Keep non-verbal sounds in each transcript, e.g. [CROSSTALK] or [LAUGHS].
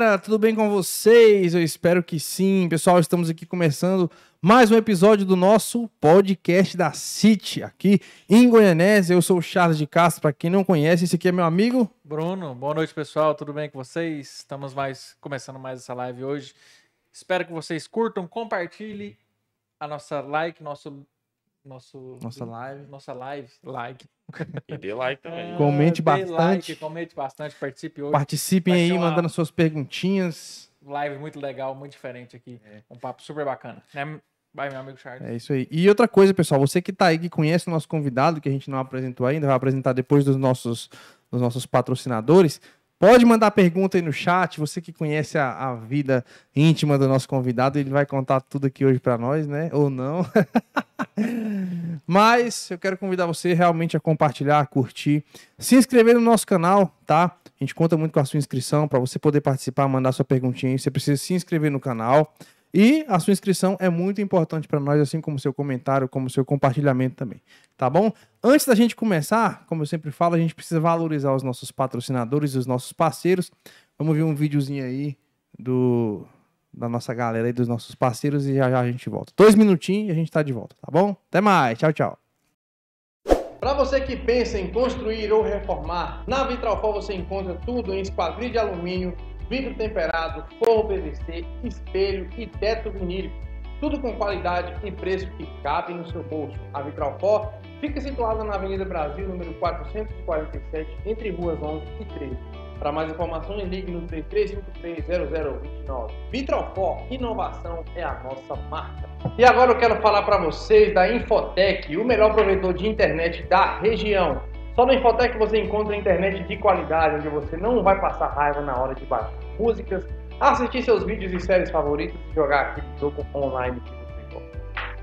galera, tudo bem com vocês? Eu espero que sim. Pessoal, estamos aqui começando mais um episódio do nosso podcast da City, aqui em Goianésia. Eu sou o Charles de Castro, para quem não conhece, esse aqui é meu amigo Bruno. Boa noite, pessoal. Tudo bem com vocês? Estamos mais começando mais essa live hoje. Espero que vocês curtam, compartilhem a nossa like, nosso nosso, nossa live. Nossa live. Like. [LAUGHS] E dê like também. É, né? comente bastante. Like, comente bastante, participe hoje. Participem aí, mandando suas perguntinhas. Live muito legal, muito diferente aqui. É. Um papo super bacana. Né? Vai, meu amigo Charles. É isso aí. E outra coisa, pessoal, você que está aí, que conhece o nosso convidado, que a gente não apresentou ainda, vai apresentar depois dos nossos, dos nossos patrocinadores. Pode mandar pergunta aí no chat, você que conhece a, a vida íntima do nosso convidado, ele vai contar tudo aqui hoje para nós, né? Ou não. [LAUGHS] Mas eu quero convidar você realmente a compartilhar, a curtir, se inscrever no nosso canal, tá? A gente conta muito com a sua inscrição para você poder participar, mandar sua perguntinha. Você precisa se inscrever no canal. E a sua inscrição é muito importante para nós, assim como seu comentário, como seu compartilhamento também, tá bom? Antes da gente começar, como eu sempre falo, a gente precisa valorizar os nossos patrocinadores, os nossos parceiros. Vamos ver um videozinho aí do da nossa galera e dos nossos parceiros, e já já a gente volta. Dois minutinhos e a gente está de volta, tá bom? Até mais, tchau, tchau. Para você que pensa em construir ou reformar, na Vitralfor você encontra tudo em esquadrilha de alumínio, vidro temperado, forro PVC, espelho e teto vinílico. Tudo com qualidade e preço que cabe no seu bolso. A Vitralfor fica situada na Avenida Brasil, número 447, entre ruas 11 e 13. Para mais informações, ligue no 3353-0029. Vitrofó, inovação é a nossa marca. E agora eu quero falar para vocês da Infotec, o melhor provedor de internet da região. Só no Infotec você encontra internet de qualidade, onde você não vai passar raiva na hora de baixar músicas, assistir seus vídeos e séries favoritos e jogar aquele jogo online que você gosta.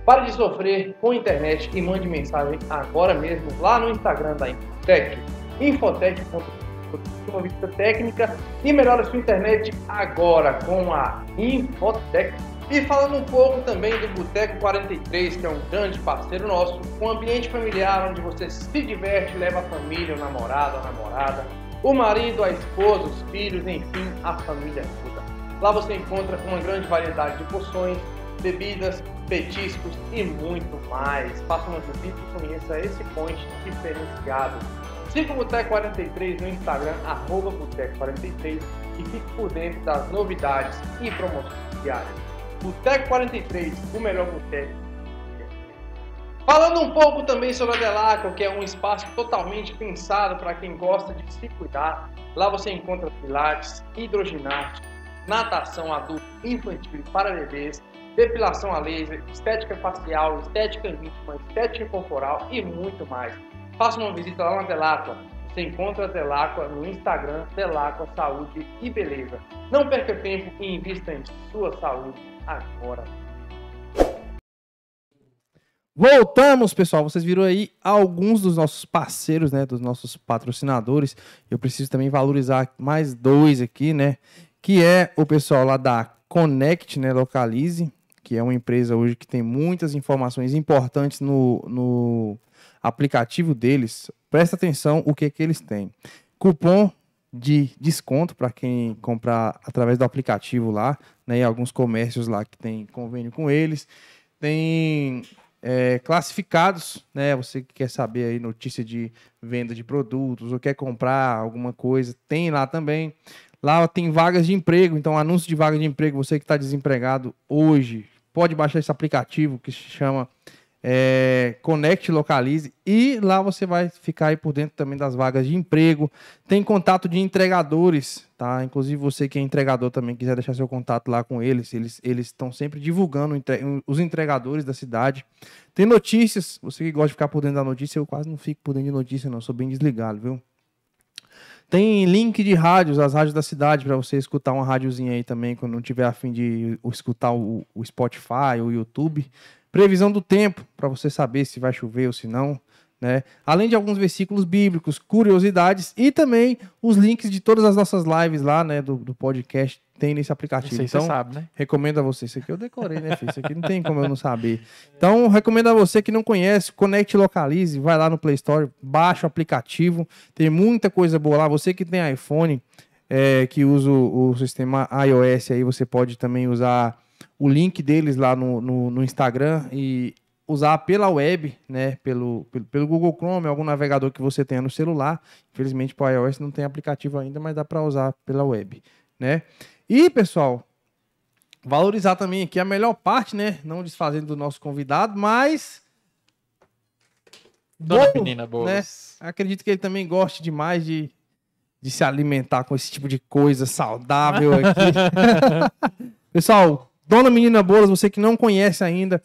Pare de sofrer com a internet e mande mensagem agora mesmo lá no Instagram da Infotec, infotec.com.br, uma visita técnica e melhora sua internet agora com a Infotec. E falando um pouco também do Boteco 43, que é um grande parceiro nosso, um ambiente familiar onde você se diverte, leva a família, o namorado, a namorada, o marido, a esposa, os filhos, enfim, a família toda. Lá você encontra uma grande variedade de porções, bebidas, petiscos e muito mais. Faça uma visita e conheça esse ponte diferenciado. Siga o Boteco 43 no Instagram, arroba Boteco 43 e fique por dentro das novidades e promoções diárias. Boteco 43, o melhor boteco. Falando um pouco também sobre a Delaco, que é um espaço totalmente pensado para quem gosta de se cuidar. Lá você encontra pilates, hidroginástica, natação adulto, infantil e para bebês, depilação a laser, estética facial, estética íntima, estética corporal e muito mais. Faça uma visita lá na Delacqua. Você encontra a Delacqua no Instagram Delacqua Saúde e Beleza. Não perca tempo e invista em sua saúde agora. Voltamos, pessoal. Vocês viram aí alguns dos nossos parceiros, né? Dos nossos patrocinadores. Eu preciso também valorizar mais dois aqui, né? Que é o pessoal lá da Connect, né? Localize, que é uma empresa hoje que tem muitas informações importantes no, no aplicativo deles. Presta atenção o que, é que eles têm. Cupom de desconto para quem comprar através do aplicativo lá né, alguns comércios lá que tem convênio com eles. Tem é, classificados, né? Você que quer saber aí notícia de venda de produtos ou quer comprar alguma coisa, tem lá também. Lá tem vagas de emprego, então anúncio de vaga de emprego. Você que está desempregado hoje, pode baixar esse aplicativo que se chama é, conecte, localize e lá você vai ficar aí por dentro também das vagas de emprego. Tem contato de entregadores, tá? Inclusive você que é entregador também quiser deixar seu contato lá com eles, eles eles estão sempre divulgando entre, os entregadores da cidade. Tem notícias, você que gosta de ficar por dentro da notícia, eu quase não fico por dentro de notícia não, sou bem desligado, viu? Tem link de rádios, as rádios da cidade, para você escutar uma rádiozinha aí também, quando não tiver afim de escutar o, o Spotify, o YouTube Previsão do tempo, para você saber se vai chover ou se não. Né? Além de alguns versículos bíblicos, curiosidades e também os links de todas as nossas lives lá, né, do, do podcast tem nesse aplicativo. Sei, então, sabe, né? recomendo a você. Isso aqui eu decorei, né, filho? Isso aqui não tem como eu não saber. Então, recomendo a você que não conhece, conecte localize, vai lá no Play Store, baixa o aplicativo. Tem muita coisa boa lá. Você que tem iPhone, é, que usa o, o sistema iOS aí, você pode também usar o link deles lá no, no, no Instagram e usar pela web, né? Pelo, pelo, pelo, Google Chrome, algum navegador que você tenha no celular. Infelizmente para o iOS não tem aplicativo ainda, mas dá para usar pela web, né? E pessoal, valorizar também aqui a melhor parte, né? Não desfazendo do nosso convidado, mas Dona menina boa. Né? Acredito que ele também goste demais de, de se alimentar com esse tipo de coisa saudável aqui. [LAUGHS] Pessoal, Dona Menina Bolas, você que não conhece ainda,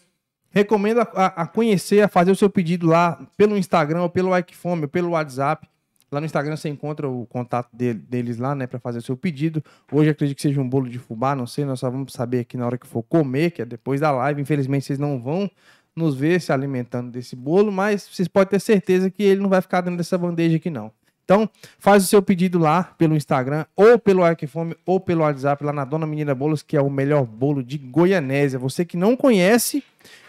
recomendo a, a, conhecer, a fazer o seu pedido lá pelo Instagram, ou pelo Ikefome, ou pelo WhatsApp. Lá no Instagram você encontra o contato dele, deles lá, né, para fazer o seu pedido. Hoje acredito que seja um bolo de fubá, não sei, nós só vamos saber aqui na hora que for comer, que é depois da live. Infelizmente vocês não vão nos ver se alimentando desse bolo, mas vocês podem ter certeza que ele não vai ficar dentro dessa bandeja aqui não. Então, faz o seu pedido lá pelo Instagram, ou pelo Arquifome, ou pelo WhatsApp, lá na Dona Menina Bolos, que é o melhor bolo de Goianésia. Você que não conhece,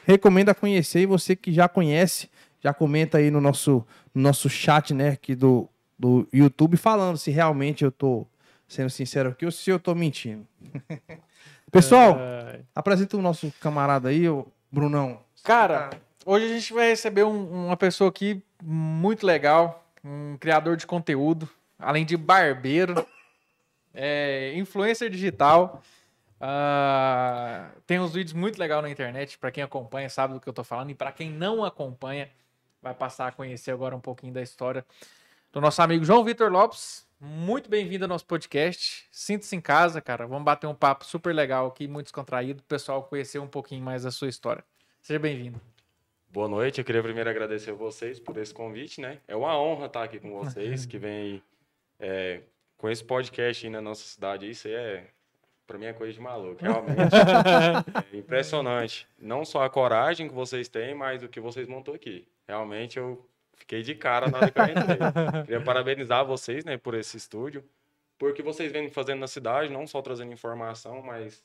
recomenda conhecer. E você que já conhece, já comenta aí no nosso, nosso chat, né, aqui do, do YouTube, falando se realmente eu tô sendo sincero aqui ou se eu tô mentindo. [LAUGHS] Pessoal, é... apresenta o nosso camarada aí, o Brunão. Cara, hoje a gente vai receber um, uma pessoa aqui muito legal um criador de conteúdo, além de barbeiro, é, influencer digital. Uh, tem uns vídeos muito legais na internet. Para quem acompanha, sabe do que eu tô falando. E para quem não acompanha, vai passar a conhecer agora um pouquinho da história do nosso amigo João Vitor Lopes. Muito bem-vindo ao nosso podcast. Sinta-se em casa, cara. Vamos bater um papo super legal aqui, muito descontraído. O pessoal conhecer um pouquinho mais da sua história. Seja bem-vindo. Boa noite, eu queria primeiro agradecer a vocês por esse convite, né? É uma honra estar aqui com vocês, [LAUGHS] que vem é, com esse podcast aí na nossa cidade. Isso aí é, para mim, é coisa de maluco, realmente. [LAUGHS] é impressionante. Não só a coragem que vocês têm, mas o que vocês montou aqui. Realmente, eu fiquei de cara na hora que eu entrei. [LAUGHS] Queria parabenizar vocês, né, por esse estúdio, porque vocês vêm fazendo na cidade, não só trazendo informação, mas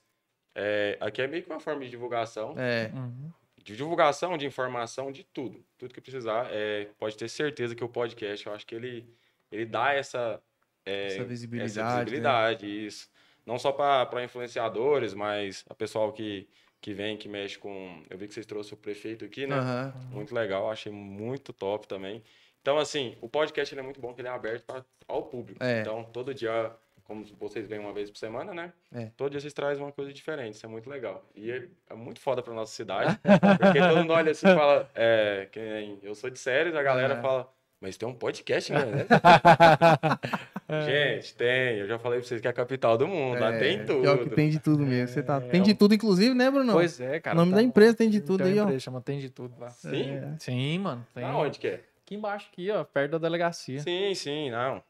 é, aqui é meio que uma forma de divulgação. É. Uhum de divulgação, de informação, de tudo. Tudo que precisar. É, pode ter certeza que o podcast, eu acho que ele, ele dá essa, é, essa visibilidade. Essa visibilidade né? isso. Não só para influenciadores, mas a pessoal que, que vem, que mexe com. Eu vi que vocês trouxeram o prefeito aqui, né? Uhum. Muito legal, achei muito top também. Então, assim, o podcast é muito bom, que ele é aberto pra, ao público. É. Então, todo dia como vocês veem uma vez por semana, né? É. Todo dia vocês trazem uma coisa diferente, isso é muito legal. E é, é muito foda pra nossa cidade, [LAUGHS] porque todo mundo olha assim e fala, é, quem, eu sou de séries, a galera é. fala, mas tem um podcast, né? [LAUGHS] É. Gente, tem. Eu já falei pra vocês que é a capital do mundo. É, lá tem tudo. Pior que tem de tudo mesmo. Você tá... É, tem de é tudo, inclusive, né, Bruno? Pois é, cara. O nome tá... da empresa tem de tudo tem aí, empresa, ó. Chama Tem de Tudo lá. Sim? É. Sim, mano. Tem. Aonde que é? Aqui embaixo, aqui, ó, perto da delegacia. Sim, sim, não.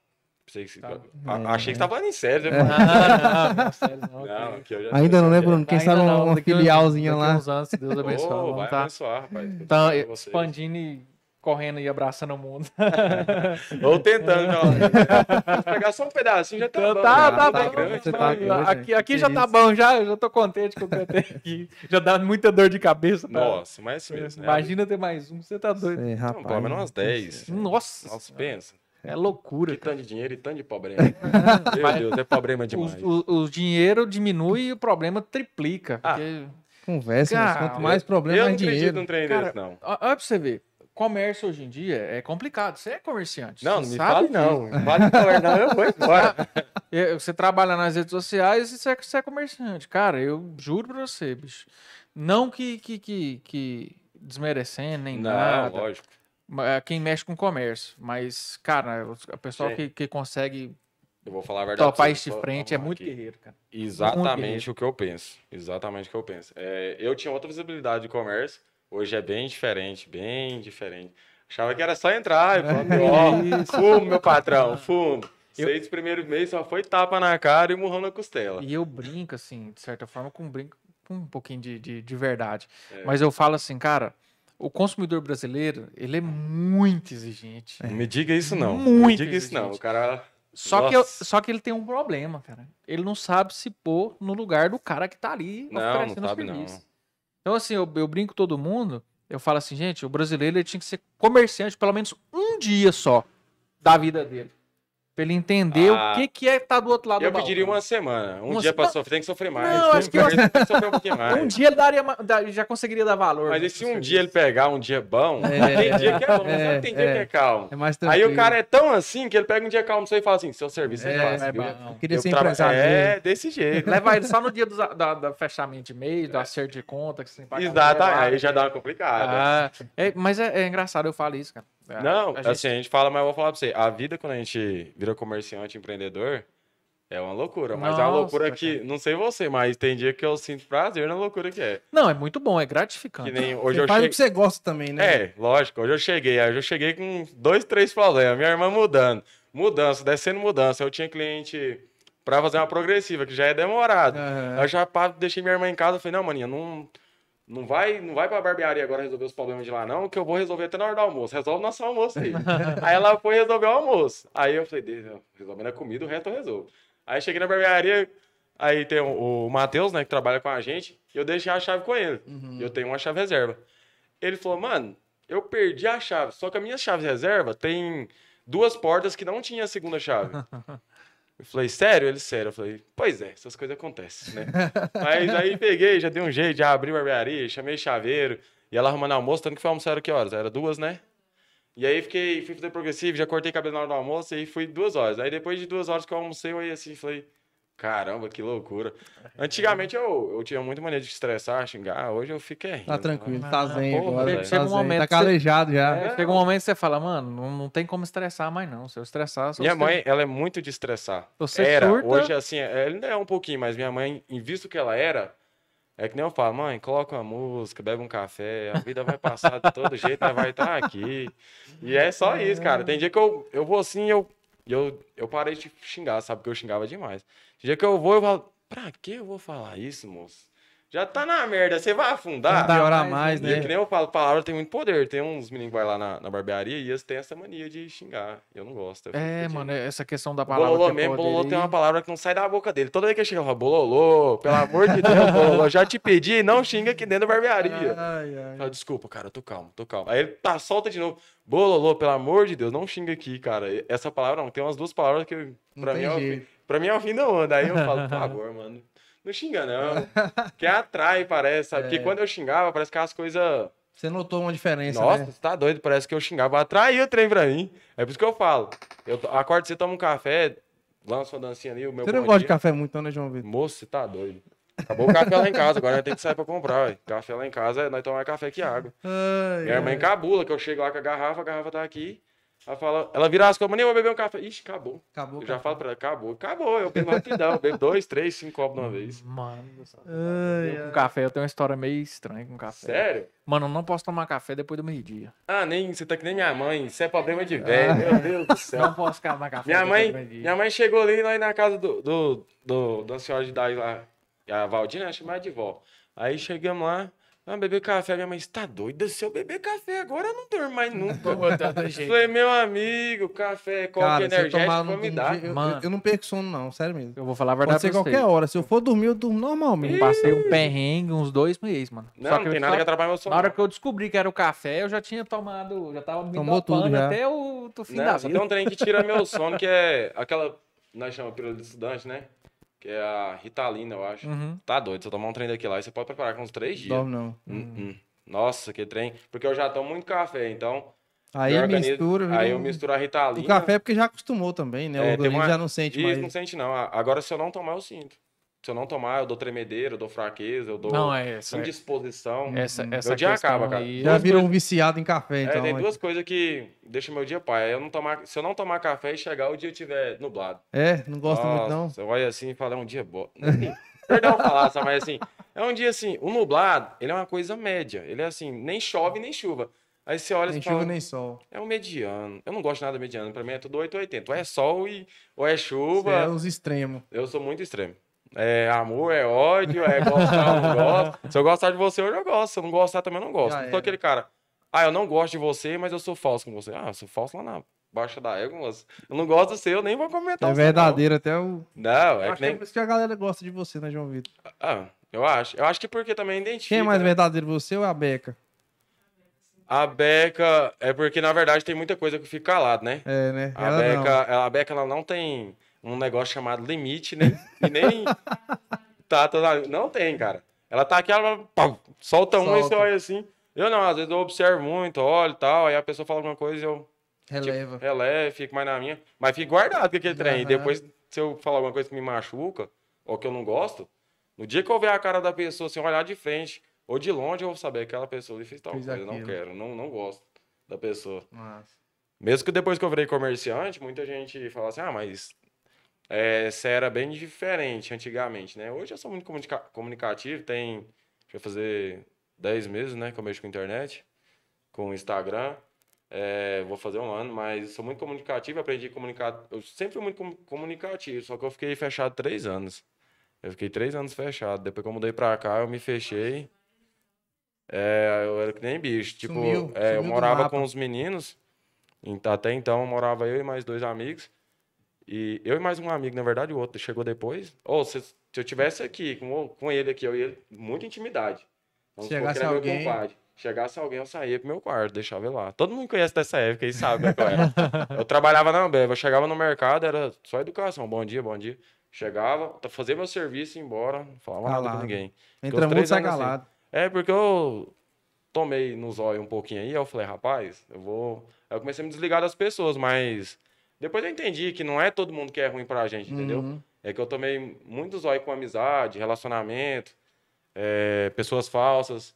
Sei que... Tá. achei que né? você falando em é. né? ah, sério. Não, não, não, Ainda não, lembro Quem sabe uma, uma filialzinha lá. Uns anos, Deus abençoe. Oh, vai tá? abençoar, rapaz. Então, expandindo e correndo e abraçando o mundo. [LAUGHS] Ou tentando, é. pegar só um pedacinho, já tá então, bom. Tá, tá, tá, Grande, tá, tá grande, aqui aqui já tá bom, já, já tô contente que eu cantei aqui. Já dá muita dor de cabeça. Tá? Nossa, mas é mesmo. Né? Imagina ter mais um, você tá doido. rapaz, não, pelo menos umas 10. Nossa. Nossa, pensa. É loucura. Que tanto de dinheiro e tanto de problema. Né? É. Meu Deus, é problema demais. O, o, o, dinheiro diminui e o problema triplica. Ah. Porque... Conversa, cara, mas quanto mais problema, eu mais dinheiro. Eu não acredito num trem desse, não. Olha pra você ver. Comércio hoje em dia é complicado. Você é comerciante. Não, não me fale não. Não fale não, eu vou embora. [LAUGHS] Você trabalha nas redes sociais e é, você é comerciante. Cara, eu juro pra você, bicho. Não que, que, que, que desmerecendo nem não, nada. Não, lógico. É, quem mexe com comércio. Mas, cara, o pessoal que, que consegue eu vou falar a verdade. Topar isso de frente é muito aqui. guerreiro, cara. Exatamente guerreiro. o que eu penso. Exatamente o que eu penso. É, eu tinha outra visibilidade de comércio, hoje é bem diferente, bem diferente. Achava que era só entrar e falar, ó, [LAUGHS] fumo, meu patrão, fumo. Eu... Seis primeiros meses só foi tapa na cara e murrão na costela. E eu brinco, assim, de certa forma, com, brinco, com um pouquinho de, de, de verdade. É. Mas eu falo assim, cara, o consumidor brasileiro, ele é muito exigente. É. Me diga isso não. Muito Me diga exigente. isso não. O cara só que, só que ele tem um problema, cara. Ele não sabe se pôr no lugar do cara que tá ali não, oferecendo não sabe, Não. Então, assim, eu, eu brinco todo mundo, eu falo assim, gente, o brasileiro ele tinha que ser comerciante pelo menos um dia só da vida dele. Pra ele entender ah, o que, que é estar tá do outro lado do do Eu pediria uma semana. Um uma dia se... pra sofrer, tem que sofrer mais. Não, acho que [LAUGHS] eu... um [LAUGHS] Um dia ele daria, já conseguiria dar valor. Mas né, e se um dia ele pegar um dia bom, é, tem dia que é bom, é, mas tem dia é, que é calmo. É mais tranquilo. Aí o cara é tão assim que ele pega um dia calmo e fala assim: seu serviço é, é fácil. É, eu queria eu ser tra... empresário. É, desse jeito. Leva ele só no dia do, da, da fechamento de mês, do acerto de conta, que você tem Exato, aí já né? dá uma complicada. Ah, é, mas é, é, engraçado, eu falo isso, cara. É, não, a gente... assim, a gente fala, mas eu vou falar pra você. A vida, quando a gente vira comerciante, empreendedor, é uma loucura. Mas Nossa, é uma loucura cara. que, não sei você, mas tem dia que eu sinto prazer na loucura que é. Não, é muito bom, é gratificante. Que nem hoje eu faz que você gosta também, né? É, lógico. Hoje eu cheguei, hoje eu cheguei com dois, três problemas. Minha irmã mudando, mudança, descendo mudança. Eu tinha cliente pra fazer uma progressiva, que já é demorado. Uhum. Eu já deixei minha irmã em casa, eu falei, não, maninha, não... Não vai, não vai pra barbearia agora resolver os problemas de lá, não, que eu vou resolver até na hora do almoço. Resolve nosso almoço aí. [LAUGHS] aí ela foi resolver o almoço. Aí eu falei, resolvendo a comida, o resto eu resolvo. Aí cheguei na barbearia, aí tem o, o Matheus, né, que trabalha com a gente, e eu deixei a chave com ele. Uhum. Eu tenho uma chave reserva. Ele falou, mano, eu perdi a chave, só que a minha chave reserva tem duas portas que não tinha a segunda chave. [LAUGHS] Eu falei, sério? Ele, sério. Eu falei, pois é, essas coisas acontecem, né? [LAUGHS] Mas aí peguei, já dei um jeito, já abri barbearia, chamei chaveiro, e ela arrumando almoço, tanto que foi almoçar que horas? Era duas, né? E aí fiquei, fui fazer progressivo, já cortei cabelo na hora do almoço, e fui duas horas. Aí depois de duas horas que eu almocei, eu aí assim, falei, Caramba, que loucura. É. Antigamente eu, eu tinha muita maneira de estressar, xingar. Hoje eu fico rindo. Tá né? tranquilo, tá zen agora. Chega, chega tá um momento tá calejado já. É, chega um momento que você fala, mano, não, não tem como estressar mais não. Se eu estressar... Se minha você... mãe, ela é muito de estressar. Você era, surta... hoje assim, é, ainda é um pouquinho, mas minha mãe, em visto que ela era, é que nem eu falo, mãe, coloca uma música, bebe um café, a vida vai passar de todo jeito, ela vai estar tá aqui. E é só isso, cara. Tem dia que eu, eu vou assim, eu e eu, eu parei de xingar, sabe? Porque eu xingava demais. O dia que eu vou, eu falo, pra que eu vou falar isso, moço? já tá na merda, você vai afundar. Não piorar mais, né? né? E que nem eu falo, palavra tem muito poder. Tem uns meninos que vai lá na, na barbearia e eles têm essa mania de xingar. Eu não gosto. Eu é, mano, essa questão da palavra. Bololô mesmo, poder... bololô tem uma palavra que não sai da boca dele. Toda vez que ele chega, bololô, pelo amor de Deus, bololô, já te pedi, não xinga aqui dentro da barbearia. Ai, ai. Fala, desculpa, cara, eu tô calmo, tô calmo. Aí ele tá, solta de novo. Bololô, pelo amor de Deus, não xinga aqui, cara. Essa palavra não, tem umas duas palavras que pra, mim é, o, pra mim é o fim da onda. Aí eu falo, por [LAUGHS] favor, mano não xinga, não. [LAUGHS] que atrai, parece, sabe? É. Porque quando eu xingava, parece que as coisas. Você notou uma diferença, né? Nossa, né? você tá doido, parece que eu xingava. Atraiu o trem pra mim. É por isso que eu falo. Eu acordo, você toma um café, lança uma dancinha ali, o meu Você não gosta de café muito, não, né, João Vitor? Moço, você tá doido. Acabou o café lá em casa, agora tem que sair pra comprar. Café lá em casa, é nós tomamos café que água. Ai, Minha ai. mãe cabula, que eu chego lá com a garrafa, a garrafa tá aqui. Ela fala, ela vira as copas, nem vou beber um café. Ixi, acabou. Acabou. Eu já falo pra ela, acabou, acabou. Eu bebo rapidão, bebo dois, três, cinco copos de uma vez. Mano, ai, eu, com café, eu tenho uma história meio estranha com café. Sério? Mano, eu não posso tomar café depois do meio-dia. Ah, nem, você tá que nem minha mãe, isso é problema de velho, ah. meu Deus do céu. Não posso tomar café minha mãe, Minha mãe chegou ali, lá na casa do, do, do, da senhora de Dai lá, a Valdina, né? ela de vó. Aí chegamos lá, ah, beber café. Minha mãe, você tá doida? Se eu beber café agora, eu não durmo mais nunca. Falei, meu amigo, café, qualquer energético, eu me dá. Eu, Mano. eu não perco sono, não, sério mesmo. Eu vou falar a verdade Pode ser pra você. qualquer hora. Se eu for dormir, eu durmo normalmente. Eu passei um perrengue uns dois meses, mano. Não, Só que não tem eu, nada que atrapalhe meu sono. Na hora que eu descobri que era o café, eu já tinha tomado, já tava me Tomou tudo, já. até o, fim não, da só vida. tem um trem que tira meu [LAUGHS] sono, que é aquela, nós é chamamos pílula de estudante, né? que é a Ritalina, eu acho. Uhum. Tá doido, se eu tomar um trem daqui lá, você pode preparar com uns três dias. Dorme não. Hum, uhum. Hum. Nossa, que trem. Porque eu já tomo muito café, então... Aí organizo, mistura... Viu? Aí eu misturo a Ritalina. O café é porque já acostumou também, né? É, o organismo uma... já não sente Isso, mais. não sente não. Agora, se eu não tomar, eu sinto se eu não tomar, eu dou tremedeira, eu dou fraqueza, eu dou não, é essa, indisposição. Essa, essa meu dia acaba, cara. Aí... É Já vira um viciado em café, é, então. É, tem né? duas coisas que deixam meu dia pai. É eu não tomar, se eu não tomar café e chegar, o dia eu tiver nublado. É, não gosto Nossa, muito, não. Você olha assim e fala, é um dia bom. [LAUGHS] Perdão falar, sabe? mas assim, é um dia assim, o nublado, ele é uma coisa média. Ele é assim, nem chove, nem chuva. Aí você olha nem e chuva, fala, nem sol. É um mediano. Eu não gosto nada mediano. Pra mim é tudo 880. Ou é sol e... ou é chuva. Você é os extremos. Eu sou muito extremo. É amor, é ódio, é gostar, não gosto. Se eu gostar de você, hoje eu gosto. Se eu não gostar, também eu não gosto. Já não tô aquele cara, ah, eu não gosto de você, mas eu sou falso com você. Ah, eu sou falso lá na baixa da ego moço. Eu não gosto do seu, eu nem vou comentar. É verdadeiro até o. Não, é eu que é nem. É por isso que a galera gosta de você, né, João Vitor? Ah, eu acho. Eu acho que é porque também identifica. Quem é mais né? verdadeiro, você ou a Beca? A Beca é porque, na verdade, tem muita coisa que fica calado, né? É, né? A ela Beca, não. a Beca, ela não tem um negócio chamado limite, né? E nem. tá, tá, não tem, cara. Ela tá aqui, ela pau, solta, solta um e você olha é assim. Eu não, às vezes eu observo muito, olho e tal, aí a pessoa fala alguma coisa e eu. Releva. Tipo, releva, fico mais na minha. Mas fico guardado com aquele trem. E depois, se eu falar alguma coisa que me machuca, ou que eu não gosto, no dia que eu ver a cara da pessoa, se assim, olhar de frente, ou de longe, eu vou saber que aquela pessoa ali fez tal coisa. Eu não quero, não, não gosto da pessoa. Nossa. Mesmo que depois que eu virei comerciante, muita gente fala assim, ah, mas essa é, era bem diferente antigamente, né? Hoje eu sou muito comunica comunicativo, tem, deixa eu fazer 10 meses, né, que eu mexo com internet, com Instagram. É, vou fazer um ano, mas sou muito comunicativo, aprendi a comunicar. Eu sempre fui muito comunicativo, só que eu fiquei fechado três anos. Eu fiquei três anos fechado. Depois que eu mudei pra cá, eu me fechei. É, eu era que nem bicho. Tipo, sumiu, é, sumiu eu morava com os meninos. Até então eu morava eu e mais dois amigos. E eu e mais um amigo, na verdade, o outro chegou depois. Ou oh, se, se, eu tivesse aqui, com, com ele aqui, eu ia muita intimidade. Vamos Chegasse é alguém... Chegasse alguém, eu saía pro meu quarto, deixava ele lá. Todo mundo conhece dessa época aí, sabe era. Né, é. [LAUGHS] Eu trabalhava na Ambev, eu chegava no mercado, era só educação. Bom dia, bom dia. Chegava, fazia meu serviço, ia embora, não falava nada com ninguém. Entra muito sagalado. Assim. É, porque eu tomei nos olhos um pouquinho aí, eu falei, rapaz, eu vou... Aí eu comecei a me desligar das pessoas, mas... Depois eu entendi que não é todo mundo que é ruim pra gente, entendeu? Uhum. É que eu tomei muitos olhos com amizade, relacionamento, é, pessoas falsas.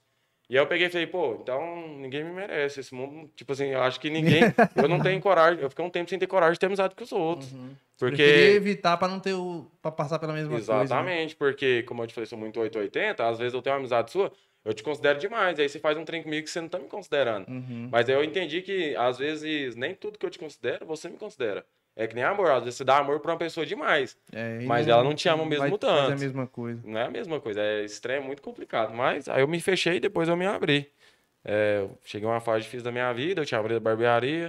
E aí eu peguei e falei, pô, então ninguém me merece. Esse mundo, tipo assim, eu acho que ninguém. [LAUGHS] eu não tenho coragem. Eu fiquei um tempo sem ter coragem de ter amizade com os outros. Uhum. Porque. evitar pra não ter o. pra passar pela mesma né? Exatamente, coisa. Exatamente, né? porque, como eu te falei, sou muito 880, às vezes eu tenho uma amizade sua, eu te considero demais. Aí você faz um trem comigo que você não tá me considerando. Uhum. Mas eu entendi que, às vezes, nem tudo que eu te considero, você me considera. É que nem amor, às vezes você dá amor pra uma pessoa demais. É, mas ela não te ama mesmo tanto. Não é a mesma coisa. Não é a mesma coisa, é estranho, é muito complicado. Mas aí eu me fechei e depois eu me abri. É, eu cheguei a uma fase difícil da minha vida, eu tinha abrido a barbearia.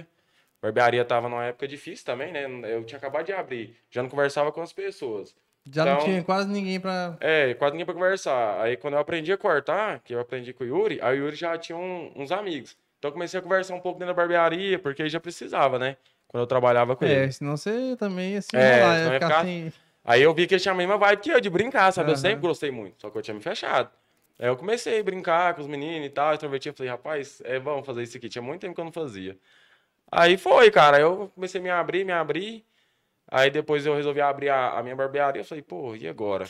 A barbearia tava numa época difícil também, né? Eu tinha acabado de abrir, já não conversava com as pessoas. Já então, não tinha quase ninguém pra. É, quase ninguém pra conversar. Aí quando eu aprendi a cortar, que eu aprendi com o Yuri, aí o Yuri já tinha um, uns amigos. Então eu comecei a conversar um pouco dentro da barbearia, porque aí já precisava, né? Quando eu trabalhava com é, ele. É, senão você também ia se é, ia ficar, assim... Aí eu vi que ele tinha a mesma vibe que eu, de brincar, sabe? Uhum. Eu sempre gostei muito, só que eu tinha me fechado. Aí eu comecei a brincar com os meninos e tal, extrovertia, falei, rapaz, é, vamos fazer isso aqui. Tinha muito tempo que eu não fazia. Aí foi, cara, eu comecei a me abrir, me abrir. Aí depois eu resolvi abrir a, a minha barbearia. Eu falei, pô, e agora?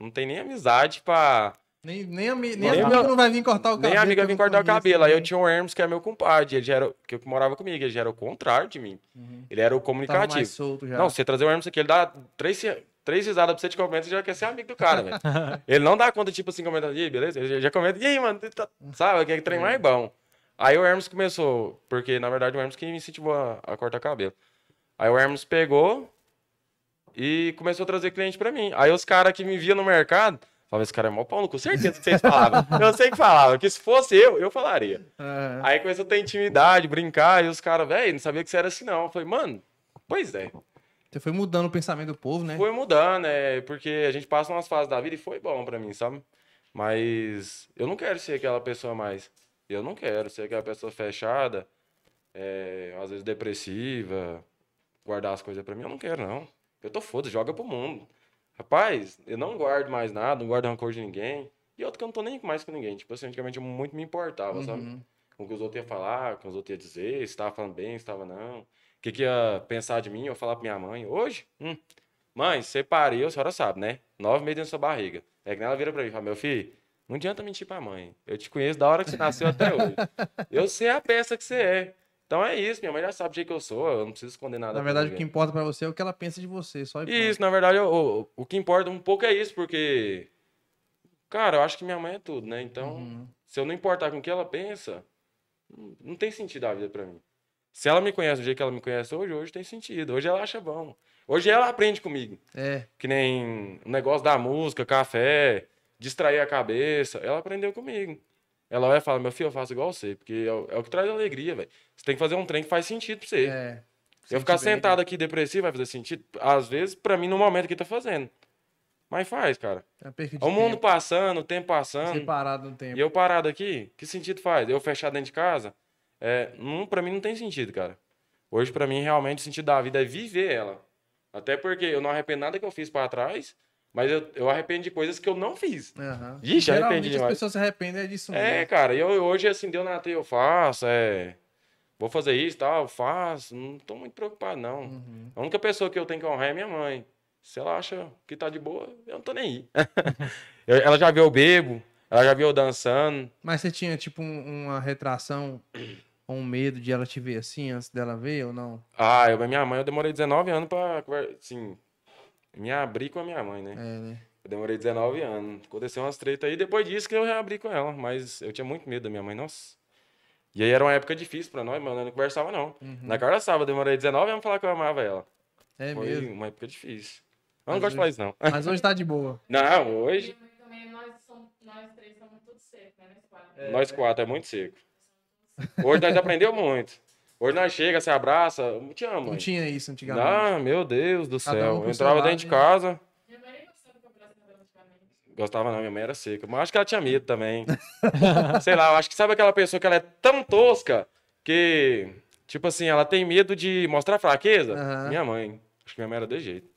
Não tem nem amizade pra. Nem, nem, ami, nem, nem não vai vir cortar o cabelo. Nem amiga vir cortar o cabelo. Aí eu tinha o Hermes, que é meu compadre. Ele já era. Que morava comigo, ele já era o contrário de mim. Uhum. Ele era o comunicativo. mais solto já. Não, você trazer o Hermes aqui, ele dá três, três risadas pra você te comenta você já quer ser amigo do cara, velho. [LAUGHS] ele não dá conta, tipo assim, comentando, e beleza? Ele já comenta, e aí, mano, tá... sabe, que é trem mais bom. Aí o Hermes começou, porque na verdade o Hermes que me incentivou a, a cortar cabelo. Aí o Hermes pegou e começou a trazer cliente para mim. Aí os caras que me via no mercado falavam, esse cara é mó pau no cu, certeza que vocês falavam. [LAUGHS] eu sei que falava, que se fosse eu, eu falaria. Uhum. Aí começou a ter intimidade, brincar, e os caras, velho, não sabia que você era assim não. Eu falei, mano, pois é. Você foi mudando o pensamento do povo, né? Foi mudando, é, porque a gente passa umas fases da vida e foi bom para mim, sabe? Mas eu não quero ser aquela pessoa mais. Eu não quero ser aquela pessoa fechada, é, às vezes depressiva, guardar as coisas para mim, eu não quero, não. Eu tô foda, joga pro mundo. Rapaz, eu não guardo mais nada, não guardo rancor de ninguém. E outro que eu não tô nem mais com ninguém. Tipo assim, antigamente eu muito me importava, uhum. sabe? Com o que os outros iam falar, com os outros iam dizer, se tava falando bem, se tava não. O que, que ia pensar de mim, eu falar pra minha mãe. Hoje, hum, mãe, separei, a senhora sabe, né? Nove meses dentro da sua barriga. É que ela vira pra mim e fala, meu filho, não adianta mentir pra mãe. Eu te conheço da hora que você nasceu até hoje. Eu sei a peça que você é. Então é isso, minha mãe já sabe o jeito que eu sou, eu não preciso esconder nada. Na verdade, o que importa para você é o que ela pensa de você, só e Isso, na verdade, eu, o, o que importa um pouco é isso, porque. Cara, eu acho que minha mãe é tudo, né? Então, uhum. se eu não importar com o que ela pensa, hum, não tem sentido a vida para mim. Se ela me conhece do jeito que ela me conhece hoje, hoje tem sentido. Hoje ela acha bom. Hoje ela aprende comigo. É. Que nem o negócio da música, café, distrair a cabeça. Ela aprendeu comigo. Ela vai falar, meu filho, eu faço igual você, porque é, é o que traz alegria, velho. Você tem que fazer um trem que faz sentido pra você. É, eu ficar bem, né? sentado né? aqui depressivo vai fazer sentido? Às vezes, para mim, no momento que tá fazendo. Mas faz, cara. É, é o mundo tempo. passando, o tempo passando. Você parado no tempo. E eu parado aqui, que sentido faz? Eu fechado dentro de casa? É, não, pra mim não tem sentido, cara. Hoje, para mim, realmente, o sentido da vida é viver ela. Até porque eu não arrependo nada que eu fiz para trás mas eu, eu arrependo de coisas que eu não fiz. Uhum. Ixi, arrependi demais. as pessoas se arrependem é disso é, mesmo. É, cara, eu hoje assim, deu na teia, eu faço, é... Vou fazer isso, tal, faço. Não tô muito preocupado, não. Uhum. A única pessoa que eu tenho que honrar é minha mãe. Se ela acha que tá de boa, eu não tô nem aí. [LAUGHS] eu, ela já viu o bebo, ela já viu eu dançando. Mas você tinha, tipo, um, uma retração [CLEARS THROAT] ou um medo de ela te ver assim antes dela ver ou não? Ah, eu minha mãe, eu demorei 19 anos pra, assim, me abri com a minha mãe, né? É, né? Eu demorei 19 anos. Aconteceu umas treta aí, depois disso que eu reabri com ela. Mas eu tinha muito medo da minha mãe, nossa. E aí era uma época difícil pra nós, mano. Eu não conversava, não. Uhum. Na cara sábado, demorei 19 anos pra falar que eu amava ela. É Foi mesmo? uma época difícil. Eu não mas gosto de falar isso, não. [LAUGHS] Mas hoje tá de boa. Não, hoje. Também nós, três estamos tudo seco, né? Nós quatro. É, nós quatro, é muito seco. Hoje nós aprendeu muito. Hoje nós chega, se abraça, te amo. Não tinha isso antigamente. Ah, meu Deus do céu. Um entrava dentro de casa. Minha mãe nem gostava Gostava não, minha mãe era seca. Mas acho que ela tinha medo também. [LAUGHS] Sei lá, eu acho que sabe aquela pessoa que ela é tão tosca que, tipo assim, ela tem medo de mostrar fraqueza? Uhum. Minha mãe. Acho que minha mãe era de jeito.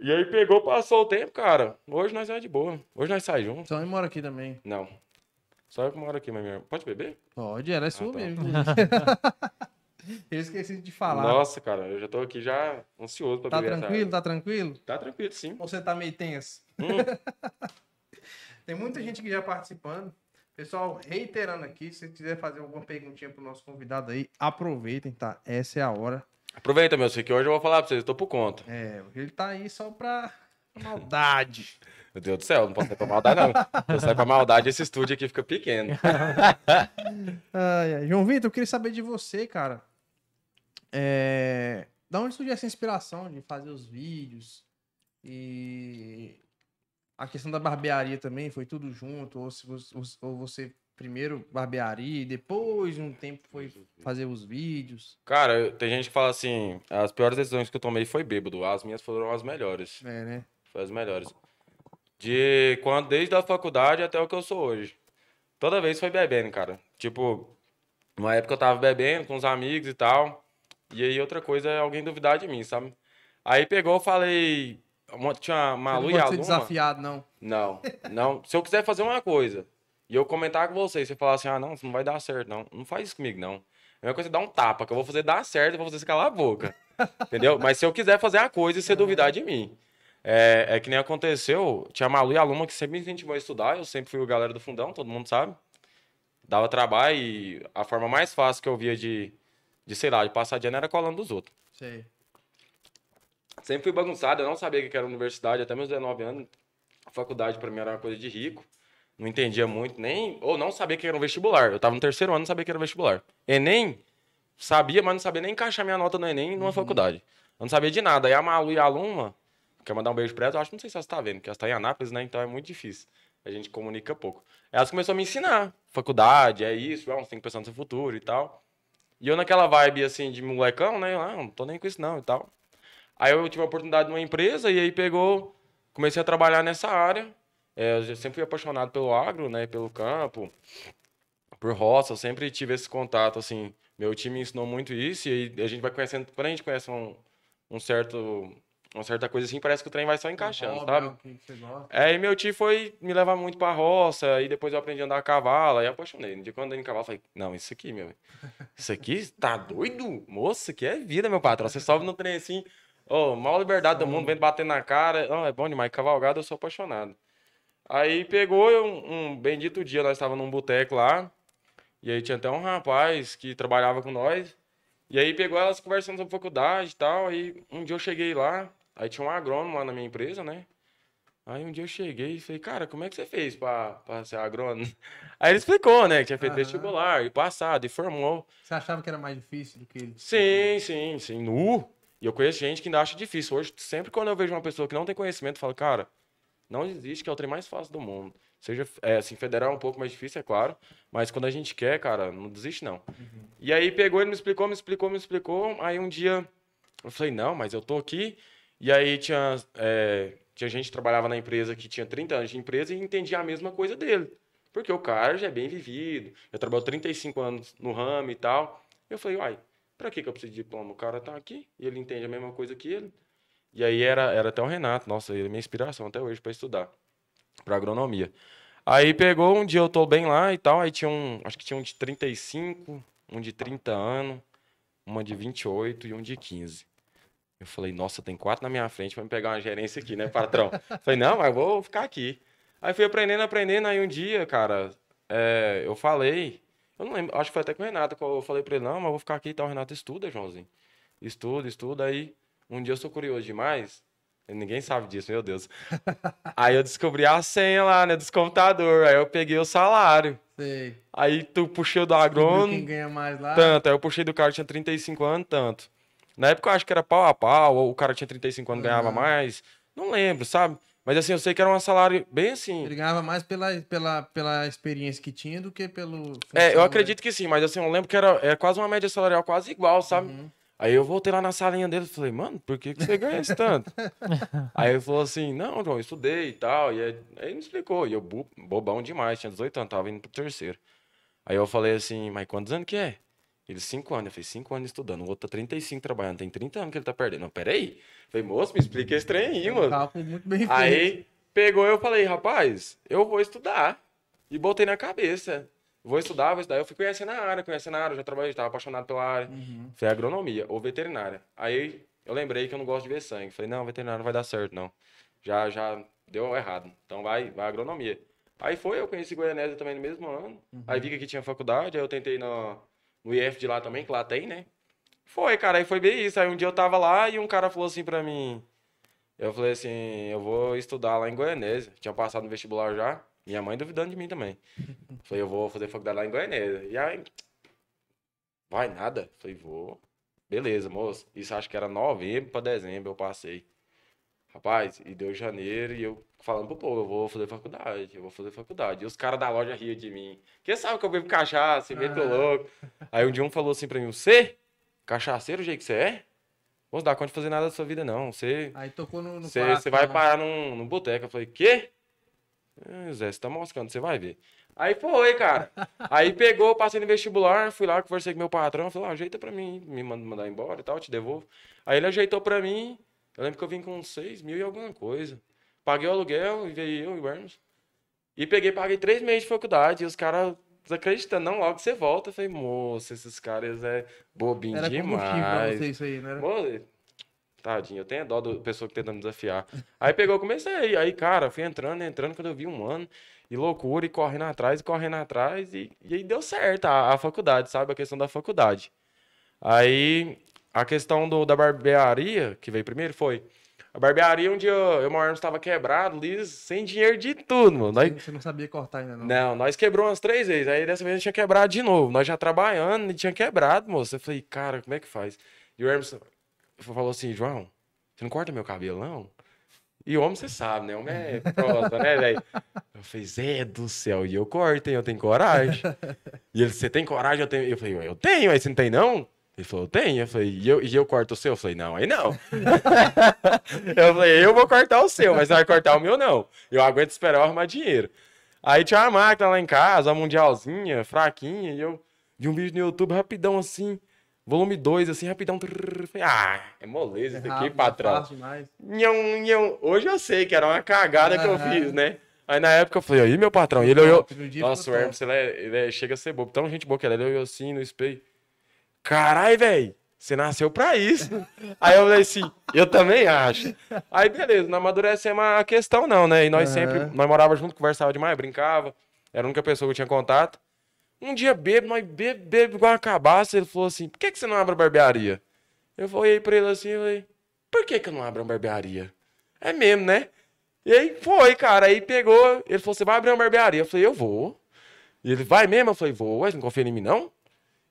E aí pegou, passou o tempo, cara. Hoje nós é de boa. Hoje nós sai junto. Então ele mora aqui também. Não. Só que uma hora aqui, mas minha... Pode beber? Pode, era isso é ah, sua tá. mesmo. [LAUGHS] eu esqueci de falar. Nossa, cara, eu já tô aqui já ansioso pra tá beber. Tá tranquilo? Tá tranquilo? Tá tranquilo, sim. Ou você tá meio tenso? Hum. [LAUGHS] Tem muita gente que já participando. Pessoal, reiterando aqui, se quiser fazer alguma perguntinha pro nosso convidado aí, aproveitem, tá? Essa é a hora. Aproveita, meu, sei que hoje eu vou falar pra vocês, eu tô por conta. É, ele tá aí só pra Maldade. [LAUGHS] Meu Deus do céu, não posso sair pra maldade, não. Se eu sair pra maldade, esse estúdio aqui fica pequeno. [LAUGHS] ai, ai. João Vitor, eu queria saber de você, cara. É... Da onde surgiu essa inspiração de fazer os vídeos? E a questão da barbearia também foi tudo junto? Ou, se você, ou você primeiro barbearia e depois, um tempo, foi fazer os vídeos? Cara, tem gente que fala assim: as piores decisões que eu tomei foi bêbado, as minhas foram as melhores. É, né? Foi as melhores. De quando, desde a faculdade até o que eu sou hoje. Toda vez foi bebendo, cara. Tipo, uma época eu tava bebendo com os amigos e tal. E aí outra coisa é alguém duvidar de mim, sabe? Aí pegou, eu falei. tinha Malu e a Luma. Não desafiado, não. Não, não. Se eu quiser fazer uma coisa e eu comentar com você, você falar assim, ah, não, não vai dar certo, não. Não faz isso comigo, não. A uma coisa é dar um tapa, que eu vou fazer dar certo, eu vou fazer você calar a boca. Entendeu? Mas se eu quiser fazer a coisa e você duvidar de mim. É, é, que nem aconteceu, tinha Malu e a Luma que sempre me incentivou a estudar, eu sempre fui o galera do fundão, todo mundo sabe. Dava trabalho e a forma mais fácil que eu via de, de sei lá, de passar de ano era colando dos outros. Sei. Sempre fui bagunçado, eu não sabia que era universidade, até meus 19 anos. A faculdade para mim era uma coisa de rico, não entendia muito, nem. Ou não sabia que era um vestibular. Eu tava no terceiro ano, não sabia que era um vestibular. Enem, sabia, mas não sabia nem encaixar minha nota no Enem numa uhum. faculdade. Eu não sabia de nada. Aí a Malu e a Luma Quer mandar um beijo pra ela? Eu acho, não sei se ela está vendo, porque ela está em Anápolis, né? Então é muito difícil. A gente comunica pouco. Ela começou a me ensinar. Faculdade, é isso, é você tem que pensar no seu futuro e tal. E eu naquela vibe, assim, de molecão, né? Ah, não tô nem com isso não e tal. Aí eu tive a oportunidade numa empresa e aí pegou... Comecei a trabalhar nessa área. É, eu sempre fui apaixonado pelo agro, né? Pelo campo, por roça. Eu sempre tive esse contato, assim. Meu time ensinou muito isso e aí a gente vai conhecendo... Quando a gente conhece um, um certo uma certa coisa assim, parece que o trem vai só encaixando, sabe? Né, é, e meu tio foi me levar muito pra roça, e depois eu aprendi a andar a cavalo, e apaixonei. No dia que eu andei em cavalo, falei, não, isso aqui, meu, isso aqui tá doido? Moça, que é vida, meu patrão. Você sobe no trem assim, ó, oh, maior liberdade do mundo, vem bater na cara. Não, oh, é bom demais, cavalgada, eu sou apaixonado. Aí pegou um, um bendito dia, nós estávamos num boteco lá, e aí tinha até um rapaz que trabalhava com nós, e aí pegou elas conversando sobre faculdade e tal, aí um dia eu cheguei lá, Aí tinha um agrônomo lá na minha empresa, né? Aí um dia eu cheguei e falei, cara, como é que você fez pra, pra ser agrônomo? [LAUGHS] Aí ele explicou, né? Que tinha feito vestibular e passado e formou. Você achava que era mais difícil do que ele? Sim, sim, sim. Nu. E eu conheço gente que ainda acha difícil. Hoje, sempre quando eu vejo uma pessoa que não tem conhecimento, eu falo, cara, não existe que é o trem mais fácil do mundo. Seja, é, assim, federal é um pouco mais difícil, é claro. Mas quando a gente quer, cara, não desiste, não. Uhum. E aí pegou, ele me explicou, me explicou, me explicou. Aí um dia eu falei, não, mas eu tô aqui e aí tinha, é, tinha gente que trabalhava na empresa que tinha 30 anos de empresa e entendia a mesma coisa dele. Porque o cara já é bem vivido, já trabalhou 35 anos no ramo e tal. Eu falei, uai, pra que, que eu preciso de diploma? O cara tá aqui e ele entende a mesma coisa que ele. E aí era, era até o Renato, nossa, ele é minha inspiração até hoje para estudar, para agronomia. Aí pegou, um dia eu tô bem lá e tal, aí tinha um, acho que tinha um de 35, um de 30 anos, uma de 28 e um de 15. Eu falei, nossa, tem quatro na minha frente, para me pegar uma gerência aqui, né, patrão? [LAUGHS] falei, não, mas vou ficar aqui. Aí fui aprendendo, aprendendo, aí um dia, cara, é, eu falei, eu não lembro, acho que foi até com o Renato, que eu falei pra ele, não, mas vou ficar aqui e tá? tal, Renato estuda, Joãozinho. Estuda, estuda, aí um dia eu sou curioso demais, ninguém sabe disso, meu Deus. [LAUGHS] aí eu descobri a senha lá, né, dos computadores, aí eu peguei o salário. Sei. Aí tu puxei do agrônomo, tanto, aí eu puxei do cara que tinha 35 anos, tanto. Na época eu acho que era pau a pau, ou o cara tinha 35 anos, uhum. ganhava mais. Não lembro, sabe? Mas assim, eu sei que era um salário bem assim. Ele ganhava mais pela, pela, pela experiência que tinha do que pelo. É, eu né? acredito que sim, mas assim, eu lembro que era é quase uma média salarial quase igual, sabe? Uhum. Aí eu voltei lá na salinha dele e falei, mano, por que, que você ganha esse tanto? [LAUGHS] aí ele falou assim, não, João, eu estudei e tal. E aí ele me explicou. E eu, bobão demais, tinha 18 anos, tava indo pro terceiro. Aí eu falei assim, mas quantos anos que é? Ele, cinco anos, eu falei, cinco anos estudando. O outro tá 35 trabalhando, tem 30 anos que ele tá perdendo. Não, peraí. falei, moço, me explica esse trem aí, mano. Um muito bem aí feito. pegou eu falei, rapaz, eu vou estudar. E botei na cabeça. Vou estudar, vou estudar. Eu fui conhecendo a área, conhecendo a área, já trabalhei, tava apaixonado pela área. Uhum. Foi agronomia ou veterinária. Aí eu lembrei que eu não gosto de ver sangue. Falei, não, veterinário não vai dar certo, não. Já, já deu errado. Então vai, vai agronomia. Aí foi, eu conheci Goianésia também no mesmo ano. Uhum. Aí vi que tinha faculdade, aí eu tentei na no IF de lá também, que lá tem, né? Foi, cara, aí foi bem isso. Aí um dia eu tava lá e um cara falou assim pra mim. Eu falei assim, eu vou estudar lá em Goianésia. Tinha passado no vestibular já. Minha mãe duvidando de mim também. [LAUGHS] Falei, eu vou fazer faculdade lá em Goianésia. E aí, vai nada? Falei, vou. Beleza, moço. Isso acho que era novembro pra dezembro, eu passei. Rapaz, e deu janeiro e eu falando pro povo, eu vou fazer faculdade, eu vou fazer faculdade. E os caras da loja riam de mim. Quem sabe que eu bebo cachaça, meto ah. louco. Aí um dia um falou assim pra mim, você? Cachaceiro, o jeito que você é? Não dá conta de fazer nada da sua vida, não. Você. Aí tocou no. você, vai né? parar num, num boteco. Eu falei, quê? É, Zé, você tá moscando, você vai ver. Aí foi, cara. Aí pegou, passei no vestibular, fui lá, conversei com meu patrão, falei, ah, ajeita pra mim, me manda mandar embora e tal, te devolvo. Aí ele ajeitou pra mim, eu lembro que eu vim com 6 mil e alguma coisa. Paguei o aluguel, e veio eu e o Hermes. E peguei, paguei três meses de faculdade. E os caras desacreditando, não, logo que você volta. Eu falei, moço, esses caras é bobinho era demais. Era você isso aí, né? Moço, tadinho, eu tenho dó da pessoa que tá tenta me desafiar. aí pegou, comecei. Aí, cara, fui entrando, entrando, quando eu vi um ano. E loucura, e correndo atrás, e correndo atrás. E, e aí deu certo a, a faculdade, sabe? A questão da faculdade. Aí a questão do, da barbearia, que veio primeiro, foi. A barbearia, um dia eu, meu estava quebrado, liso, sem dinheiro de tudo, mano. Nós... Você não sabia cortar ainda, não? Não, nós quebrou umas três vezes. Aí dessa vez eu tinha quebrado de novo. Nós já trabalhando e tinha quebrado, moço. Eu falei, cara, como é que faz? E o Hermes falou assim, João, você não corta meu cabelo, não? E homem, você sabe, né? Homem é [LAUGHS] prosa, né, velho? Eu falei, Zé do céu, e eu corto, hein? Eu tenho coragem. E ele, você tem coragem? Eu tenho. Eu falei, eu tenho, aí você não tem, não? Ele falou, tem? Eu falei, e eu, e eu corto o seu? Eu falei, não, aí não. [LAUGHS] eu falei, eu vou cortar o seu, mas não vai cortar o meu, não. Eu aguento esperar eu arrumar dinheiro. Aí tinha uma máquina lá em casa, a mundialzinha, fraquinha, e eu de um vídeo no YouTube rapidão assim, volume 2, assim, rapidão. Falei, ah, é moleza isso é aqui, é patrão. Nham, nham. Hoje eu sei que era uma cagada que eu fiz, né? Aí na época eu falei, aí meu patrão, e ele olhou. Nossa, o Hermes, ele, é, ele é, chega a ser bobo. Tão gente boa que ele é, olhou assim no espelho. Carai, velho, você nasceu pra isso. Aí eu falei assim, eu também acho. Aí beleza, não é a questão não, né? E nós uhum. sempre, nós morávamos junto, conversava demais, brincava. Era a única pessoa que tinha contato. Um dia bebo, nós bebo, bebo igual uma cabaça. Ele falou assim, por que, que você não abre a barbearia? Eu olhei pra ele assim falei, por que que eu não abro uma barbearia? É mesmo, né? E aí foi, cara. Aí pegou, ele falou, você vai abrir uma barbearia? Eu falei, eu vou. E ele, vai mesmo? Eu falei, vou. Ué, não confia em mim não?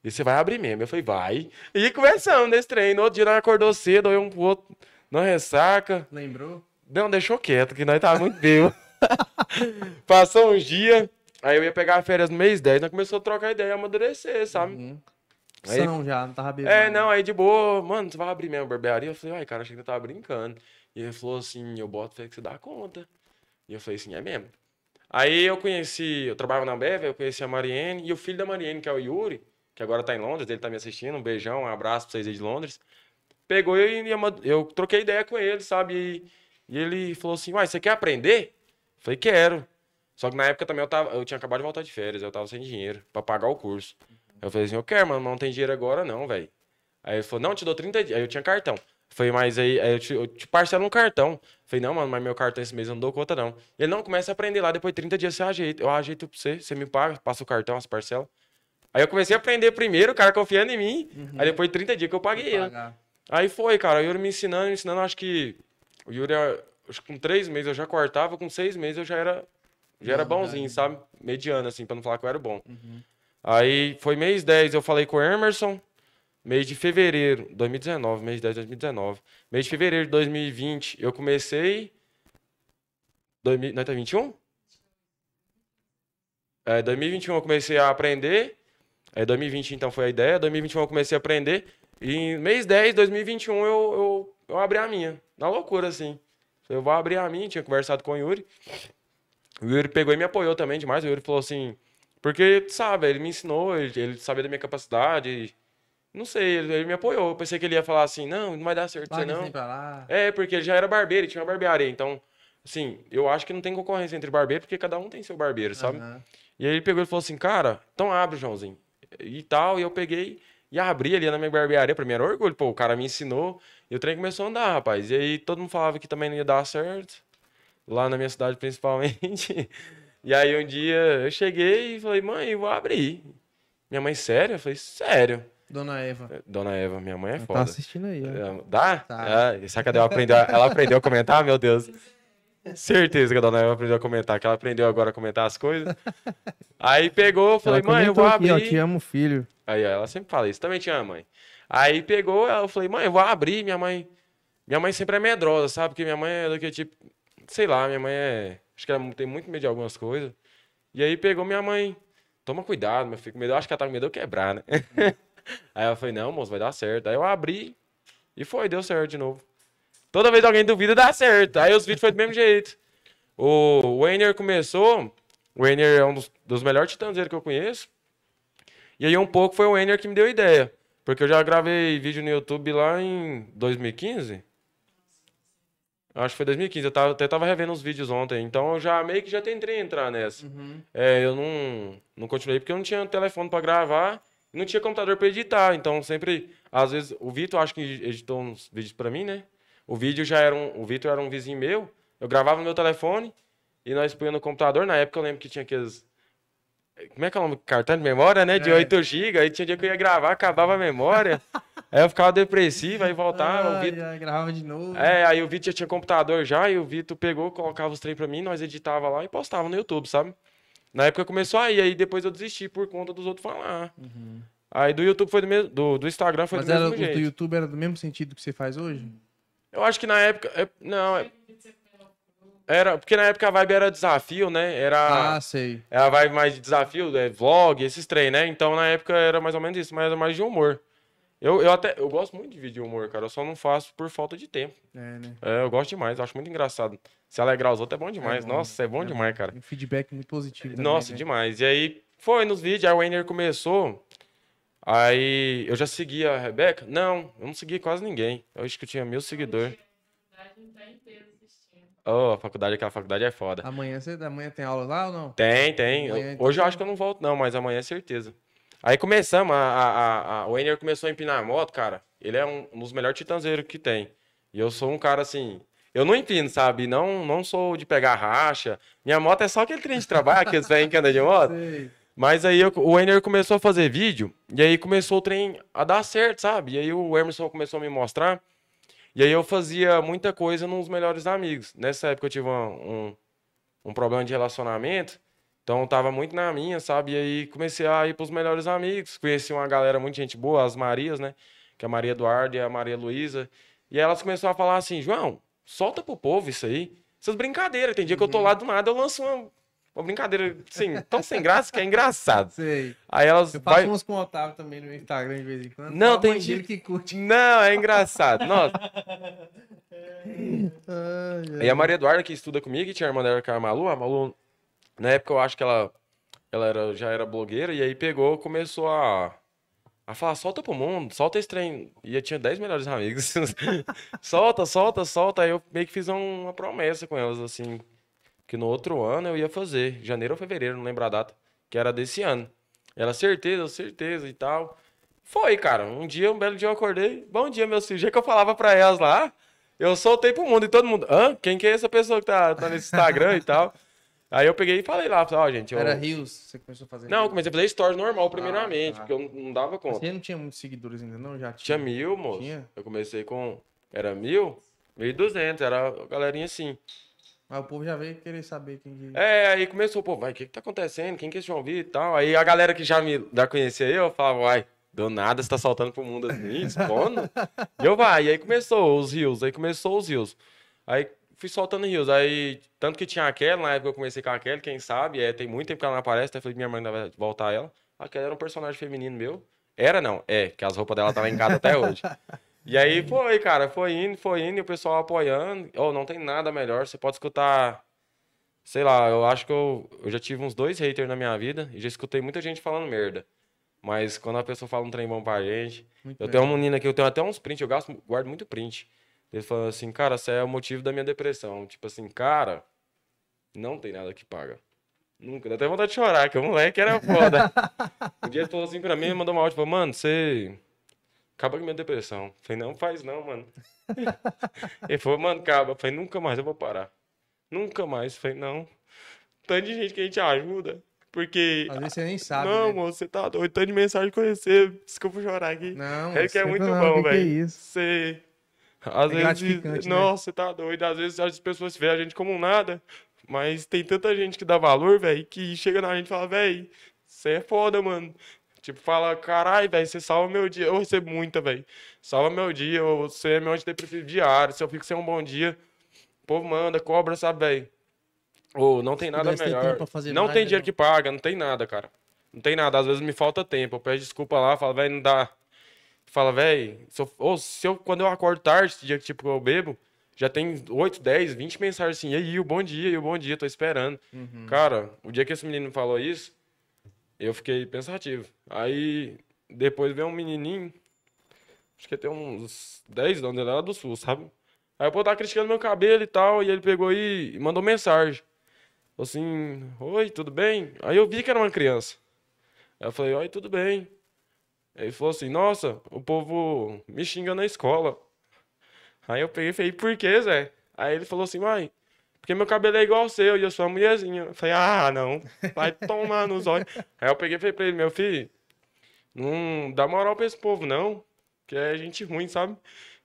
E você vai abrir mesmo. Eu falei, vai. E conversando nesse trem. No outro dia nós acordou cedo, olhou um pro outro, não ressaca. Lembrou? Não, deixou quieto, que nós tava muito bêbado. [LAUGHS] Passou um dia, aí eu ia pegar férias no mês 10, nós começou a trocar ideia amadurecer, sabe? Uhum. Aí, São já, não tava bêbado. É, não, né? aí de boa, mano, você vai abrir mesmo a barbearia? Eu falei, ai, cara, achei que eu tava brincando. E ele falou assim, eu boto fé que você dá conta. E eu falei assim, é mesmo. Aí eu conheci, eu trabalhava na Beve, eu conheci a Mariene, e o filho da Mariene, que é o Yuri, que agora tá em Londres, ele tá me assistindo. Um beijão, um abraço pra vocês aí de Londres. Pegou eu e eu troquei ideia com ele, sabe? E, ele falou assim: Uai, você quer aprender? falei, quero. Só que na época também eu, tava, eu tinha acabado de voltar de férias, eu tava sem dinheiro pra pagar o curso. Eu falei assim, eu quero, mano, mas não tem dinheiro agora não, velho. Aí ele falou, não, te dou 30 dias. Aí eu tinha cartão. Falei, mas aí, aí eu, te, eu, te, parcelo um cartão. Falei, não, mano, mas meu cartão esse mês eu não dou conta, não. Ele, não, começa a aprender lá, depois de 30 dias você ajeita. Eu ajeito pra você, você me paga, passa o cartão, as parcelas. Aí eu comecei a aprender primeiro, o cara confiando em mim. Uhum. Aí depois de 30 dias que eu paguei. Aí foi, cara. O Yuri me ensinando, me ensinando. Acho que o Yuri, acho que com três meses eu já cortava, com seis meses eu já era, já era bonzinho, sabe? Mediano, assim, pra não falar que eu era bom. Uhum. Aí foi mês 10, eu falei com o Emerson. Mês de fevereiro, 2019, mês 10 de 2019. Mês de fevereiro de 2020, eu comecei. 2000, não é, tá 21? É, 2021 eu comecei a aprender. Aí é, 2020, então, foi a ideia. 2021 eu comecei a aprender. E em mês 10, 2021, eu, eu, eu abri a minha. Na loucura, assim. Eu vou abrir a minha, tinha conversado com o Yuri. O Yuri pegou e me apoiou também demais. O Yuri falou assim. Porque, sabe, ele me ensinou, ele, ele sabia da minha capacidade. não sei, ele, ele, me apoiou. Eu pensei que ele ia falar assim: não, não vai dar certo, você não. É, porque ele já era barbeiro, ele tinha uma barbearia. Então, assim, eu acho que não tem concorrência entre barbeiro, porque cada um tem seu barbeiro, sabe? Uhum. E aí ele pegou e falou assim: cara, então abre, Joãozinho e tal. E eu peguei e abri ali na minha barbearia, pra mim era orgulho. Pô, o cara me ensinou e o trem começou a andar, rapaz. E aí todo mundo falava que também não ia dar certo, lá na minha cidade principalmente. [LAUGHS] e aí um dia eu cheguei e falei, mãe, eu vou abrir. Minha mãe, sério? Eu falei, sério. Dona Eva. Eh, Dona Eva, minha mãe é tá foda. Tá assistindo aí. Eh, ó. Dá? Tá. Ah, sabe que ela aprendeu, ela aprendeu a comentar, meu Deus. Certeza que a dona Eva aprendeu a comentar, que ela aprendeu agora a comentar as coisas. Aí pegou, falei, mãe, eu vou abrir. Aqui, eu te amo, filho. Aí ela sempre fala isso, também te ama, mãe. Aí pegou, eu falei, mãe, eu vou abrir, minha mãe. Minha mãe sempre é medrosa, sabe? Porque minha mãe é do que tipo. Sei lá, minha mãe é. Acho que ela tem muito medo de algumas coisas. E aí pegou minha mãe. Toma cuidado, meu filho. medo, eu acho que ela tá com medo de eu quebrar, né? [LAUGHS] aí ela falou, não, moço, vai dar certo. Aí eu abri e foi, deu certo de novo. Toda vez que alguém duvida, dá certo. Aí os vídeos foi do mesmo jeito. O Wayner começou. O Wayner é um dos, dos melhores titãs que eu conheço. E aí um pouco foi o Wayner que me deu a ideia. Porque eu já gravei vídeo no YouTube lá em 2015. Acho que foi 2015. Eu tava, até tava revendo os vídeos ontem. Então eu já meio que já tentei entrar nessa. Uhum. É, eu não, não continuei porque eu não tinha telefone para gravar. Não tinha computador para editar. Então sempre. Às vezes o Vitor, acho que editou uns vídeos para mim, né? O vídeo já era um. O Vitor era um vizinho meu. Eu gravava no meu telefone e nós punha no computador. Na época eu lembro que tinha aqueles. Como é que é o nome? Cartão de memória, né? De é. 8 GB. Aí tinha dia que eu ia gravar, acabava a memória. [LAUGHS] aí eu ficava depressivo, aí voltava. Ah, o Vitor... gravava de novo. É, aí o Vitor já tinha computador já, e o Vitor pegou, colocava os trem pra mim, nós editava lá e postava no YouTube, sabe? Na época começou aí, aí depois eu desisti por conta dos outros falar. Uhum. Aí do YouTube foi do mesmo. Do, do Instagram foi Mas do mesmo. Mas do YouTube era do mesmo sentido que você faz hoje? Eu acho que na época. É, não, é, era, porque na época a vibe era desafio, né? Era, ah, sei. Era é a vibe mais de desafio, é, vlog, esses três, né? Então na época era mais ou menos isso, mas era mais de humor. Eu, eu até eu gosto muito de vídeo de humor, cara. Eu só não faço por falta de tempo. É, né? É, eu gosto demais, eu acho muito engraçado. Se alegrar os outros é bom demais. É Nossa, é bom é demais, cara. Um feedback muito positivo. Também, Nossa, né? demais. E aí foi nos vídeos, aí o começou. Aí eu já seguia a Rebeca? Não, eu não seguia quase ninguém. Eu acho que eu tinha mil seguidores. Oh, a faculdade, aquela faculdade é foda. Amanhã, você, amanhã tem aula lá ou não? Tem, tem. Amanhã, então... Hoje eu tá acho que eu não volto, não, mas amanhã é certeza. Aí começamos, a, a, a, o Ener começou a empinar a moto, cara. Ele é um, um dos melhores titanzeiros que tem. E eu sou um cara assim. Eu não empino, sabe? Não, não sou de pegar racha. Minha moto é só aquele trem de trabalho, aqueles velhos que andam de moto. [LAUGHS] Sei. Mas aí eu, o Enner começou a fazer vídeo, e aí começou o trem a dar certo, sabe? E aí o Emerson começou a me mostrar, e aí eu fazia muita coisa nos melhores amigos. Nessa época eu tive um, um, um problema de relacionamento, então tava muito na minha, sabe? E aí comecei a ir pros melhores amigos, conheci uma galera muito gente boa, as Marias, né? Que é a Maria Eduarda e a Maria Luísa. E elas começaram a falar assim, João, solta pro povo isso aí. Essas brincadeiras. Tem dia que eu tô uhum. lá do nada, eu lanço uma uma brincadeira, sim, tão sem graça que é engraçado. Sei. Aí elas. Eu passo vai... uns com o Otávio também no Instagram de vez em quando. Não, tem gente que curte. Não, é engraçado. Nossa. Ai, e a Maria Eduarda, que estuda comigo, e tinha a irmã dela que era é a Malu. A Malu, na época, eu acho que ela, ela era, já era blogueira, e aí pegou, começou a a falar, solta pro mundo, solta esse trem. E eu tinha 10 melhores [LAUGHS] amigos. solta, solta, solta. Aí eu meio que fiz uma promessa com elas, assim, que no outro ano eu ia fazer, janeiro ou fevereiro, não lembro a data, que era desse ano. Ela, certeza, certeza e tal. Foi, cara. Um dia, um belo dia eu acordei. Bom dia, meu filho. que eu falava pra elas lá, eu soltei pro mundo e todo mundo, hã? Quem que é essa pessoa que tá, tá nesse Instagram e tal? [LAUGHS] Aí eu peguei e falei lá, ó, oh, gente. Eu... Era Rios, você começou a fazer? Não, eu comecei a fazer stories normal, primeiramente, ah, tá. porque eu não, dava conta. você não tinha muitos seguidores ainda, não? Já tinha? Tinha mil, moço. Tinha? Eu comecei com. Era mil? Mil e duzentos, era a galerinha assim. Mas o povo já veio querer saber quem que... É, aí começou, pô, vai, o que que tá acontecendo? Quem que é esse João Vitor e tal? Aí a galera que já me dá conhecia eu, eu falava, vai, do nada você tá saltando pro mundo assim, [LAUGHS] expondo. e eu, vai, e aí começou os rios, aí começou os rios. Aí fui soltando rios, aí, tanto que tinha aquela, na época eu comecei com aquela, quem sabe, é, tem muito tempo que ela não aparece, até falei minha mãe vai voltar ela. Aquela era um personagem feminino meu. Era não, é, que as roupas dela tava em casa até hoje. [LAUGHS] E aí foi, cara, foi indo, foi indo, e o pessoal apoiando. Oh, não tem nada melhor, você pode escutar. Sei lá, eu acho que eu, eu já tive uns dois haters na minha vida e já escutei muita gente falando merda. Mas quando a pessoa fala um trem bom pra gente. Muito eu bem. tenho uma menina que eu tenho até uns prints, eu gasto, guardo muito print. Ele falando assim, cara, você é o motivo da minha depressão. Tipo assim, cara, não tem nada que paga. Nunca, dá até vontade de chorar, que o moleque era foda. [LAUGHS] um dia ele falou assim pra mim, mandou uma áudio, falou, mano, você acaba com minha depressão. Falei, não faz não, mano. [LAUGHS] Ele falou, mano, acaba. Falei, nunca mais eu vou parar. Nunca mais. Falei, não. Tanto de gente que a gente ajuda. Porque. Às vezes você nem sabe. Não, né? moço, você tá doido. Tanto de mensagem que eu recebo. Desculpa chorar aqui. Não, É que é muito não, bom, é velho. Você. É às é vezes. Né? Nossa, você tá doido. Às vezes as pessoas veem a gente como nada. Mas tem tanta gente que dá valor, velho, que chega na gente e fala, velho, você é foda, mano. Tipo, fala, carai, velho, você salva meu dia. Eu recebo muita, velho. Salva meu dia, você é meu antidepressivo diário. Se eu fico sem um bom dia, o povo manda, cobra, sabe, velho? Ou oh, não tem nada melhor. não mais, tem dinheiro não. Né? que paga, não tem nada, cara. Não tem nada. Às vezes me falta tempo. Eu peço desculpa lá, falo, velho, não dá. Fala, velho, se, eu, oh, se eu, quando eu acordo tarde, esse dia que tipo, eu bebo, já tem 8, 10, 20 mensagens assim, e aí, o bom dia, e o bom dia, tô esperando. Uhum. Cara, o dia que esse menino falou isso, eu fiquei pensativo. Aí depois veio um menininho, acho que tem uns 10 anos, ele era do Sul, sabe? Aí o povo tava tá criticando meu cabelo e tal, e ele pegou e mandou mensagem. Falou assim, oi, tudo bem? Aí eu vi que era uma criança. Aí eu falei, oi, tudo bem. ele falou assim, nossa, o povo me xinga na escola. Aí eu peguei e falei, por quê, Zé? Aí ele falou assim, mãe, porque meu cabelo é igual ao seu e eu sou uma mulherzinha. Eu falei, ah, não, vai tomar nos olhos. [LAUGHS] Aí eu peguei e falei pra ele, meu filho, não dá moral pra esse povo, não, que é gente ruim, sabe?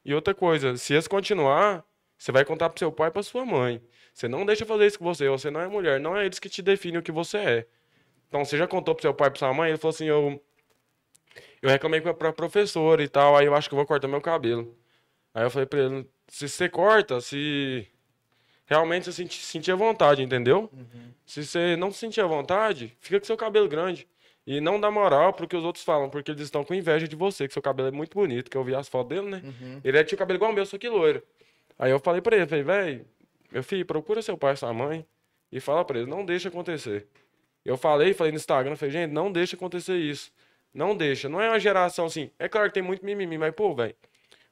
E outra coisa, se isso continuar, você vai contar pro seu pai e pra sua mãe. Você não deixa fazer isso com você, você não é mulher, não é eles que te definem o que você é. Então, você já contou pro seu pai e pra sua mãe? Ele falou assim, eu... Eu reclamei pra professora e tal, aí eu acho que eu vou cortar meu cabelo. Aí eu falei pra ele, se você corta, se realmente você senti, vontade, entendeu? Uhum. Se você não sentia sentir vontade, fica com seu cabelo grande. E não dá moral pro que os outros falam, porque eles estão com inveja de você, que seu cabelo é muito bonito, que eu vi as fotos dele, né? Uhum. Ele é tinha o cabelo igual o meu, só que loiro. Aí eu falei pra ele, falei, velho, meu filho, procura seu pai, sua mãe, e fala pra ele não deixa acontecer. Eu falei, falei no Instagram, falei, gente, não deixa acontecer isso. Não deixa. Não é uma geração assim. É claro que tem muito mimimi, mas, pô, velho,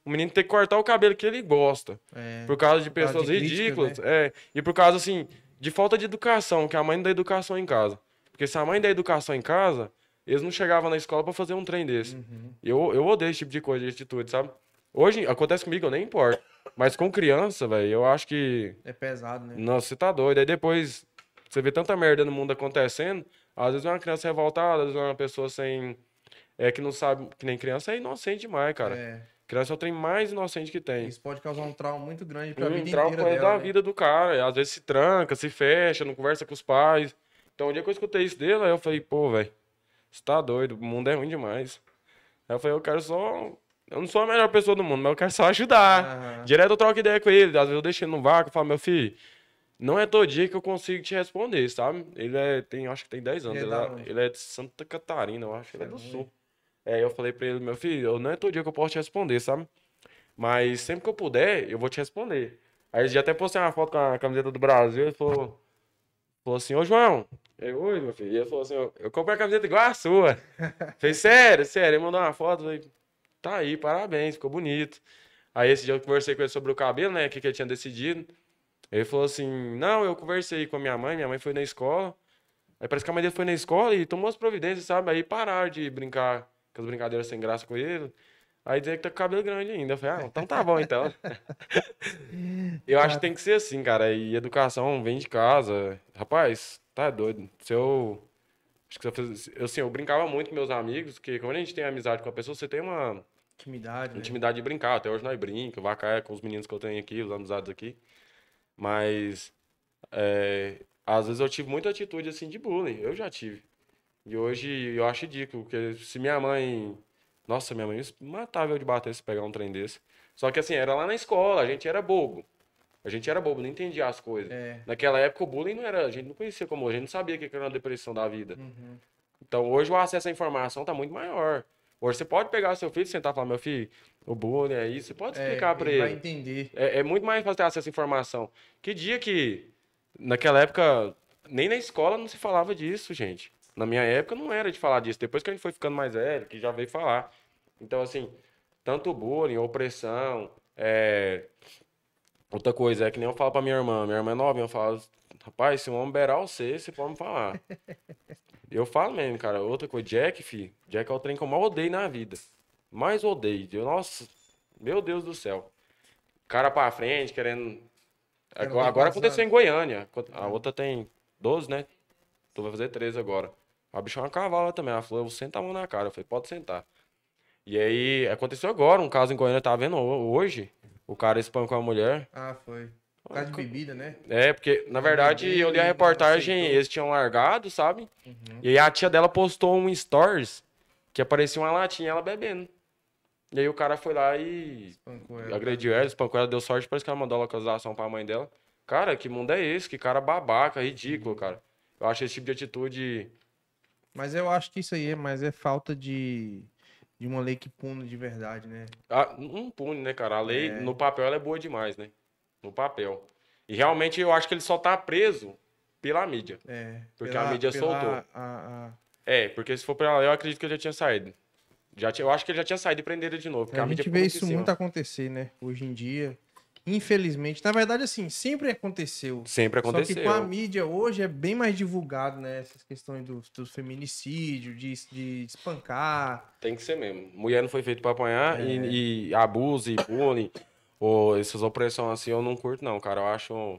o menino tem que cortar o cabelo que ele gosta. É, por causa de causa pessoas de crítica, ridículas. Né? É, e por causa, assim, de falta de educação, que a mãe não dá educação em casa. Porque se a mãe dá educação em casa, eles não chegavam na escola para fazer um trem desse. Uhum. Eu, eu odeio esse tipo de coisa, de atitude, sabe? Hoje, acontece comigo, eu nem importo. Mas com criança, velho, eu acho que. É pesado, né? Nossa, você tá doido. Aí depois você vê tanta merda no mundo acontecendo. Às vezes é uma criança revoltada, às vezes é uma pessoa sem. É que não sabe, que nem criança é inocente demais, cara. É. Criança é o trem mais inocente que tem. Isso pode causar um trauma muito grande pra um vida trauma inteira é dela, da né? vida do cara. Às vezes se tranca, se fecha, não conversa com os pais. Então, o dia que eu escutei isso dele, aí eu falei, pô, velho, você tá doido, o mundo é ruim demais. Aí eu falei, eu quero só... Eu não sou a melhor pessoa do mundo, mas eu quero só ajudar. Uhum. Direto eu troco ideia com ele. Às vezes eu deixo ele no vácuo e falo, meu filho, não é todo dia que eu consigo te responder, sabe? Ele é, tem, acho que tem 10 anos. ele, é, é ele, é, de Santa Catarina, eu acho. Ele é do é Sul. É, eu falei para ele, meu filho, não é todo dia que eu posso te responder, sabe? Mas sempre que eu puder, eu vou te responder. Aí ele já até postei uma foto com a camiseta do Brasil, ele falou, falou assim, ô João, eu, oi, meu filho. E ele falou assim, eu, eu comprei a camiseta igual a sua. [LAUGHS] falei, sério, sério. Ele mandou uma foto, falei, tá aí, parabéns, ficou bonito. Aí esse dia eu conversei com ele sobre o cabelo, né, o que, que ele tinha decidido. Ele falou assim, não, eu conversei com a minha mãe, minha mãe foi na escola. Aí parece que a mãe dele foi na escola e tomou as providências, sabe? Aí pararam de brincar com as brincadeiras sem graça com ele. Aí dizia que tá com cabelo grande ainda. Eu falei, ah, então tá bom então. [LAUGHS] eu acho que tem que ser assim, cara. E educação vem de casa. Rapaz, tá doido. Se eu. Acho que se eu, eu, assim, eu brincava muito com meus amigos, porque quando a gente tem amizade com a pessoa, você tem uma. Intimidade. Né? Intimidade né? de brincar. Até hoje nós brincamos, vacaia é com os meninos que eu tenho aqui, os amizades aqui. Mas. É... às vezes eu tive muita atitude assim de bullying. Eu já tive. E hoje eu acho dico, porque se minha mãe. Nossa, minha mãe matava eu de bater se pegar um trem desse. Só que assim, era lá na escola, a gente era bobo. A gente era bobo, não entendia as coisas. É. Naquela época o bullying não era, a gente não conhecia como, a gente não sabia o que era uma depressão da vida. Uhum. Então hoje o acesso à informação está muito maior. Hoje você pode pegar seu filho e sentar e falar, meu filho, o bullying é isso, você pode é, explicar é, para ele. Vai entender. É, é, muito mais fácil ter acesso à informação. Que dia que, naquela época, nem na escola não se falava disso, gente. Na minha época não era de falar disso. Depois que a gente foi ficando mais velho, que já veio falar. Então, assim, tanto bullying, opressão, é... Outra coisa, é que nem eu falo pra minha irmã. Minha irmã é nova, eu falo, rapaz, se um homem beirar você, você pode me falar. [LAUGHS] eu falo mesmo, cara. Outra coisa, Jack, fi. Jack é o trem que eu mais odeio na vida. Mais odeio. Eu, nossa, meu Deus do céu. Cara pra frente, querendo. Agora, agora aconteceu em Goiânia. É. A outra tem 12, né? Tu vai fazer 13 agora. A bicha é uma cavala também. Ela falou, eu sento a mão na cara. Eu falei, pode sentar. E aí, aconteceu agora um caso em Goiânia, tá vendo hoje? O cara espancou a mulher. Ah, foi. Por causa de bebida, né? É, porque, na verdade, bebida, eu li a reportagem, eles tinham largado, sabe? Uhum. E aí a tia dela postou um stories que aparecia uma latinha ela bebendo. E aí o cara foi lá e espancou ela. agrediu ela, espancou ela, deu sorte, parece que ela mandou a localização pra mãe dela. Cara, que mundo é esse? Que cara babaca, ridículo, uhum. cara. Eu acho esse tipo de atitude mas eu acho que isso aí é, mas é falta de, de uma lei que pune de verdade, né? Ah, não pune, né, cara? A lei é. no papel ela é boa demais, né? No papel. E realmente eu acho que ele só tá preso pela mídia. É. Porque pela, a mídia soltou. A, a... É, porque se for pela lei, eu acredito que ele já tinha saído. Já tinha, eu acho que ele já tinha saído e prenderam de novo. A, a, gente vê isso muito acontecer, né? Hoje em dia. Infelizmente. Na verdade, assim, sempre aconteceu. Sempre aconteceu. Só que com a mídia hoje é bem mais divulgado, né? Essas questões do, do feminicídio, de, de espancar. Tem que ser mesmo. Mulher não foi feita para apanhar é. e, e, abuso e bullying. [COUGHS] ou essas opressões assim, eu não curto, não, cara. Eu acho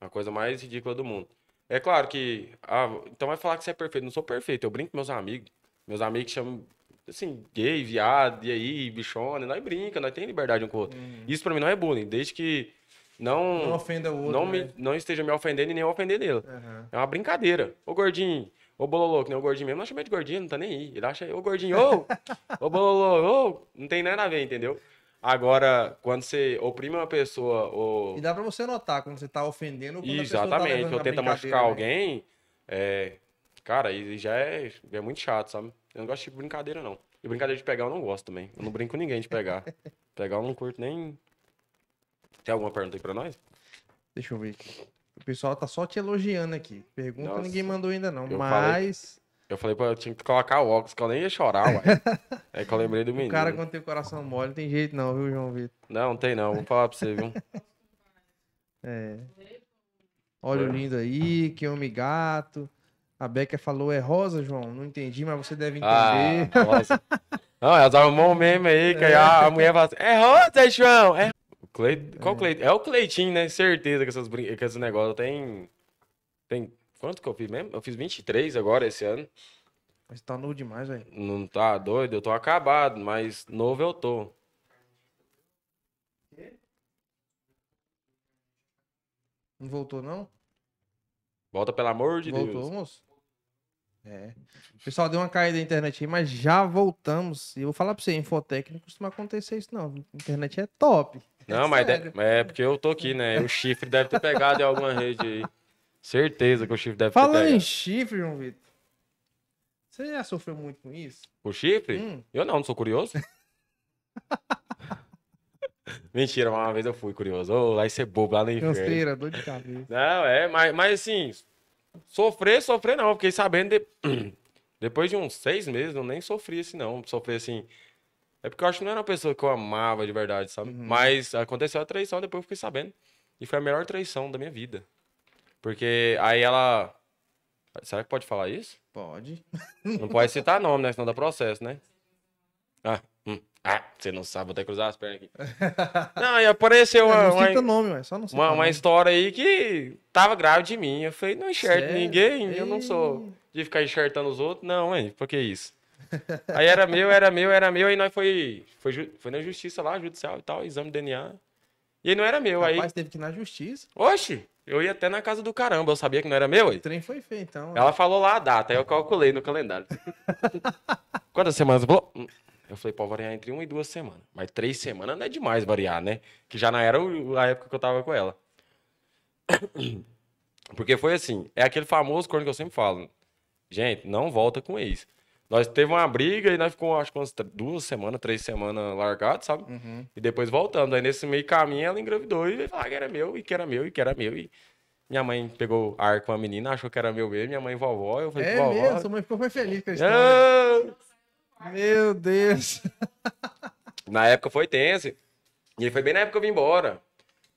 a coisa mais ridícula do mundo. É claro que. Ah, então vai falar que você é perfeito. Não sou perfeito. Eu brinco com meus amigos. Meus amigos chamam assim, gay, viado, e aí, bichona, nós brinca, nós tem liberdade um com o outro. Uhum. Isso pra mim não é bullying, desde que não... Não ofenda o outro, Não, me, né? não esteja me ofendendo e nem ofender dele. Uhum. É uma brincadeira. Ô, gordinho, ô, bololô, que nem o gordinho mesmo, não chama de gordinho, não tá nem aí. Ele acha, ô, gordinho, ô, [LAUGHS] ô, bololô, ô, não tem nada a ver, entendeu? Agora, quando você oprime uma pessoa ou... E dá pra você notar quando você tá ofendendo quando Exatamente, a pessoa tá ou tenta machucar né? alguém... É, cara, e já é, é muito chato, sabe? Eu não gosto de brincadeira, não. E brincadeira de pegar eu não gosto também. Eu não brinco com ninguém de pegar. [LAUGHS] pegar eu não curto nem. Tem alguma pergunta aí pra nós? Deixa eu ver aqui. O pessoal tá só te elogiando aqui. Pergunta Nossa, ninguém mandou ainda, não. Eu mas. Falei... Eu falei, pra eu tinha que colocar o óculos, que eu nem ia chorar, ué. [LAUGHS] é que eu lembrei do menino. O cara, quando tem o coração mole, não tem jeito não, viu, João Vitor? Não, não tem não. Vou falar pra você, viu? [LAUGHS] é. Olha o lindo aí, que homem gato. A Becker falou, é rosa, João? Não entendi, mas você deve ah, entender. Ah, rosa. Não, elas arrumam um meme aí, que é. a, mulher fala assim, é rosa, João! É... O é. Qual é. Cleitinho? É o Cleitinho, né? Certeza que, essas brin... que esse negócio tem... Tem... Quanto que eu fiz mesmo? Eu fiz 23 agora, esse ano. Mas tá novo demais, velho. Não tá doido? Eu tô acabado, mas novo eu tô. Não voltou, não? Volta, pelo amor de voltou, Deus. Voltou, moço? É. O pessoal deu uma caída na internet aí, mas já voltamos. E eu vou falar pra você, Infotec não costuma acontecer isso, não. A internet é top. Não, é mas de... é porque eu tô aqui, né? O chifre deve ter pegado em alguma rede aí. Certeza que o chifre deve ter pegado. Falando em chifre, João Vitor. Você já sofreu muito com isso? O chifre? Hum. Eu não, não sou curioso. [LAUGHS] Mentira, uma vez eu fui curioso. Ô, oh, lá isso é bobo, lá no Canseira, dor de cabeça. Não, é, mas, mas assim, Sofrer, sofrer não. fiquei sabendo de... [CLEARS THROAT] depois de uns seis meses, eu nem sofri assim, não. Sofri assim. É porque eu acho que não era uma pessoa que eu amava de verdade, sabe? Uhum. Mas aconteceu a traição, depois eu fiquei sabendo. E foi a melhor traição da minha vida. Porque aí ela. Será que pode falar isso? Pode. Não pode citar nome, né? Senão dá processo, né? Ah. Ah, você não sabe, vou até cruzar as pernas aqui. [LAUGHS] não, e apareceu uma, é, não uma, nome, ué, só não uma, uma história aí que tava grave de mim. Eu falei, não enxerto ninguém, Ei. eu não sou de ficar enxertando os outros. Não, mãe, por que isso? aí era meu, era meu, era meu, aí nós foi, foi, foi na justiça lá, judicial e tal, exame de DNA. E aí não era meu, Rapaz, aí... teve que ir na justiça. Oxi, eu ia até na casa do caramba, eu sabia que não era meu. Aí. O trem foi feio, então. Ela falou lá a data, aí eu calculei no calendário. [LAUGHS] Quantas semanas? Eu falei, pode variar entre uma e duas semanas. Mas três semanas não é demais variar, né? Que já não era a época que eu tava com ela. [CLEARS THROAT] Porque foi assim, é aquele famoso corno que eu sempre falo. Gente, não volta com ex. Nós teve uma briga e nós ficou, acho que umas duas semanas, três semanas largados, sabe? Uhum. E depois voltando. Aí nesse meio caminho ela engravidou e falou falar que era meu, e que era meu, e que era meu. E minha mãe pegou ar com a menina, achou que era meu mesmo, minha mãe vovó. Eu falei, é vovó. Mesmo, sua mãe ficou feliz com a é. história. Meu Deus. [LAUGHS] Na época foi tenso. E foi bem na época que eu vim embora.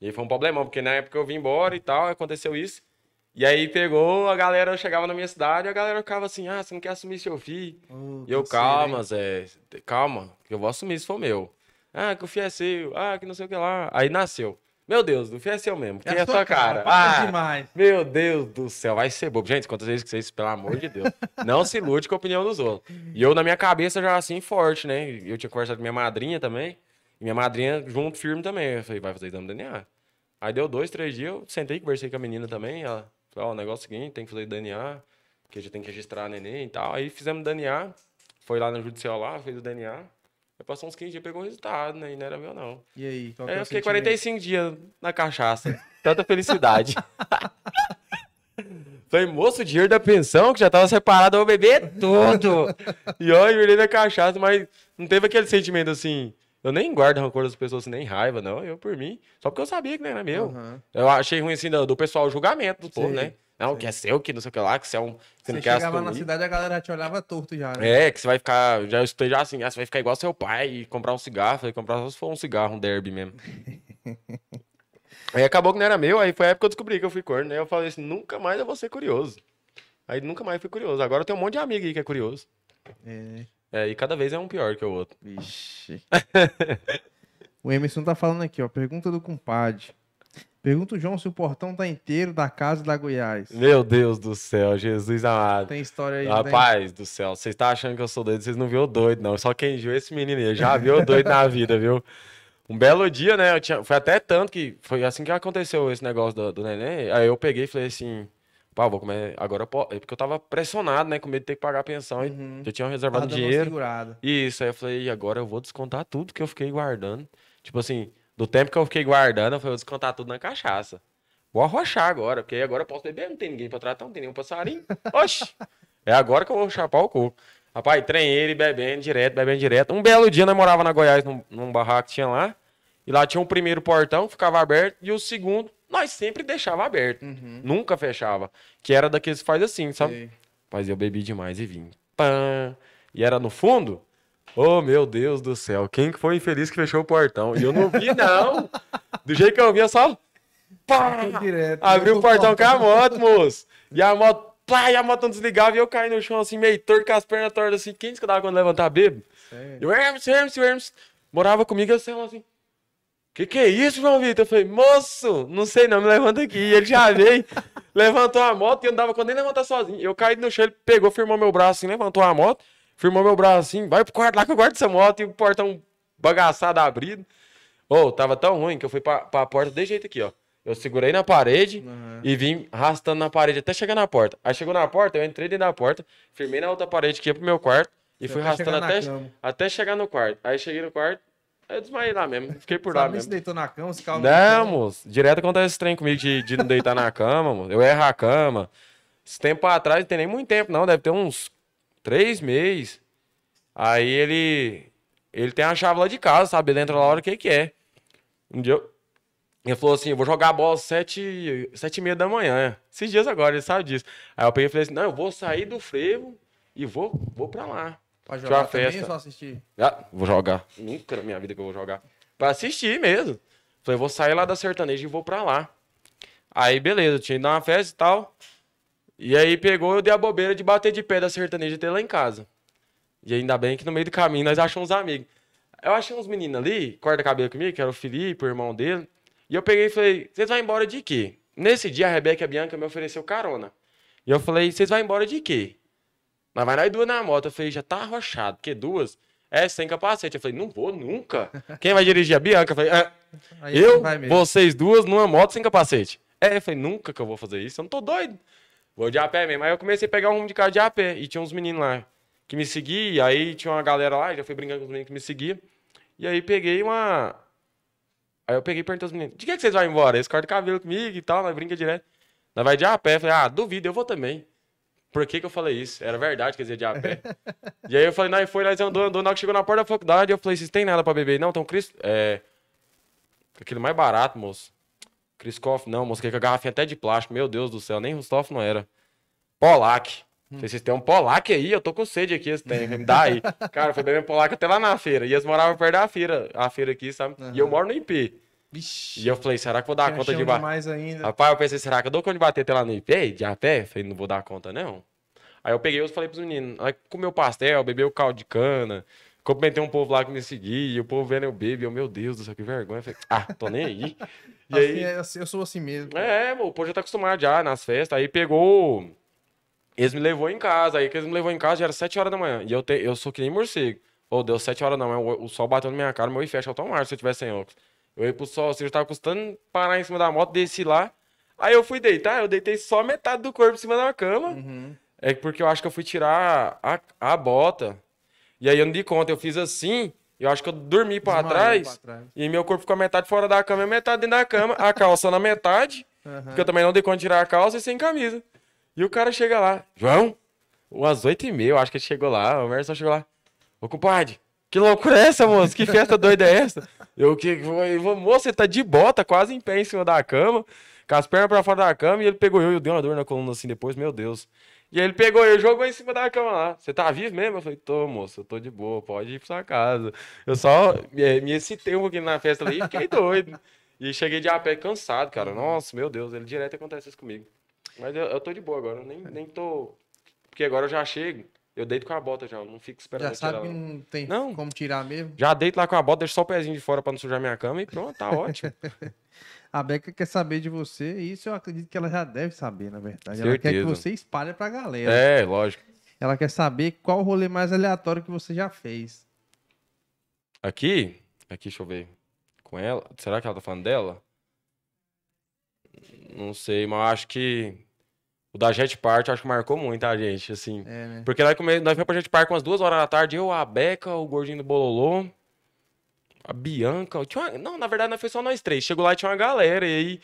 E foi um problemão, porque na época eu vim embora e tal, aconteceu isso. E aí pegou, a galera chegava na minha cidade e a galera ficava assim, ah, você não quer assumir seu filho? Oh, e eu, calma, Zé, calma, que eu vou assumir se for meu. Ah, que o filho é seu, ah, que não sei o que lá. Aí nasceu. Meu Deus, do fio assim é seu mesmo. Quem é, a sua cara? cara? Ah, demais. Meu Deus do céu, vai ser bobo. Gente, quantas vezes que vocês, pelo amor de Deus, não se lute com a opinião dos outros. E eu, na minha cabeça, já assim, forte, né? Eu tinha conversado com minha madrinha também. E minha madrinha, junto, firme também. Eu falei, vai fazer exame DNA. Aí deu dois, três dias, eu sentei, conversei com a menina também. Ela falou, ó, oh, o negócio é o seguinte, tem que fazer DNA, que a gente tem que registrar neném e tal. Aí fizemos DNA, foi lá no judicial lá, fez o DNA. Aí passou uns 15 dias, pegou o resultado, né? E não era meu, não. E aí? Qual aí é eu fiquei 45 dias na cachaça. Tanta felicidade. [LAUGHS] Falei, moço, o dinheiro da pensão que já tava separado, eu vou beber tudo. e olha, eu olhei na cachaça, mas não teve aquele sentimento assim. Eu nem guardo rancor das pessoas, nem raiva, não. Eu, por mim, só porque eu sabia que não era meu. Uhum. Eu achei ruim, assim, do, do pessoal o julgamento do povo, né? Não, Sim. que é seu, que não sei o que lá, que você é um. Você, você chegava na cidade, a galera te olhava torto já. Né? É, que você vai ficar. Já eu já assim, ah, você vai ficar igual seu pai e comprar um cigarro. Falei, comprar só se for um cigarro, um derby mesmo. [LAUGHS] aí acabou que não era meu, aí foi a época que eu descobri que eu fui corno. Aí né? eu falei assim, nunca mais eu vou ser curioso. Aí nunca mais fui curioso. Agora eu tenho um monte de amigo aí que é curioso. É. É, e cada vez é um pior que o outro. Ixi. [LAUGHS] o Emerson tá falando aqui, ó. Pergunta do compadre. Pergunta o João se o portão tá inteiro da casa da Goiás. Meu Deus do céu, Jesus amado. Tem história aí. Rapaz tem... do céu, vocês tá achando que eu sou doido, vocês não viu o doido, não. Só quem viu esse menino aí, já viu o doido na vida, viu? Um belo dia, né? Eu tinha... Foi até tanto que foi assim que aconteceu esse negócio do, do neném. Aí eu peguei e falei assim, pá, vou comer agora, é porque eu tava pressionado, né, com medo de ter que pagar a pensão, uhum. eu tinha reservado dinheiro. Segurada. Isso, aí eu falei, agora eu vou descontar tudo que eu fiquei guardando. Tipo assim, do tempo que eu fiquei guardando, eu falei, vou descontar tudo na cachaça. Vou arrochar agora, porque agora eu posso beber, não tem ninguém pra tratar, não tem nenhum passarinho. Oxi! É agora que eu vou chapar o coco. Rapaz, treinei ele bebendo direto, bebendo direto. Um belo dia nós morava na Goiás, num, num barraco que tinha lá. E lá tinha o um primeiro portão, ficava aberto, e o segundo, nós sempre deixava aberto. Uhum. Nunca fechava. Que era daqueles que faz assim, sabe? Mas eu bebi demais e vim. Pã. E era no fundo, Oh, meu Deus do céu, quem foi infeliz que fechou o portão? E eu não vi, não. Do jeito que eu vi, é só. Pá! Direto, né? Abriu o portão com a moto, moço. E a moto, pá, e a moto não desligava e eu caí no chão assim, meio torto, com as pernas tortas assim. Quem disse que eu dava quando levantar bebo? E o Hermes, Hermes, Hermes. Morava comigo, eu sei assim. Que que é isso, João Vitor? Eu falei, moço, não sei não, me levanta aqui. E ele já veio, [LAUGHS] levantou a moto e eu não dava quando nem levantar sozinho. Eu caí no chão, ele pegou, firmou meu braço assim, levantou a moto firmou meu braço assim, vai pro quarto lá que eu guardo essa moto e o portão bagaçado abrido. Ô, oh, tava tão ruim que eu fui pra, pra porta desse jeito aqui, ó. Eu segurei na parede uhum. e vim arrastando na parede até chegar na porta. Aí chegou na porta, eu entrei dentro da porta, firmei na outra parede que ia pro meu quarto e Você fui arrastando até, até chegar no quarto. Aí cheguei no quarto, eu desmaiei lá mesmo, fiquei por lá mesmo. Você deitou na cama, se calma. Não, né? moço, direto acontece esse trem comigo de, de não deitar na cama, moço. Eu erro a cama. Esse tempo atrás, não tem nem muito tempo não, deve ter uns três meses. Aí ele. Ele tem a chave lá de casa, sabe? Ele entra lá na hora que ele quer. Um dia eu, ele falou assim: eu vou jogar a bola às sete, sete e meia da manhã. Esses dias agora, ele sabe disso. Aí eu peguei e falei assim: não, eu vou sair do frevo e vou, vou pra lá. Pra jogar uma festa. só assistir? Ah, vou jogar. Nunca na minha vida que eu vou jogar. Pra assistir mesmo. Falei, vou sair lá da sertaneja e vou pra lá. Aí, beleza, tinha ido dar uma festa e tal. E aí pegou, eu dei a bobeira de bater de pé da sertaneja ter lá em casa. E ainda bem que no meio do caminho nós achamos uns amigos. Eu achei uns meninos ali, corta cabelo comigo, que era o Felipe, o irmão dele. E eu peguei e falei, vocês vão embora de quê? Nesse dia a Rebeca e a Bianca me ofereceu carona. E eu falei, vocês vão embora de quê? Mas vai nós duas na moto. Eu falei, já tá arrochado, porque duas? É, sem capacete. Eu falei, não vou nunca. [LAUGHS] Quem vai dirigir? A Bianca. Eu falei, é, eu, vocês duas, numa moto sem capacete. É, eu falei, nunca que eu vou fazer isso, eu não tô doido. Vou de a pé mesmo. Aí eu comecei a pegar um rumo de casa de a pé. E tinha uns meninos lá que me seguiam. Aí tinha uma galera lá, já fui brincando com os meninos que me seguiam. E aí peguei uma. Aí eu peguei e perguntei aos meninos: de que, é que vocês vão embora? Eles cortam cabelo comigo e tal, nós brinca direto. Nós vai de a pé. Eu falei: ah, duvido, eu vou também. Por que, que eu falei isso? Era verdade, eles iam de a pé. [LAUGHS] e aí eu falei: não e foi, nós andou, andou. Na hora que chegou na porta da faculdade, eu falei: vocês têm nada pra beber? Não, então, Cristo. É. Aquilo mais barato, moço. Kriskoff, não, mosquei com a garrafinha até de plástico. Meu Deus do céu, nem Rustoff não era. Polac. Hum. Vocês têm um Polac aí? Eu tô com sede aqui esse tempo. Me dá aí. [LAUGHS] Cara, foi bebendo Polac até lá na feira. E eles moravam perto da feira, a feira aqui, sabe? Uhum. E eu moro no IP. Vixe. E eu falei, será que vou dar conta de bater? Rapaz, eu pensei, será que eu dou conta de bater até lá no IP? de a pé? falei, não vou dar conta, não. Aí eu peguei e falei pros meninos, aí comeu pastel, bebeu caldo de cana, cumprimentei um povo lá que me seguia, e o povo vendo eu bebo, meu Deus do céu, que vergonha. Eu falei, ah, tô nem aí. E assim, aí... É assim, eu sou assim mesmo. É, o povo já tá acostumado já nas festas. Aí pegou. Eles me levou em casa. Aí que eles me levou em casa já era 7 horas da manhã. E eu, te... eu sou que nem morcego. Ou deu 7 horas da manhã, o, o sol bateu na minha cara, meu olho fecha automático se eu tivesse sem óculos. Eu ia pro sol, assim, eu tava custando parar em cima da moto, desci lá. Aí eu fui deitar, eu deitei só metade do corpo em cima da cama. Uhum. É porque eu acho que eu fui tirar a, a bota. E aí eu não dei conta, eu fiz assim. Eu acho que eu dormi para trás, trás, e meu corpo ficou metade fora da cama e metade dentro da cama. A calça na metade, uhum. porque eu também não dei conta de tirar a calça e sem camisa. E o cara chega lá, João, umas oito e meia, eu acho que ele chegou lá, o Merson chegou lá. Ô, compadre, que loucura é essa, moço? Que festa doida é essa? Eu que vou, moço, você tá de bota, quase em pé em cima da cama, com as pernas pra fora da cama, e ele pegou eu e eu dei uma dor na coluna assim depois, meu Deus. E aí ele pegou e jogou em cima da cama lá. Você tá vivo mesmo? Eu falei, tô, moço, eu tô de boa, pode ir pra sua casa. Eu só me, é, me excitei um pouquinho na festa ali e fiquei doido. E cheguei de a pé cansado, cara. Nossa, meu Deus, ele direto acontece isso comigo. Mas eu, eu tô de boa agora, nem, nem tô. Porque agora eu já chego, eu deito com a bota já, eu não fico esperando. Já sabe tirar. que não tem não. como tirar mesmo? Já deito lá com a bota, deixo só o pezinho de fora pra não sujar minha cama e pronto, tá ótimo. [LAUGHS] A Beca quer saber de você, e isso eu acredito que ela já deve saber, na verdade. Certeza. Ela quer que você espalhe pra galera. É, lógico. Ela quer saber qual o rolê mais aleatório que você já fez. Aqui? Aqui, deixa eu ver. Com ela? Será que ela tá falando dela? Não sei, mas acho que o da Jet Park acho que marcou muito a gente, assim. É, né? Porque nós, come... nós fomos pra Jet Park umas duas horas da tarde, eu, a Beca, o gordinho do Bololô a Bianca. Uma... Não, na verdade, não foi só nós três. Chegou lá e tinha uma galera. E aí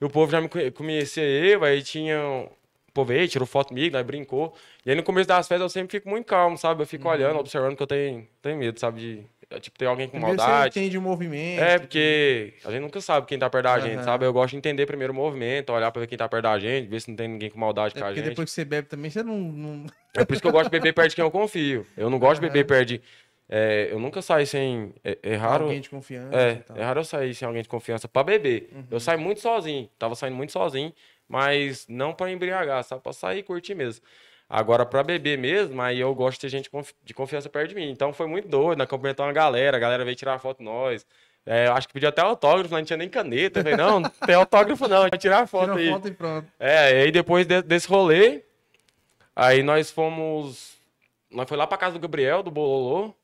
o povo já me conhecia eu, aí tinha. O povo aí, tirou foto comigo, brincou. E aí no começo das festas eu sempre fico muito calmo, sabe? Eu fico uhum. olhando, observando que eu tenho, tenho medo, sabe? De. É, tipo, tem alguém com maldade. Você entende o movimento. É, tipo, porque a gente nunca sabe quem tá perto da gente, uhum. sabe? Eu gosto de entender primeiro o movimento, olhar pra ver quem tá perto da gente, ver se não tem ninguém com maldade é com a gente. Porque depois que você bebe também, você não, não, É por isso que eu gosto de beber perto de quem eu confio. Eu não gosto uhum. de beber perto de é, eu nunca saí sem. É, é raro. Alguém de confiança. É, é raro eu sair sem alguém de confiança para beber. Uhum. Eu saí muito sozinho. Tava saindo muito sozinho, mas não para embriagar, sabe? Pra sair e curtir mesmo. Agora, para beber mesmo, aí eu gosto de ter gente de confiança perto de mim. Então foi muito doido, né? uma galera, a galera veio tirar foto nós. É, eu acho que pediu até autógrafo, não tinha nem caneta. Eu falei, não, não tem autógrafo não, vai tirar foto Tira aí. foto e pronto. É, e aí depois de, desse rolê, aí nós fomos. Nós foi lá pra casa do Gabriel, do Bololô.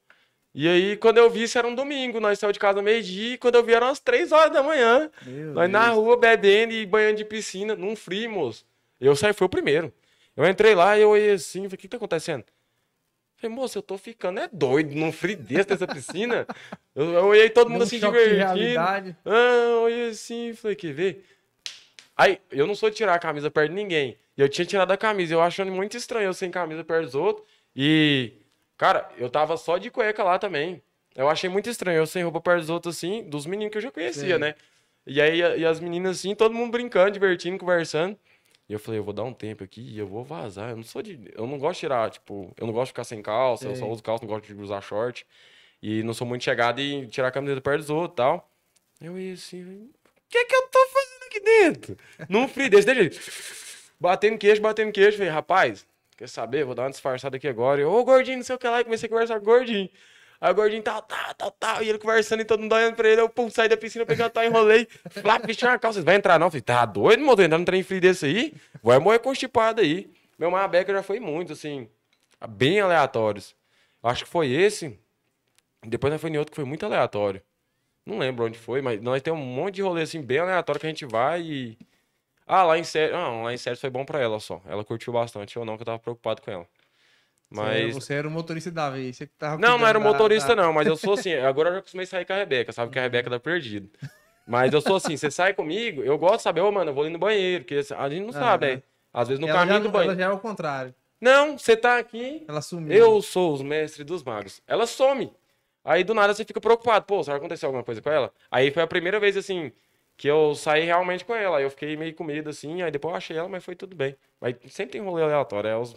E aí, quando eu vi, isso era um domingo. Nós saímos de casa meio-dia. E quando eu vi, eram umas 3 horas da manhã. Meu nós Deus. na rua, bebendo e banhando de piscina, num frio, moço. Eu saí, foi o primeiro. Eu entrei lá e eu olhei assim, falei, o que tá acontecendo? Falei, moço, eu tô ficando é doido num frio desse dessa piscina. [LAUGHS] eu, eu, olhei todo mundo assim, divertido. Ah, eu olhei assim, falei, quer ver? Aí, eu não sou de tirar a camisa perto de ninguém. E eu tinha tirado a camisa, eu achando muito estranho eu sem camisa perto dos outros. E Cara, eu tava só de cueca lá também. Eu achei muito estranho, eu sem roupa perto dos outros, assim, dos meninos que eu já conhecia, Sim. né? E aí e as meninas, assim, todo mundo brincando, divertindo, conversando. E eu falei, eu vou dar um tempo aqui e eu vou vazar. Eu não sou de. Eu não gosto de tirar, tipo, eu não gosto de ficar sem calça, Sim. eu só uso calça, não gosto de usar short. E não sou muito chegado em tirar a camiseta perto dos outros e tal. Eu ia assim, o que é que eu tô fazendo aqui dentro? Num frio desse, desse jeito. Batendo queixo, batendo queixo. Falei, rapaz, Quer saber? Vou dar uma disfarçada aqui agora. E eu, ô gordinho, não sei o que lá. E comecei a conversar com o gordinho. Aí o gordinho tal, tá, tal, tá, tal, tá, E ele conversando e todo mundo olhando pra ele. Eu, pum, saí da piscina, peguei a tal, enrolei. Flá, ah, bicho, uma calça. Vai entrar não? falei, tá doido, meu? Tô entrando no trem frio desse aí. Vai morrer constipado aí. Meu Marabeca já foi muito, assim. Bem aleatórios. Acho que foi esse. Depois nós foi em outro que foi muito aleatório. Não lembro onde foi, mas nós temos um monte de rolê assim, bem aleatório que a gente vai e. Ah, lá em série. Não, lá em série foi bom pra ela só. Ela curtiu bastante, ou não, que eu tava preocupado com ela. Mas... Você era o motorista da vez, você tava Não, não era o motorista, da... não, mas eu sou assim. Agora eu já costumei sair com a Rebeca, sabe que a Rebeca tá perdida. Mas eu sou assim, você sai comigo, eu gosto de saber, ô, oh, mano, eu vou ali no banheiro, porque a gente não sabe, né? Às vezes no ela caminho já, do banheiro. Ela já é o contrário. Não, você tá aqui. Ela sumiu. Eu sou os mestres dos magos. Ela some. Aí do nada você fica preocupado, pô, será que aconteceu alguma coisa com ela? Aí foi a primeira vez assim que eu saí realmente com ela. Eu fiquei meio com medo assim, aí depois eu achei ela, mas foi tudo bem. Mas sempre tem rolê aleatório. É os,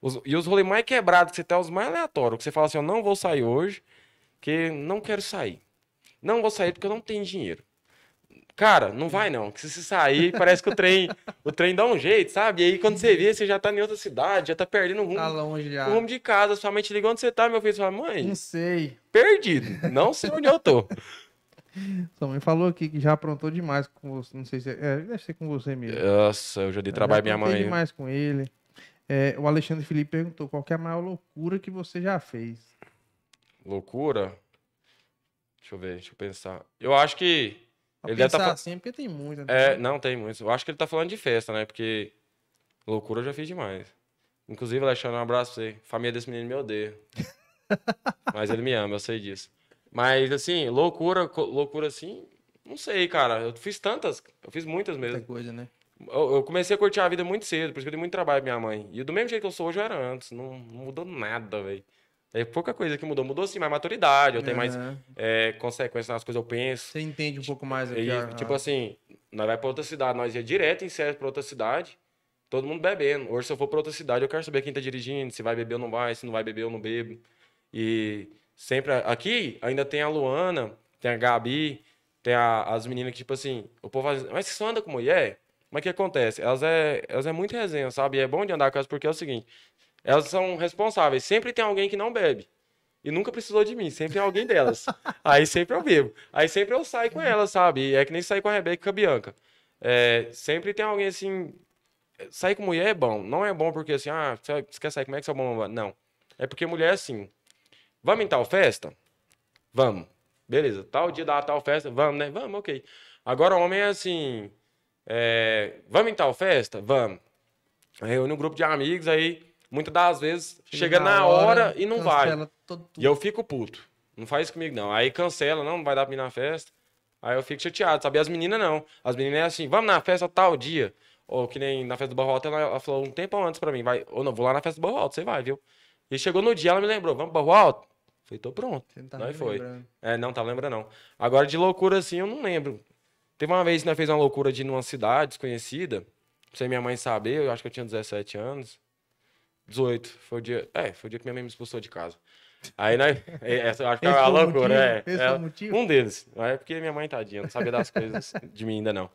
os, e os rolês mais quebrados que você tem, é os mais aleatórios. Que você fala assim: eu não vou sair hoje, que não quero sair. Não vou sair porque eu não tenho dinheiro. Cara, não vai não, que se você sair, parece que o trem, o trem dá um jeito, sabe? E aí quando você vê, você já tá em outra cidade, já tá perdendo o rumo, tá longe já. o rumo de casa, sua mãe te liga onde você tá, meu filho, você fala, mãe... Não sei. Perdido, não sei onde eu tô. [LAUGHS] Sua mãe falou aqui que já aprontou demais com você. Não sei se é, é deve ser com você mesmo. Nossa, eu já dei é, trabalho já minha mãe. demais com ele. É, o Alexandre Felipe perguntou qual é a maior loucura que você já fez. Loucura? Deixa eu ver, deixa eu pensar. Eu acho que. Pra ele tá pensar tá... assim, porque tem muita. Né? É, não, tem muito. Eu acho que ele tá falando de festa, né? Porque loucura eu já fiz demais. Inclusive, Alexandre, um abraço pra você. Família desse menino me odeia. [LAUGHS] Mas ele me ama, eu sei disso. Mas, assim, loucura, loucura assim, não sei, cara. Eu fiz tantas, eu fiz muitas mesmo. Muita coisa, né? Eu, eu, comecei a curtir a vida muito cedo, por isso que eu dei muito trabalho pra minha mãe. E do mesmo jeito que eu sou hoje, eu era antes. Não, não mudou nada, velho. É pouca coisa que mudou. Mudou assim, mais maturidade, eu tenho é. mais é, consequência nas coisas, eu penso. Você entende um tipo, pouco mais aqui. E, a... Tipo assim, nós vai pra outra cidade, nós ia direto em série pra outra cidade, todo mundo bebendo. Hoje, se eu for pra outra cidade, eu quero saber quem tá dirigindo, se vai beber ou não vai, se não vai beber ou não bebo. E sempre. Aqui ainda tem a Luana, tem a Gabi, tem a, as meninas que, tipo assim, o povo faz. mas você anda com mulher? Mas o que acontece? Elas é, elas é muito resenha, sabe? E é bom de andar com elas porque é o seguinte: elas são responsáveis. Sempre tem alguém que não bebe. E nunca precisou de mim, sempre tem alguém delas. [LAUGHS] Aí sempre eu bebo. Aí sempre eu saio com elas, sabe? E é que nem sair com a Rebeca e com a Bianca. É, sempre tem alguém assim. Sair com mulher é bom. Não é bom porque assim, ah, você quer sair, como é que você é bom? Não. É porque mulher é assim. Vamos em tal festa? Vamos. Beleza, tal dia da tal festa, vamos, né? Vamos, ok. Agora o homem é assim, é, vamos em tal festa? Vamos. Reúne um grupo de amigos, aí muitas das vezes chega, chega na hora, hora, e não vai. E eu fico puto. Não faz comigo, não. Aí cancela, não, não vai dar pra mim na festa. Aí eu fico chateado, sabe? E as meninas não. As meninas é assim, vamos na festa tal dia. Ou que nem na festa do Barro ela, ela falou um tempo antes pra mim, vai, ou não, vou lá na festa do Barro Alto, você vai, viu? E chegou no dia, ela me lembrou, vamos pro Alto. Falei, tô pronto. Você não tá foi. Lembrando. É, não tá lembrando, não. Agora, de loucura assim, eu não lembro. Teve uma vez que nós fez uma loucura de ir numa cidade desconhecida, sem minha mãe saber, eu acho que eu tinha 17 anos. 18. Foi o dia. É, foi o dia que minha mãe me expulsou de casa. Aí nós. [LAUGHS] É, essa, eu acho que é uma é loucura, motivo, é. é, é motivo. Um deles. É porque minha mãe, tadinha, não sabia das coisas de mim ainda, não.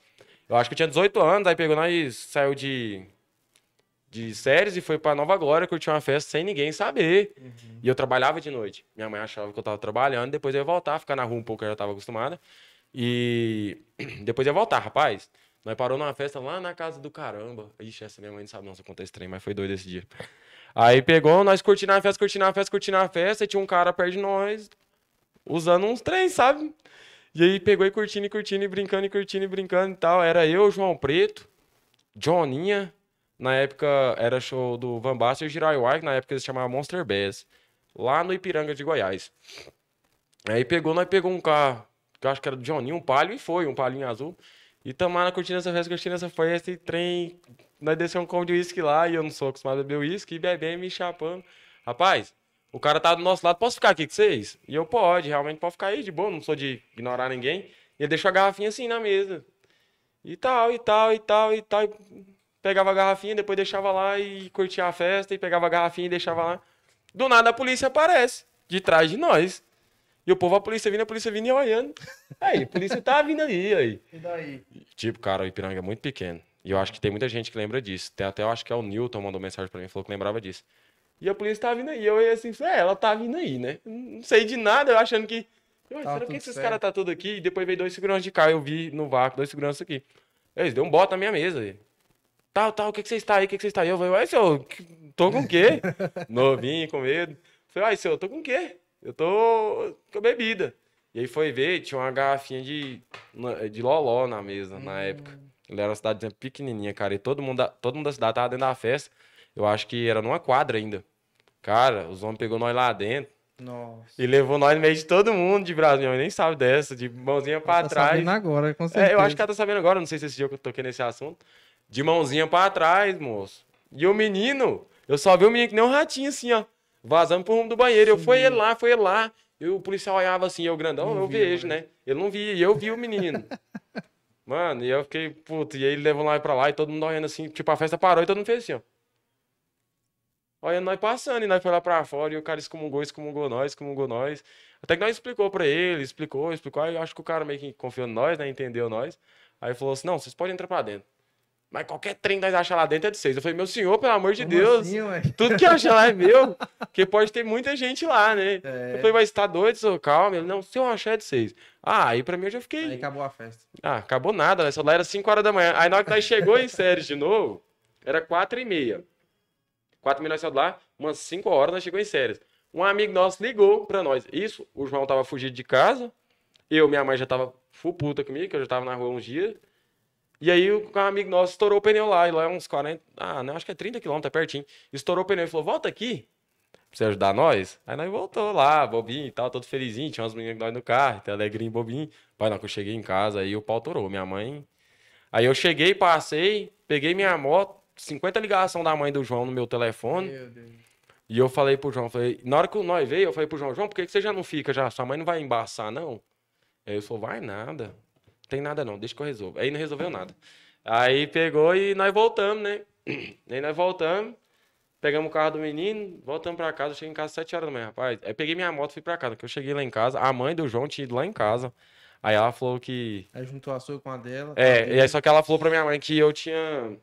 Eu acho que eu tinha 18 anos, aí pegou nós saiu de de séries e foi para Nova Glória curtir uma festa sem ninguém saber. Uhum. E eu trabalhava de noite. Minha mãe achava que eu tava trabalhando, depois eu ia voltar, ficar na rua um pouco, eu já tava acostumada. E [CLEARS THROAT] depois eu ia voltar, rapaz. Nós parou numa festa lá na casa do caramba. Ixi, essa minha mãe não sabe não se acontece esse trem, mas foi doido esse dia. Aí pegou, nós curtindo a festa, curtindo a festa, curtindo a festa, e tinha um cara perto de nós, usando uns trens sabe? E aí pegou e curtindo, e curtindo, e brincando, e curtindo, e brincando e tal. Era eu, João Preto, Johninha, na época era show do Van Basten e Jiraiya, que na época eles chamavam Monster Bass, lá no Ipiranga de Goiás. Aí pegou, nós pegou um carro, que eu acho que era do Johninho, um palio, e foi, um palhinho azul. E tomar na curtindo essa festa, curtindo essa festa, e trem. Nós desceu um copo de uísque lá, e eu não sou acostumado a beber uísque, e bebendo, me chapando. Rapaz, o cara tá do nosso lado, posso ficar aqui com vocês? E eu, pode, realmente pode ficar aí, de boa, não sou de ignorar ninguém. E ele deixou a garrafinha assim na mesa. E tal, e tal, e tal, e tal pegava a garrafinha, depois deixava lá e curtia a festa, e pegava a garrafinha e deixava lá. Do nada a polícia aparece, de trás de nós. E o povo, a polícia vindo, a polícia vindo e olhando. Aí, a polícia tá vindo aí, aí. E daí? Tipo, cara, o Ipiranga é muito pequeno. E eu acho que tem muita gente que lembra disso. até até, eu acho que é o Newton mandou mensagem pra mim, falou que lembrava disso. E a polícia tá vindo aí. Eu ia assim, é, ela tá vindo aí, né? Não sei de nada, eu achando que... Eu, tá será que esses caras tá tudo aqui? E depois veio dois seguranças de cá, eu vi no vácuo, dois seguranças aqui. Eles deu um bota na minha mesa. Aí. Tal, tal, o que, que você está aí? O que, que você está aí? Eu falei, uai, senhor, tô com o quê? [LAUGHS] Novinho, com medo. Eu falei, uai, senhor, tô com o quê? Eu tô com bebida. E aí foi ver, tinha uma garrafinha de, de loló na mesa, hum. na época. Ele era uma cidade pequenininha, cara. E todo mundo, todo mundo da cidade tava dentro da festa. Eu acho que era numa quadra ainda. Cara, os homens pegou nós lá dentro. Nossa. E levou nós no meio de todo mundo de Brasil. Minha nem sabe dessa, de mãozinha pra ela tá trás. sabendo agora, com certeza. É, eu acho que ela tá sabendo agora. Não sei se esse dia eu toquei nesse assunto de mãozinha pra trás, moço. E o menino, eu só vi o menino que nem um ratinho assim, ó, vazando pro rumo do banheiro. Eu fui ele lá, foi ele lá. E o policial olhava assim, eu grandão, não eu vejo, né? Ele não via, e eu vi o menino. [LAUGHS] Mano, e eu fiquei, puto, e aí ele levou e pra lá e todo mundo olhando assim, tipo, a festa parou e todo mundo fez assim, ó. Olhando nós passando, e nós foi lá pra fora, e o cara excomungou, excomungou nós, excomungou nós. Até que nós explicou pra ele, explicou, explicou, aí eu acho que o cara meio que confiou em nós, né, entendeu nós. Aí falou assim, não, vocês podem entrar pra dentro. Mas qualquer trem que nós achar lá dentro é de seis. Eu falei, meu senhor, pelo amor de Como Deus, assim, tudo que achar lá é meu, porque [LAUGHS] pode ter muita gente lá, né? É. Eu falei, mas tá doido, senhor? Calma. Ele, não, se eu achar é de seis. Ah, aí pra mim eu já fiquei... Aí acabou a festa. Ah, acabou nada, né? Só lá era 5 horas da manhã. Aí na hora que nós chegou em séries de novo, era 4 e meia. 4 e meia nós saímos lá, umas 5 horas nós chegou em séries. Um amigo nosso ligou pra nós. Isso, o João tava fugido de casa, eu, minha mãe já tava full puta comigo, que eu já tava na rua uns dias... E aí o um amigo nosso estourou o pneu lá, e lá é uns 40, ah, não, acho que é 30 quilômetros, é pertinho. Estourou o pneu e falou, volta aqui, pra você ajudar nós. Aí nós voltou lá, bobinho e tal, todo felizinho, tinha umas meninas nós no carro, até alegrinho, bobinho. Pai, não, que eu cheguei em casa, aí o pau torou, minha mãe... Aí eu cheguei, passei, peguei minha moto, 50 ligação da mãe do João no meu telefone. Meu Deus. E eu falei pro João, falei, na hora que o nós veio, eu falei pro João, João, por que, que você já não fica já? Sua mãe não vai embaçar, não? Aí ele falou, vai nada tem nada não, deixa que eu resolvo. Aí não resolveu nada. Aí pegou e nós voltamos, né? [CLEARS THROAT] Aí nós voltamos, pegamos o carro do menino, voltamos pra casa, cheguei em casa às 7 horas da manhã, rapaz. Aí peguei minha moto e fui pra casa, que eu cheguei lá em casa, a mãe do João tinha ido lá em casa. Aí ela falou que... Aí juntou a sua com a dela. É, tá é e aí só que ela falou pra minha mãe que eu tinha...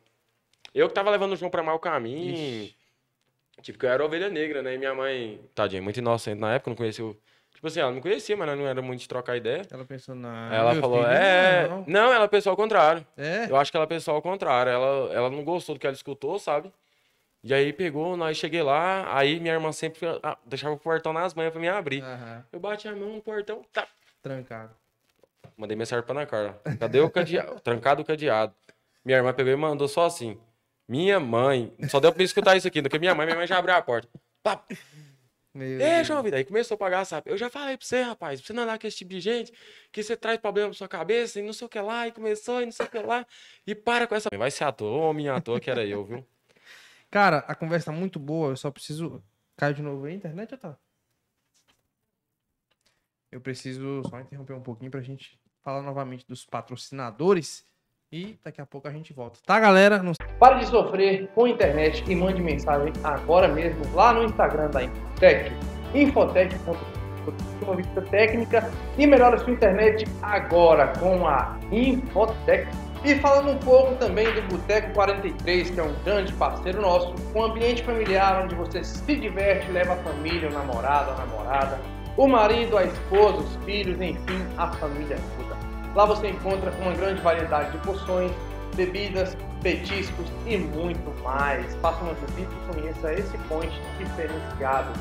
Eu que tava levando o João pra mau caminho. Ixi. Tipo, que eu era ovelha negra, né? E minha mãe, tadinha, muito inocente na época, não conhecia o Tipo assim, ela me conhecia, mas não era muito de trocar ideia. Ela pensou na. Ela Meu falou, filho, é. Não, não. ela pensou ao contrário. É? Eu acho que ela pensou ao contrário. Ela, ela não gostou do que ela escutou, sabe? E aí pegou, nós cheguei lá, aí minha irmã sempre ah, deixava o portão nas manhas pra me abrir. Uhum. Eu bati a mão no portão, tá. Trancado. Mandei mensagem pra na cara Cadê o cadeado? [LAUGHS] Trancado o cadeado. Minha irmã pegou e mandou só assim. Minha mãe. Só deu pra me escutar isso aqui, do que minha mãe, minha mãe já abriu a porta. Pá! Meu é, João Vitor, aí começou a pagar sabe? Eu já falei pra você, rapaz, pra você não andar com esse tipo de gente, que você traz problema pra sua cabeça e não sei o que lá, e começou e não sei o que lá, e para com essa. Vai ser ator, homem ator que era eu, viu? Cara, a conversa tá muito boa, eu só preciso. Caiu de novo a internet ou tá? Eu preciso só interromper um pouquinho pra gente falar novamente dos patrocinadores. E daqui a pouco a gente volta. Tá, galera? Não... Pare de sofrer com a internet e mande mensagem agora mesmo lá no Instagram da Infotec. Infotec.com.br. uma visita técnica e melhora sua internet agora com a Infotec. E falando um pouco também do Boteco 43, que é um grande parceiro nosso, um ambiente familiar onde você se diverte, leva a família, o namorado, a namorada, o marido, a esposa, os filhos, enfim, a família toda. Lá você encontra uma grande variedade de porções, bebidas, petiscos e muito mais. Faça uma visita e conheça esse ponte diferenciado.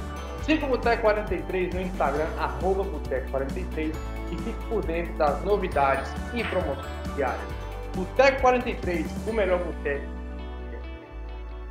Siga o Boteco 43 no Instagram, arroba Boteco 43 e fique por dentro das novidades e promoções diárias. Boteco 43, o melhor boteco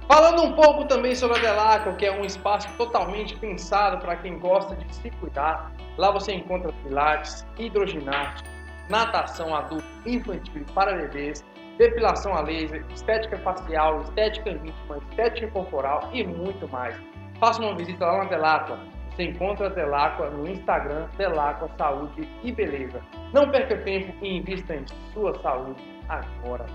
Falando um pouco também sobre a Delaco, que é um espaço totalmente pensado para quem gosta de se cuidar. Lá você encontra pilates, hidroginástica, natação adulto, infantil e para bebês, depilação a laser, estética facial, estética íntima, estética corporal e muito mais. Faça uma visita lá na Delacqua. Você encontra a Delacqua no Instagram Delacqua Saúde e Beleza. Não perca tempo e invista em sua saúde agora.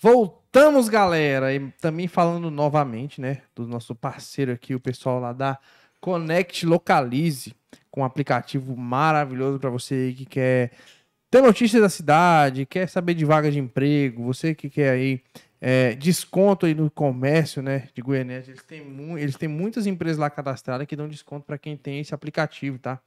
Voltamos, galera, e também falando novamente, né, do nosso parceiro aqui, o pessoal lá da Connect Localize com um aplicativo maravilhoso para você que quer ter notícias da cidade, quer saber de vaga de emprego, você que quer aí é, desconto aí no comércio, né, de Goiânia, eles têm, eles têm muitas empresas lá cadastradas que dão desconto para quem tem esse aplicativo, tá?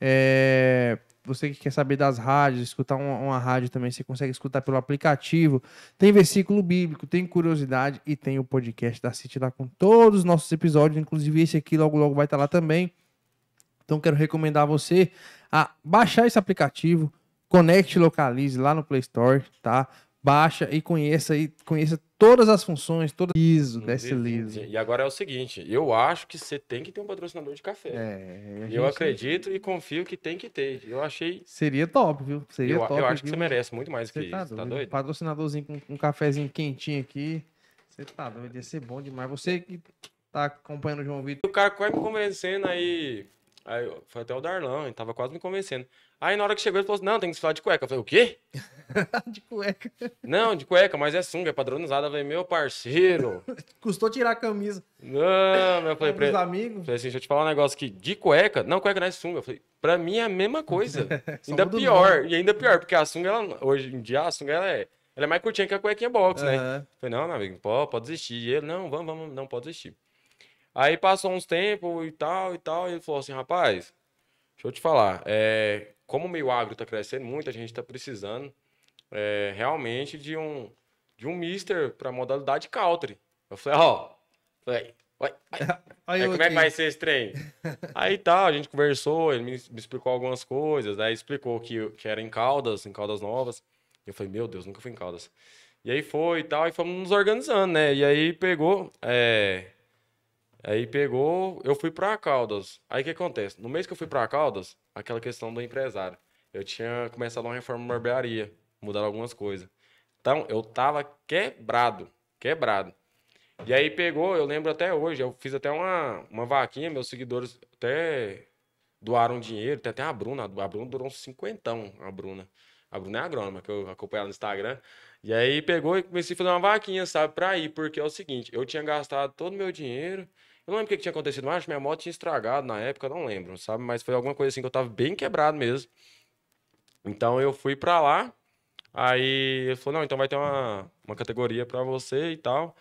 É, você que quer saber das rádios, escutar uma, uma, rádio também, você consegue escutar pelo aplicativo. Tem versículo bíblico, tem curiosidade e tem o podcast da City lá com todos os nossos episódios, inclusive esse aqui logo logo vai estar lá também. Então quero recomendar a você a baixar esse aplicativo, conecte localize lá no Play Store, tá? Baixa e conheça e conheça todas as funções, todo liso, desse liso. E agora é o seguinte, eu acho que você tem que ter um patrocinador de café. É, gente... Eu acredito e confio que tem que ter. Eu achei Seria top, viu? Seria eu, top. Eu acho viu? que você merece muito mais você que tá isso, tá doido. tá doido? Patrocinadorzinho com um cafezinho quentinho aqui. Você tá doido, ia ser bom demais. Você que tá acompanhando o João Vitor. O cara quase me convencendo aí Aí foi até o Darlan, ele tava quase me convencendo. Aí na hora que chegou, ele falou assim: não, tem que se falar de cueca. Eu falei, o quê? [LAUGHS] de cueca. Não, de cueca, mas é sunga, é padronizada. Eu falei, meu parceiro. [LAUGHS] Custou tirar a camisa. Não, eu falei, pra ele. amigos. Falei assim, deixa eu te falar um negócio aqui. De cueca, não, cueca não é sunga. Eu falei, pra mim é a mesma coisa. [LAUGHS] ainda pior. Nome. E ainda pior, porque a sunga, ela, hoje em dia, a sunga ela é. Ela é mais curtinha que a cuequinha box, uhum. né? Eu falei, não, meu amigo, pode, pode desistir. E ele, não, vamos, vamos, não, pode desistir. Aí passou uns tempos e tal e tal, e ele falou assim, rapaz, deixa eu te falar, é, como o meio agro está crescendo muito, a gente está precisando é, realmente de um de um mister para modalidade country. Eu falei, ó, falei, [LAUGHS] como é que vai ser esse trem? [LAUGHS] Aí tal, tá, a gente conversou, ele me, explicou algumas coisas, aí né? explicou que, que era em Caldas, em Caldas Novas. Eu falei, meu Deus, nunca fui em Caldas. E aí foi e tal, e fomos nos organizando, né? E aí pegou, é, Aí pegou, eu fui pra Caldas. Aí o que acontece? No mês que eu fui pra Caldas, aquela questão do empresário. Eu tinha começado uma reforma de barbearia, mudar algumas coisas. Então, eu tava quebrado, quebrado. E aí pegou, eu lembro até hoje, eu fiz até uma, uma vaquinha, meus seguidores até doaram dinheiro, tem até a Bruna, a Bruna durou uns cinquentão, a Bruna. A Bruna é agrônoma, que eu acompanho ela no Instagram. E aí pegou e comecei a fazer uma vaquinha, sabe, pra ir, porque é o seguinte, eu tinha gastado todo o meu dinheiro, eu não lembro o que, tinha acontecido, mas minha moto tinha estragado na época, não lembro, sabe? Mas foi alguma coisa assim que eu tava bem quebrado mesmo. Então eu fui pra lá, aí ele falou: não, então vai ter uma, uma categoria pra você e tal.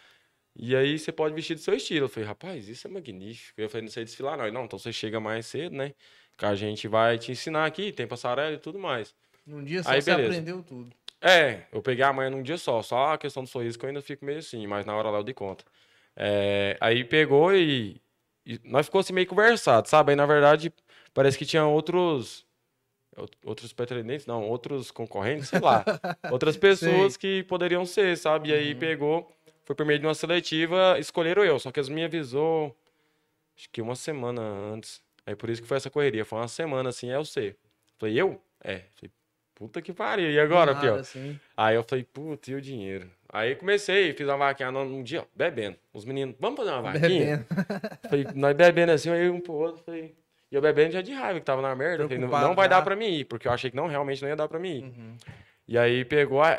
E aí você pode vestir do seu estilo. Eu falei, rapaz, isso é magnífico. Eu falei, não sei desfilar, não. Ele, não, então você chega mais cedo, né? Que a gente vai te ensinar aqui, tem passarela e tudo mais. Num dia só aí, você beleza. aprendeu tudo. É, eu peguei a manhã num dia só. Só a questão do sorriso que eu ainda fico meio assim, mas na hora lá eu dei conta. É, aí pegou e, e, nós ficamos assim meio conversados, sabe? Aí na verdade parece que tinha outros outros pretendentes, não, outros concorrentes, sei lá, [LAUGHS] outras pessoas que poderiam ser, sabe? E aí uhum. pegou, foi por meio de uma seletiva, escolheram eu, só que eles me avisou acho que uma semana antes. Aí é por isso que foi essa correria, foi uma semana assim, é o C. Falei, eu? É. Falei, puta que pariu, e agora, pior? Assim. Aí eu falei, puta, e o dinheiro? Aí comecei, fiz uma vaquinha num dia, ó, bebendo. Os meninos, vamos fazer uma vaquinha? Bebendo. [LAUGHS] falei, nós bebendo assim, aí um pro outro, falei... E eu bebendo já de raiva, que tava na merda. Falei, não, não vai dar pra mim ir, porque eu achei que não, realmente não ia dar pra mim ir. Uhum. E aí pegou, a...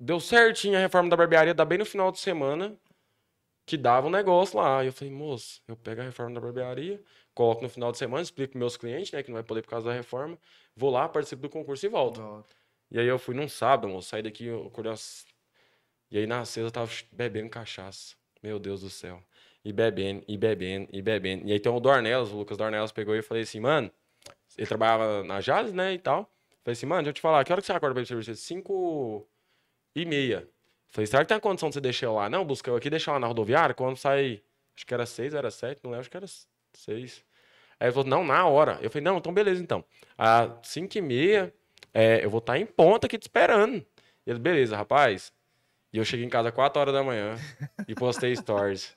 deu certinho a reforma da barbearia, dá bem no final de semana, que dava um negócio lá. E eu falei, moço, eu pego a reforma da barbearia, coloco no final de semana, explico pros meus clientes, né, que não vai poder por causa da reforma. Vou lá, participo do concurso e volto. E aí eu fui num sábado, eu saí daqui, eu acordei umas... E aí na sexta eu tava bebendo cachaça. Meu Deus do céu. E bebendo, e bebendo, e bebendo. E aí tem então, o Dornelas, o Lucas Dornelas pegou e eu falei assim, mano, ele trabalhava na Jazz, né, e tal. Falei assim, mano, deixa eu te falar, que hora que você acorda pra ir pro serviço? Cinco e meia. Falei, será que tem a condição de você deixar eu lá? Não, busca eu aqui, deixar lá na rodoviária, quando sai, acho que era seis, era sete, não lembro, acho que era seis. Aí ele falou, não, na hora. Eu falei, não, então beleza, então. Às 5 e meia, é, eu vou estar em ponta aqui te esperando. Ele, beleza, rapaz. E eu cheguei em casa 4 horas da manhã e postei stories.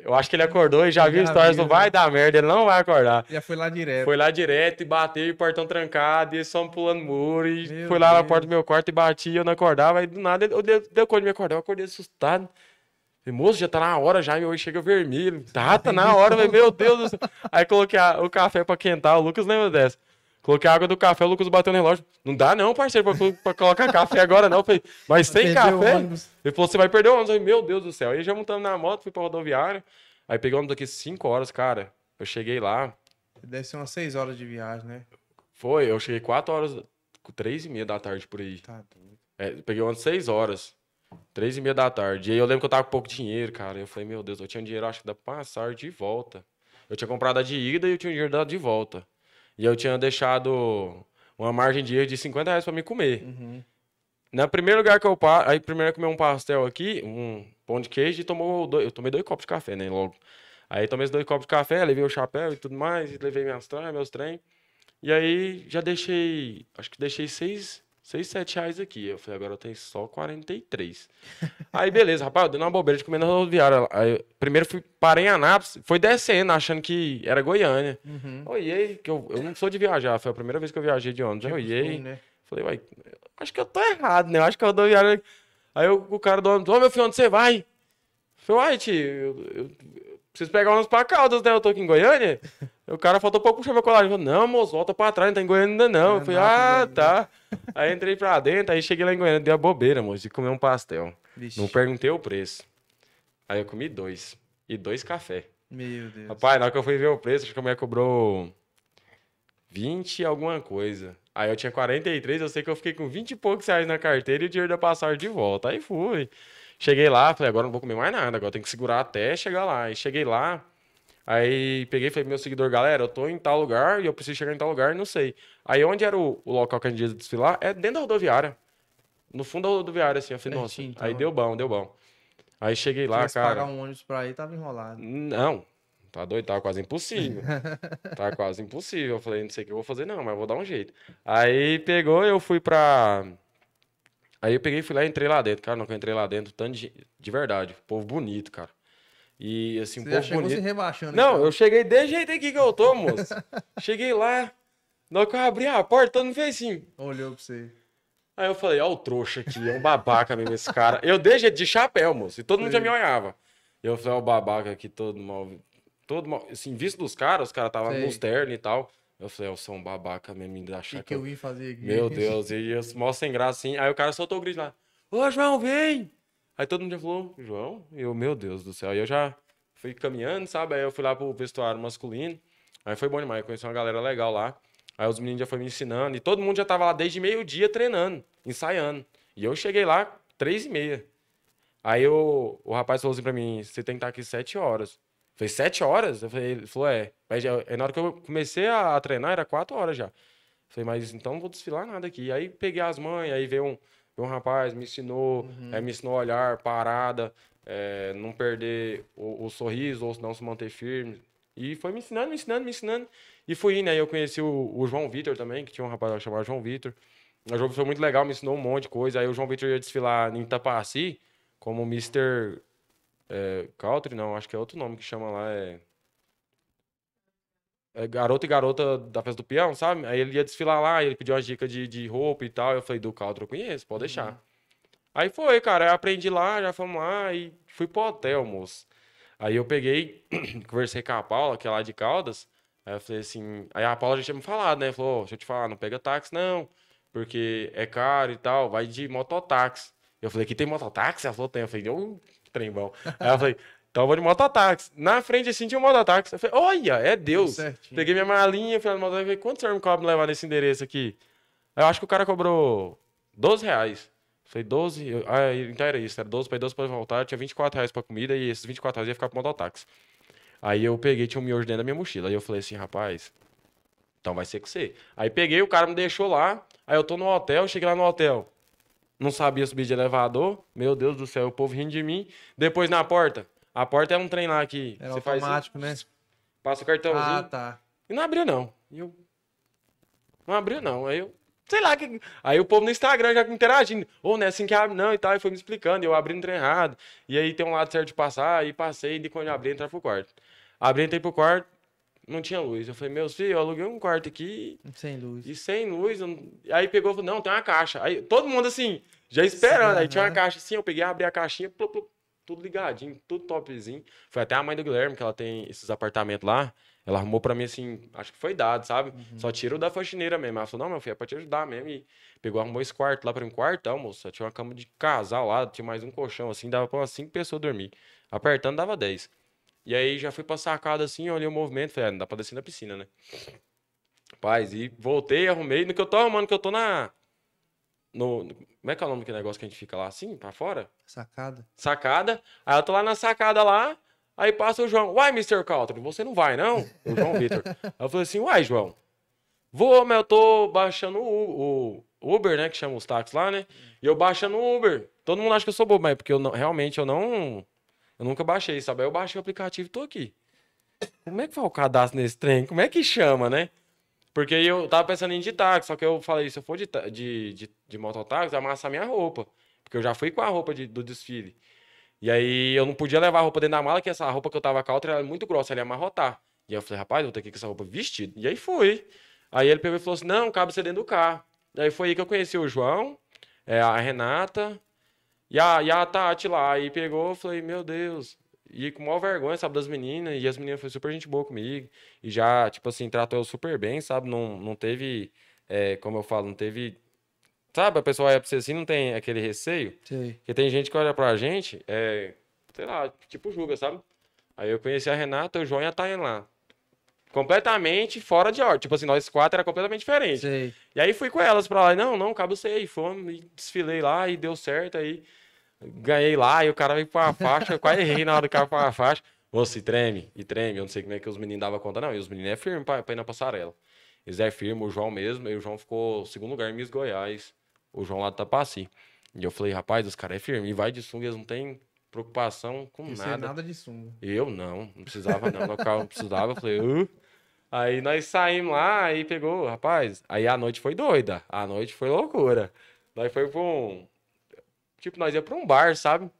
Eu acho que ele acordou e já viu stories do vai né? dar merda, ele não vai acordar. Já foi lá direto. Foi lá direto e bateu, e portão trancado, e só pulando muro, e meu foi lá Deus. na porta do meu quarto e bati, e eu não acordava, e do nada eu deu, deu conta de me acordar, eu acordei assustado moço, já tá na hora já, e hoje chega vermelho. Tá, tá na hora, meu Deus do céu. Aí coloquei a, o café pra quentar, o Lucas lembra dessa. Coloquei a água do café, o Lucas bateu no relógio. Não dá não, parceiro, pra, pra colocar café agora não. Falei, mas sem café? Ele falou, você vai perder o ônibus. Falei, meu Deus do céu. Aí já montando na moto, fui pra rodoviária. Aí peguei o ônibus aqui 5 horas, cara. Eu cheguei lá. Deve ser umas 6 horas de viagem, né? Foi, eu cheguei 4 horas, 3 e meia da tarde por aí. Tá doido. É, peguei o ônibus 6 horas. Três e meia da tarde. E aí eu lembro que eu tava com pouco dinheiro, cara. Eu falei, meu Deus, eu tinha dinheiro, acho que pra passar de volta. Eu tinha comprado a de ida e eu tinha o dinheiro dado de volta. E eu tinha deixado uma margem de erro de 50 reais pra me comer. Uhum. Na primeiro lugar que eu aí primeiro eu comi um pastel aqui, um pão de queijo e tomou dois, eu tomei dois copos de café, né, logo. Aí tomei esses dois copos de café, levei o chapéu e tudo mais, e levei minhas trem, meus trem. E aí já deixei, acho que deixei seis, 6, 7 reais aqui. Eu falei, agora eu tenho só 43. aí, beleza, rapaz, eu dei uma bobeira de comer na rodoviária. Aí, primeiro fui, parei em Anápolis, foi descendo, achando que era Goiânia. Uhum. Olhei, que eu, eu não sou de viajar, foi a primeira vez que eu viajei de ônibus. Eu olhei, né? falei, uai, acho que eu tô errado, né? Eu acho que a rodoviária... Aí eu, o cara do ônibus, ô, meu filho, onde você vai? Eu falei, uai, tio, eu, eu, preciso pegar umas pra Caldas, né? Eu tô aqui em Goiânia. o cara faltou pouco puxar meu colar. falou, não, moço, volta pra trás, não tá em Goiânia ainda não. Eu é falei, ah, né? tá. Aí entrei pra dentro, aí cheguei lá em Goiânia, dei a bobeira, moço, de comer um pastel. Vixe. Não perguntei o preço. Aí eu comi dois. E dois café. Meu Deus. Rapaz, na hora que eu fui ver o preço, acho que a mulher cobrou 20 alguma coisa. Aí eu tinha 43, eu sei que eu fiquei com 20 e poucos reais na carteira e o dinheiro da passagem de volta. Aí fui. Cheguei lá, falei, agora não vou comer mais nada, agora tem que segurar até chegar lá. E cheguei lá, aí peguei e falei, meu seguidor, galera, eu tô em tal lugar e eu preciso chegar em tal lugar e não sei. Aí onde era o, o local que a gente ia desfilar? É dentro da rodoviária. No fundo da rodoviária, assim. Eu falei, nossa, então. aí deu bom, deu bom. Aí cheguei lá, Tivesse cara. pagar um ônibus pra ir, tava enrolado. Não, tá doido, tá quase impossível. [LAUGHS] tá quase impossível. Eu falei, não sei o que eu vou fazer, não, mas eu vou dar um jeito. Aí pegou, eu fui pra. Aí eu peguei, fui lá e entrei lá dentro. Cara, não, que eu entrei lá dentro, tanto de, de verdade. Povo bonito, cara. E assim, Você povo já bonito. se rebaixando. Não, então. eu cheguei desse jeito aqui que eu tô, moço. [LAUGHS] cheguei lá, na hora que eu abri a porta, não fez assim. Olhou pra você. Aí eu falei, ó o trouxa aqui, é um babaca mesmo esse cara. Eu dei jeito de chapéu, moço, e todo Sim. mundo já me olhava. Eu falei, ó o babaca aqui, todo mal... Todo mal... Assim, visto dos caras, os caras estavam nos ternos e tal. Eu falei, é, eu sou um babaca mesmo, engraxado. O que, que, eu vim fazer aqui? Meu Deus, e eu, mó sem graça, assim. Aí o cara soltou o grito lá. Ô, João, vem! Aí todo mundo já falou, João? E eu, meu Deus do céu. Aí eu já fui caminhando, sabe? Aí eu fui lá pro vestuário masculino. Aí foi bom demais, conheci uma galera legal lá. Aí os meninos já foram me ensinando. E todo mundo já tava lá desde meio-dia treinando, ensaiando. E eu cheguei lá três e meia. Aí eu, o rapaz falou assim pra mim, você tem que estar tá aqui sete horas. Falei, sete horas? Eu falei, ele falou, é. Mas é, na hora que eu comecei a, a treinar, era quatro horas já. Eu falei, mas então não vou desfilar nada aqui. Aí peguei as mães, aí veio um, veio um rapaz, me ensinou, uhum. é, me ensinou a olhar, parada, é, não perder o, o, sorriso, ou não se manter firme. E foi me ensinando, me ensinando, me ensinando. E fui indo. Aí eu conheci o, o João Vitor também, que tinha um rapaz chamado João Vitor. O jogo foi muito legal, me ensinou um monte de coisa. Aí o João Vitor ia desfilar em Itapaci como Mr. É, country não, acho que é outro nome que chama lá, é... é garoto e garota da festa do peão, sabe? Aí ele ia desfilar lá, ele pediu uma dica de, de roupa e tal. Eu falei, do country eu conheço, pode uhum. deixar. Uhum. Aí foi, cara, eu aprendi lá, já fomos lá e fui pro hotel, moço. Aí eu peguei, [CLEARS THROAT] conversei com a Paula, que é lá de Caldas. Aí eu falei assim, aí a Paula já tinha me falado, né? Falou, oh, deixa eu te falar, não pega táxi não, porque é caro e tal, vai de mototáxi. Eu falei, aqui tem mototáxi? Ela falou, tem. Eu falei, eu oh, trem bom. Aí eu falei, então eu vou de mototáxi. Na frente, assim, tinha um mototáxi. Eu falei, olha, é Deus. Peguei minha malinha, fui no mototáxi falei, quanto o senhor me cobra me levar nesse endereço aqui? Eu acho que o cara cobrou 12 reais. falei, 12? Eu... Ah, então era isso, era 12 para ir, 12 para voltar. tinha 24 reais pra comida e esses 24 reais ia ficar pro mototáxi. Aí eu peguei, tinha um miojo dentro da minha mochila. Aí eu falei assim, rapaz, então vai ser com você. Aí peguei, o cara me deixou lá. Aí eu tô no hotel, cheguei lá no hotel não sabia subir de elevador. Meu Deus do céu, o povo rindo de mim. Depois na porta. A porta é um trem lá que Era você automático, né? Passa o cartãozinho. Ah, tá. E não abriu, não. E eu. Não abriu, não. Aí eu. Sei lá. Que... Aí o povo no Instagram já interagindo. Ou oh, não é assim que abre, não e tal. E foi me explicando. Eu abri no trem errado. E aí tem um lado certo de passar. E passei. E quando eu abri, entrei pro quarto. Abri, entrei pro quarto não tinha luz. Eu falei, meu filho, eu aluguei um quarto aqui. Sem luz. E sem luz. Aí pegou e falou, não, tem uma caixa. Aí todo mundo assim, já esperando. Sim, aí né? tinha uma caixa assim, eu peguei, abri a caixinha, plup, plup, tudo ligadinho, tudo topzinho. Foi até a mãe do Guilherme, que ela tem esses apartamentos lá. Ela arrumou pra mim assim, acho que foi dado, sabe? Uhum. Só tirou da faxineira mesmo. Ela falou, não, meu filho, é pra te ajudar mesmo. E pegou, arrumou esse quarto lá pra mim, um quartão, moça. Tinha uma cama de casal lá, tinha mais um colchão assim, dava pra umas cinco pessoas dormir. Apertando dava dez. E aí já fui pra sacada assim, olhei o movimento, falei, ah, não dá pra descer na piscina, né? Paz, e voltei, arrumei. No que eu tô arrumando, que eu tô na. No, como é que é o nome do negócio que a gente fica lá assim, pra fora? Sacada. Sacada. Aí eu tô lá na sacada lá, aí passa o João. Uai, Mr. Caltrin, você não vai, não? O João Vitor. aí eu falei assim, uai, João. Vou, mas eu tô baixando o, o Uber, né? Que chama os táxis lá, né? E eu baixando o Uber. Todo mundo acha que eu sou bobo, mas é porque eu não, realmente eu não eu nunca baixei, sabe? Aí eu baixei o aplicativo e tô aqui. Como é que faz o cadastro nesse trem? Como é que chama, né? Porque eu tava pensando em de táxi, só que eu falei, se eu for de, tá, de, de, de mototáxi, vai amassar minha roupa. Porque eu já fui com a roupa de, do desfile. E aí eu não podia levar a roupa dentro da mala, que essa roupa que eu tava com a outra era muito grossa, ela ia amarrotar. E eu falei, rapaz, eu vou ter que ir com essa roupa vestida. E aí fui. Aí ele pegou e falou assim: não, cabe você dentro do carro. E aí foi aí que eu conheci o João, é, a Renata, e a, e a Tati lá, aí pegou, falei, meu Deus. E com maior vergonha, sabe, das meninas. E as meninas foi super gente boa comigo. E já, tipo assim, tratou super bem, sabe? Não, não teve, é, como eu falo, não teve. Sabe, a pessoa olha pra você assim, não tem aquele receio. Sim. Porque tem gente que olha pra gente, é, sei lá, tipo julga, sabe? Aí eu conheci a Renata, o João e a Thayen lá completamente fora de ordem. Tipo assim, nós quatro era completamente diferente. Sei. E aí fui com elas pra lá, não, não, cabe você aí. Fomos desfilei lá e deu certo. Aí ganhei lá e o cara veio pra a faixa. eu quase errei na hora do cara pra a faixa. você se treme, e treme. Eu não sei como é que os meninos davam conta, não. E os meninos é firme pra, pra ir na passarela. Eles é firme, o João mesmo. E o João ficou segundo lugar em Miss Goiás. O João lá do Tapaci. E eu falei, rapaz, os caras é firme. E vai de sunga, eles não tem preocupação com é nada. Sem nada de sunga. Eu não, não precisava não, O local não precisava, eu falei, uh. Aí nós saímos lá, aí pegou, rapaz, aí a noite foi doida, a noite foi loucura. Nós foi pra um, tipo, nós ia pra um bar, sabe?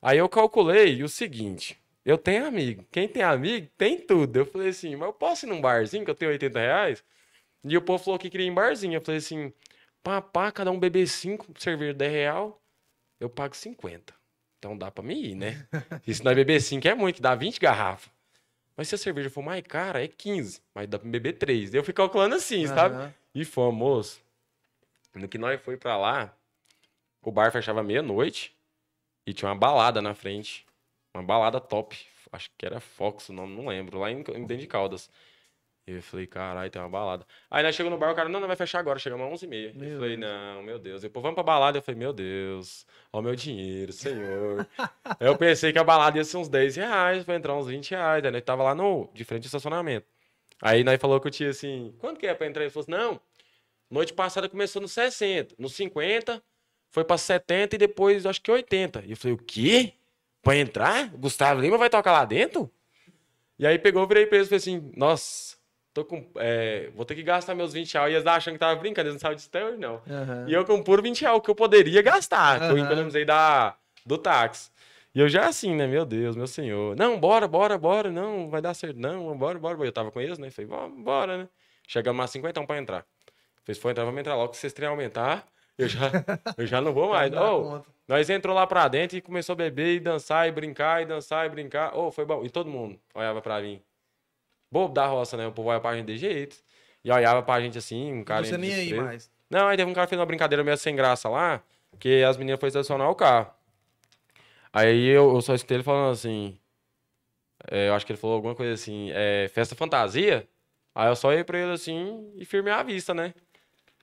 Aí eu calculei o seguinte, eu tenho amigo, quem tem amigo tem tudo. Eu falei assim, mas eu posso ir num barzinho que eu tenho 80 reais? E o povo falou que queria ir em barzinho, eu falei assim, papá, cada um beber 5, cerveja 10 real, eu pago 50. Então dá pra me ir, né? Isso nós beber 5 é muito, dá 20 garrafas. Mas se a cerveja for mais cara, é 15. Mas dá pra beber 3. Eu fico calculando assim, uhum. sabe? E fomos, No que nós foi pra lá, o bar fechava meia-noite e tinha uma balada na frente. Uma balada top. Acho que era Fox o nome, não lembro. Lá em, em dentro de Caldas eu falei, caralho, tem uma balada. Aí nós chegamos no bar, o cara, não, não vai fechar agora, chegamos às 11h30. Eu falei, Deus. não, meu Deus. Depois vamos pra balada. Eu falei, meu Deus, ó meu dinheiro, senhor. eu pensei que a balada ia ser uns 10 reais, pra entrar uns 20 reais. Aí né? nós tava lá no, de frente do estacionamento. Aí nós falou que o tio assim, quanto que é pra entrar? Ele falou assim, não, noite passada começou nos 60, nos 50, foi pra 70 e depois acho que 80. E eu falei, o quê? Pra entrar? O Gustavo Lima vai tocar lá dentro? E aí pegou, virei preso e falei assim, nossa tô com, é, vou ter que gastar meus 20 reais. E eles achando que tava brincando, eles não sabiam disso até hoje, não. Uhum. E eu com puro 20 reais, o que eu poderia gastar, uhum. que eu economizei da, do táxi. E eu já assim, né? Meu Deus, meu senhor. Não, bora, bora, bora. Não, vai dar certo. Não, bora, bora. Eu tava com eles, né? Falei, bora, né? Chegamos mais 50 pra entrar. Falei, se for entrar, vamos entrar logo. Se vocês terem aumentar, eu já, [LAUGHS] eu já não vou mais. [LAUGHS] Não oh, nós entrou lá pra dentro e começou a beber e dançar e brincar e dançar e brincar. Oh, foi bom. E todo mundo olhava pra mim bobo da roça, né? O povo olhava pra gente de jeito. E olhava pra gente assim, um cara. Você nem aí mais. Não, aí teve um cara que fez uma brincadeira meio sem graça lá, que as meninas foram estacionar o carro. Aí eu, eu só escutei ele falando assim. É, eu acho que ele falou alguma coisa assim, é, festa fantasia? Aí eu só ia pra ele assim e firmei a vista, né?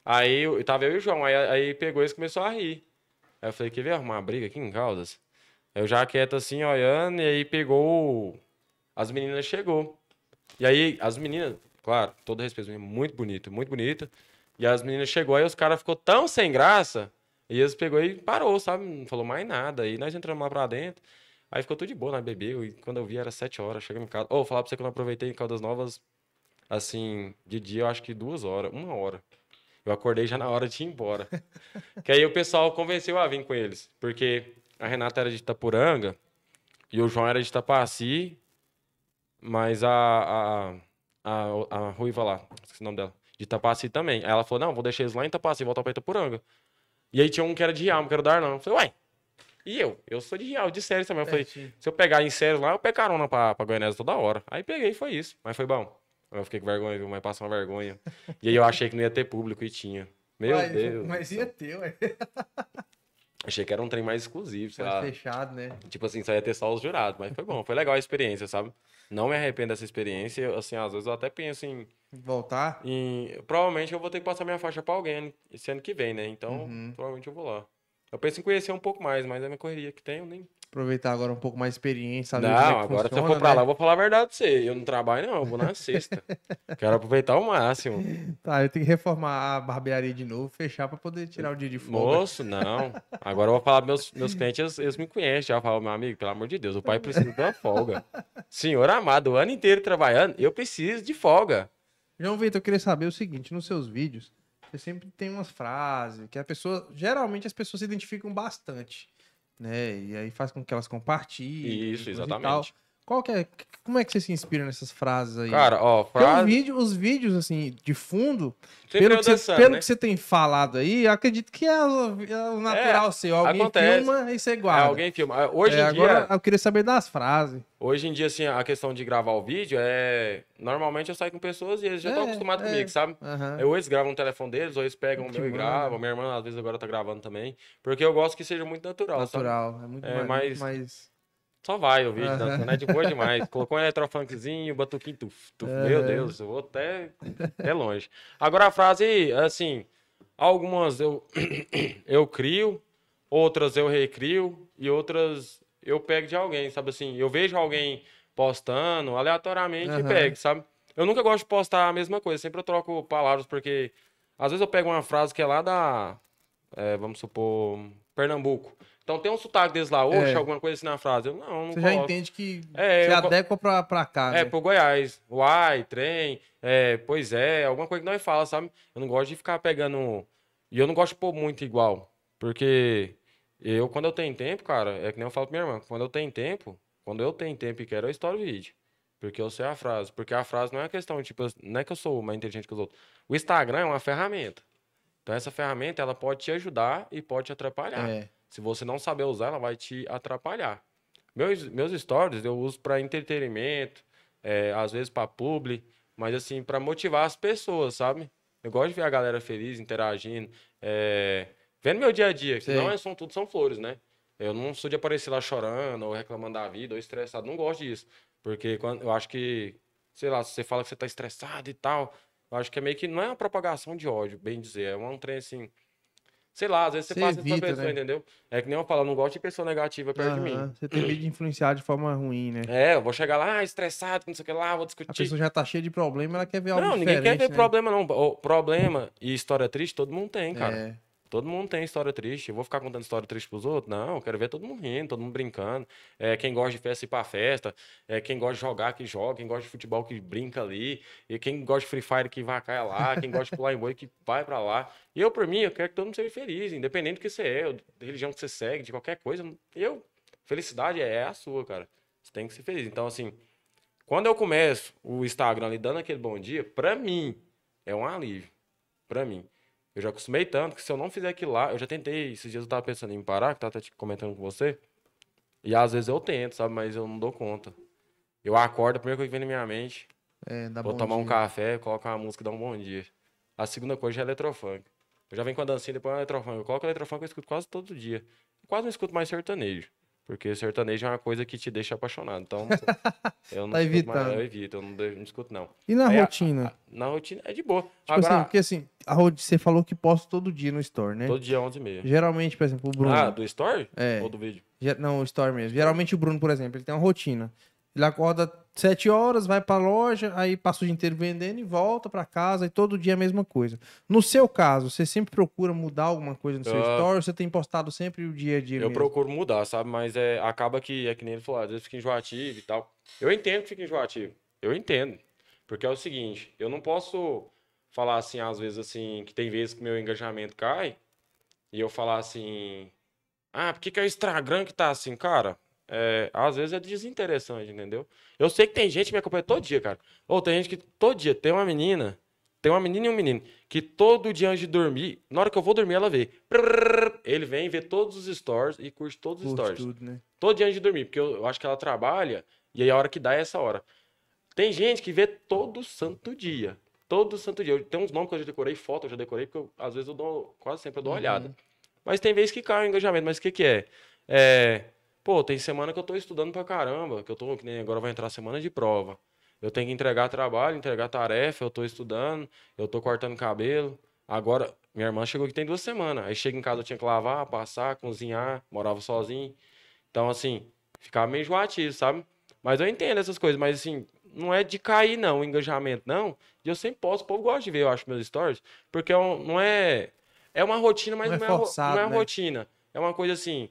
Aí eu, tava eu e o João, aí, aí pegou e começou a rir. Aí eu falei, quer ver arrumar uma briga aqui em Caldas? Eu já quieto assim, olhando, e aí pegou. As meninas chegou. E aí, as meninas, claro, todo respeito, muito bonito, muito bonito. E as meninas chegou aí, os caras ficou tão sem graça. E eles pegou e parou, sabe? Não falou mais nada. E nós entramos lá pra dentro. Aí ficou tudo de boa, né? Bebeu. E quando eu vi era sete horas, chegamos em casa. Ô, oh, falar pra você que eu não aproveitei em Caldas Novas, assim, de dia, eu acho que duas horas, uma hora. Eu acordei já na hora de ir embora. [LAUGHS] que aí o pessoal convenceu a vir com eles. Porque a Renata era de Itapuranga e o João era de Itapaci mas a, a, a, a Ruiva lá, esqueci o nome dela, de Itapaci também. Aí ela falou: não, vou deixar eles lá em Itapaci, voltar pra Itapuranga. E aí tinha um que era de Rial, não quero dar, não. Eu falei, uai. E eu? Eu sou de Rial, de séries também. Eu falei, se eu pegar em séries lá, eu pego carona pra, pra toda hora. Aí peguei, foi isso. Mas foi bom. Eu fiquei com vergonha, viu? Mas passa uma vergonha. e aí eu achei que não ia ter público e tinha. Meu mas, Deus. Mas ia ter, ué. [LAUGHS] Achei que era um trem mais exclusivo, sei mais lá. fechado, né? Tipo assim, só ia ter só os jurados, mas foi bom, foi legal a experiência, sabe? Não me arrependo dessa experiência, assim, às vezes eu até penso em... Voltar? Em... Provavelmente eu vou ter que passar minha faixa pra alguém esse ano que vem, né? Então, uhum. provavelmente eu vou lá. Eu penso em conhecer um pouco mais, mas é minha correria que tem, eu nem aproveitar agora um pouco mais a experiência. É não, agora funciona, se eu for pra né? lá, eu vou falar a verdade pra você. Eu não trabalho, não, eu vou na sexta. [LAUGHS] Quero aproveitar ao máximo. Tá, eu tenho que reformar a barbearia de novo, fechar pra poder tirar o dia de folga. Moço, não. Agora eu vou falar meus, meus clientes, eles, eles me conhecem. Já falo meu amigo, pelo amor de Deus, o pai precisa de uma folga. Senhor amado, o ano inteiro trabalhando, eu preciso de folga. João Vitor, eu queria saber o seguinte, nos seus vídeos, você sempre tem umas frases que a pessoa, geralmente as pessoas se identificam bastante né? E aí faz com que elas compartilhem. Isso, exatamente. Qual que é. Como é que você se inspira nessas frases aí? Cara, ó, é frase... Os vídeos, os vídeos, assim, de fundo, Sempre pelo, que, dançando, você, pelo né? que você tem falado aí, acredito que é, é o natural é, seu. Alguém acontece. filma e você guarda. É, alguém filma. É, hoje é, em agora, dia... eu queria saber das frases. Hoje em dia, assim, a questão de gravar o vídeo é... Normalmente eu saio com pessoas e eles já estão é, acostumados comigo, sabe? Uhum. Eu eles gravam um telefone deles, ou eles pegam o meu mano. e gravam. Minha irmã, às vezes, agora tá gravando também. Porque eu gosto que seja muito natural, Natural, sabe? é muito mais... mais só vai o vídeo uhum. dançando, é de boa demais. Colocou um eletrofunkzinho, batuquinho, tuf, tuf. Meu Deus, eu vou até, até longe. Agora a frase, assim, algumas eu, [CLEARS THROAT] eu crio, outras eu recrio e outras eu pego de alguém, sabe assim? Eu vejo alguém postando aleatoriamente uhum. e pego, sabe? Eu nunca gosto de postar a mesma coisa, sempre eu troco palavras, porque às vezes eu pego uma frase que é lá da, é, vamos supor, Pernambuco. Então tem um sotaque deles lá, oxe, é. alguma coisa assim na frase. Eu, não, não Você coloco. já entende que é, se eu... adequa pra, pra cá, É, né? pro Goiás. Uai, trem, é, pois é, alguma coisa que nós fala, sabe? Eu não gosto de ficar pegando... E eu não gosto de pôr muito igual, porque eu, quando eu tenho tempo, cara, é que nem eu falo pra minha irmã, quando eu tenho tempo, quando eu tenho tempo e quero, eu estouro o vídeo. Porque eu sei a frase. Porque a frase não é uma questão, tipo, não é que eu sou mais inteligente que os outros. O Instagram é uma ferramenta. Então essa ferramenta, ela pode te ajudar e pode te atrapalhar. É. Se você não saber usar, ela vai te atrapalhar. Meus, meus stories eu uso para entretenimento, é, às vezes para publi, mas assim, para motivar as pessoas, sabe? Eu gosto de ver a galera feliz, interagindo, é, vendo meu dia a dia, que não é, são tudo são flores, né? Eu não sou de aparecer lá chorando, ou reclamando da vida, ou estressado, não gosto disso. Porque quando, eu acho que, sei lá, se você fala que você tá estressado e tal, eu acho que é meio que não é uma propagação de ódio, bem dizer, é um trem assim Sei lá, às vezes você, você passa evita, essa pessoa, né? entendeu? É que nem eu falo, eu não gosto de pessoa negativa perto uhum. de mim. Você tem medo de influenciar de forma ruim, né? É, eu vou chegar lá ah, estressado, não sei o que lá, vou discutir. A pessoa já tá cheia de problema, ela quer ver algo Não, ninguém quer ver né? problema, não. O problema e história triste todo mundo tem, cara. É. Todo mundo tem história triste. Eu vou ficar contando história triste pros outros? Não, eu quero ver todo mundo rindo, todo mundo brincando. É, quem gosta de festa, ir pra festa. É, quem gosta de jogar, que joga. Quem gosta de futebol, que brinca ali. E quem gosta de Free Fire, que vai cair lá. Quem gosta de pular em boi, que vai pra lá. E eu, por mim, eu quero que todo mundo seja feliz, independente do que você é, da religião que você segue, de qualquer coisa. Eu, felicidade é, é a sua, cara. Você tem que ser feliz. Então, assim, quando eu começo o Instagram ali dando aquele bom dia, pra mim, é um alívio. Pra mim. Eu já acostumei tanto que se eu não fizer aquilo lá, eu já tentei, esses dias eu tava pensando em parar, que tava te comentando com você. E às vezes eu tento, sabe? Mas eu não dou conta. Eu acordo, a primeira coisa que vem na minha mente. É, dá vou tomar dia. um café, colocar uma música e dar um bom dia. A segunda coisa é eletrofunk. Eu já venho com a dancinha, depois é eletrofunk. Eu coloco eletrofunk, eu escuto quase todo dia. quase não escuto mais sertanejo. Porque sertanejo é uma coisa que te deixa apaixonado. Então, [LAUGHS] eu não tá escuto mais, eu evito, eu não, não escuto, não. E na Aí, rotina? A, a, na rotina é de boa. Tipo assim, Agora, assim, porque assim, a você falou que posto todo dia no Store, né? Todo dia 11 e meia. Geralmente, por exemplo, o Bruno... Ah, do Store? É. Ou do vídeo? Não, o Store mesmo. Geralmente o Bruno, por exemplo, ele tem uma rotina. Ele acorda sete horas, vai para a loja, aí passa o dia inteiro vendendo e volta para casa e todo dia é a mesma coisa. No seu caso, você sempre procura mudar alguma coisa no seu uh, story? Você tem postado sempre o dia a dia? Eu mesmo? procuro mudar, sabe? Mas é, acaba que é que nem ele falou, às vezes fica enjoativo e tal. Eu entendo que fica enjoativo. Eu entendo. Porque é o seguinte, eu não posso falar assim, às vezes assim, que tem vezes que meu engajamento cai e eu falar assim, ah, por que, que é o Instagram que tá assim, cara? É, às vezes é desinteressante, entendeu? Eu sei que tem gente que me acompanha todo dia, cara. Ou tem gente que todo dia tem uma menina, tem uma menina e um menino, que todo dia antes de dormir, na hora que eu vou dormir, ela vê. Ele vem vê todos os stories e curte todos os curte stories. Tudo, né? Todo dia antes de dormir, porque eu, eu acho que ela trabalha e aí é a hora que dá é essa hora. Tem gente que vê todo santo dia. Todo santo dia. tem uns nomes que eu já decorei, foto eu já decorei, porque eu, às vezes eu dou, quase sempre eu dou uma uhum. olhada. Mas tem vezes que cai o engajamento. Mas o que, que é? É Pô, tem semana que eu tô estudando pra caramba, que eu tô, que nem agora vai entrar semana de prova. Eu tenho que entregar trabalho, entregar tarefa, eu tô estudando, eu tô cortando cabelo. Agora, minha irmã chegou que tem duas semanas. Aí chega em casa, eu tinha que lavar, passar, cozinhar, morava sozinho. Então, assim, ficava meio joativo, sabe? Mas eu entendo essas coisas, mas assim, não é de cair, não, o engajamento, não. E eu sempre posso, o povo gosta de ver, eu acho, meus stories, porque é não é. É uma rotina, mas não, é é não é, forçado, não é né? rotina. É uma coisa assim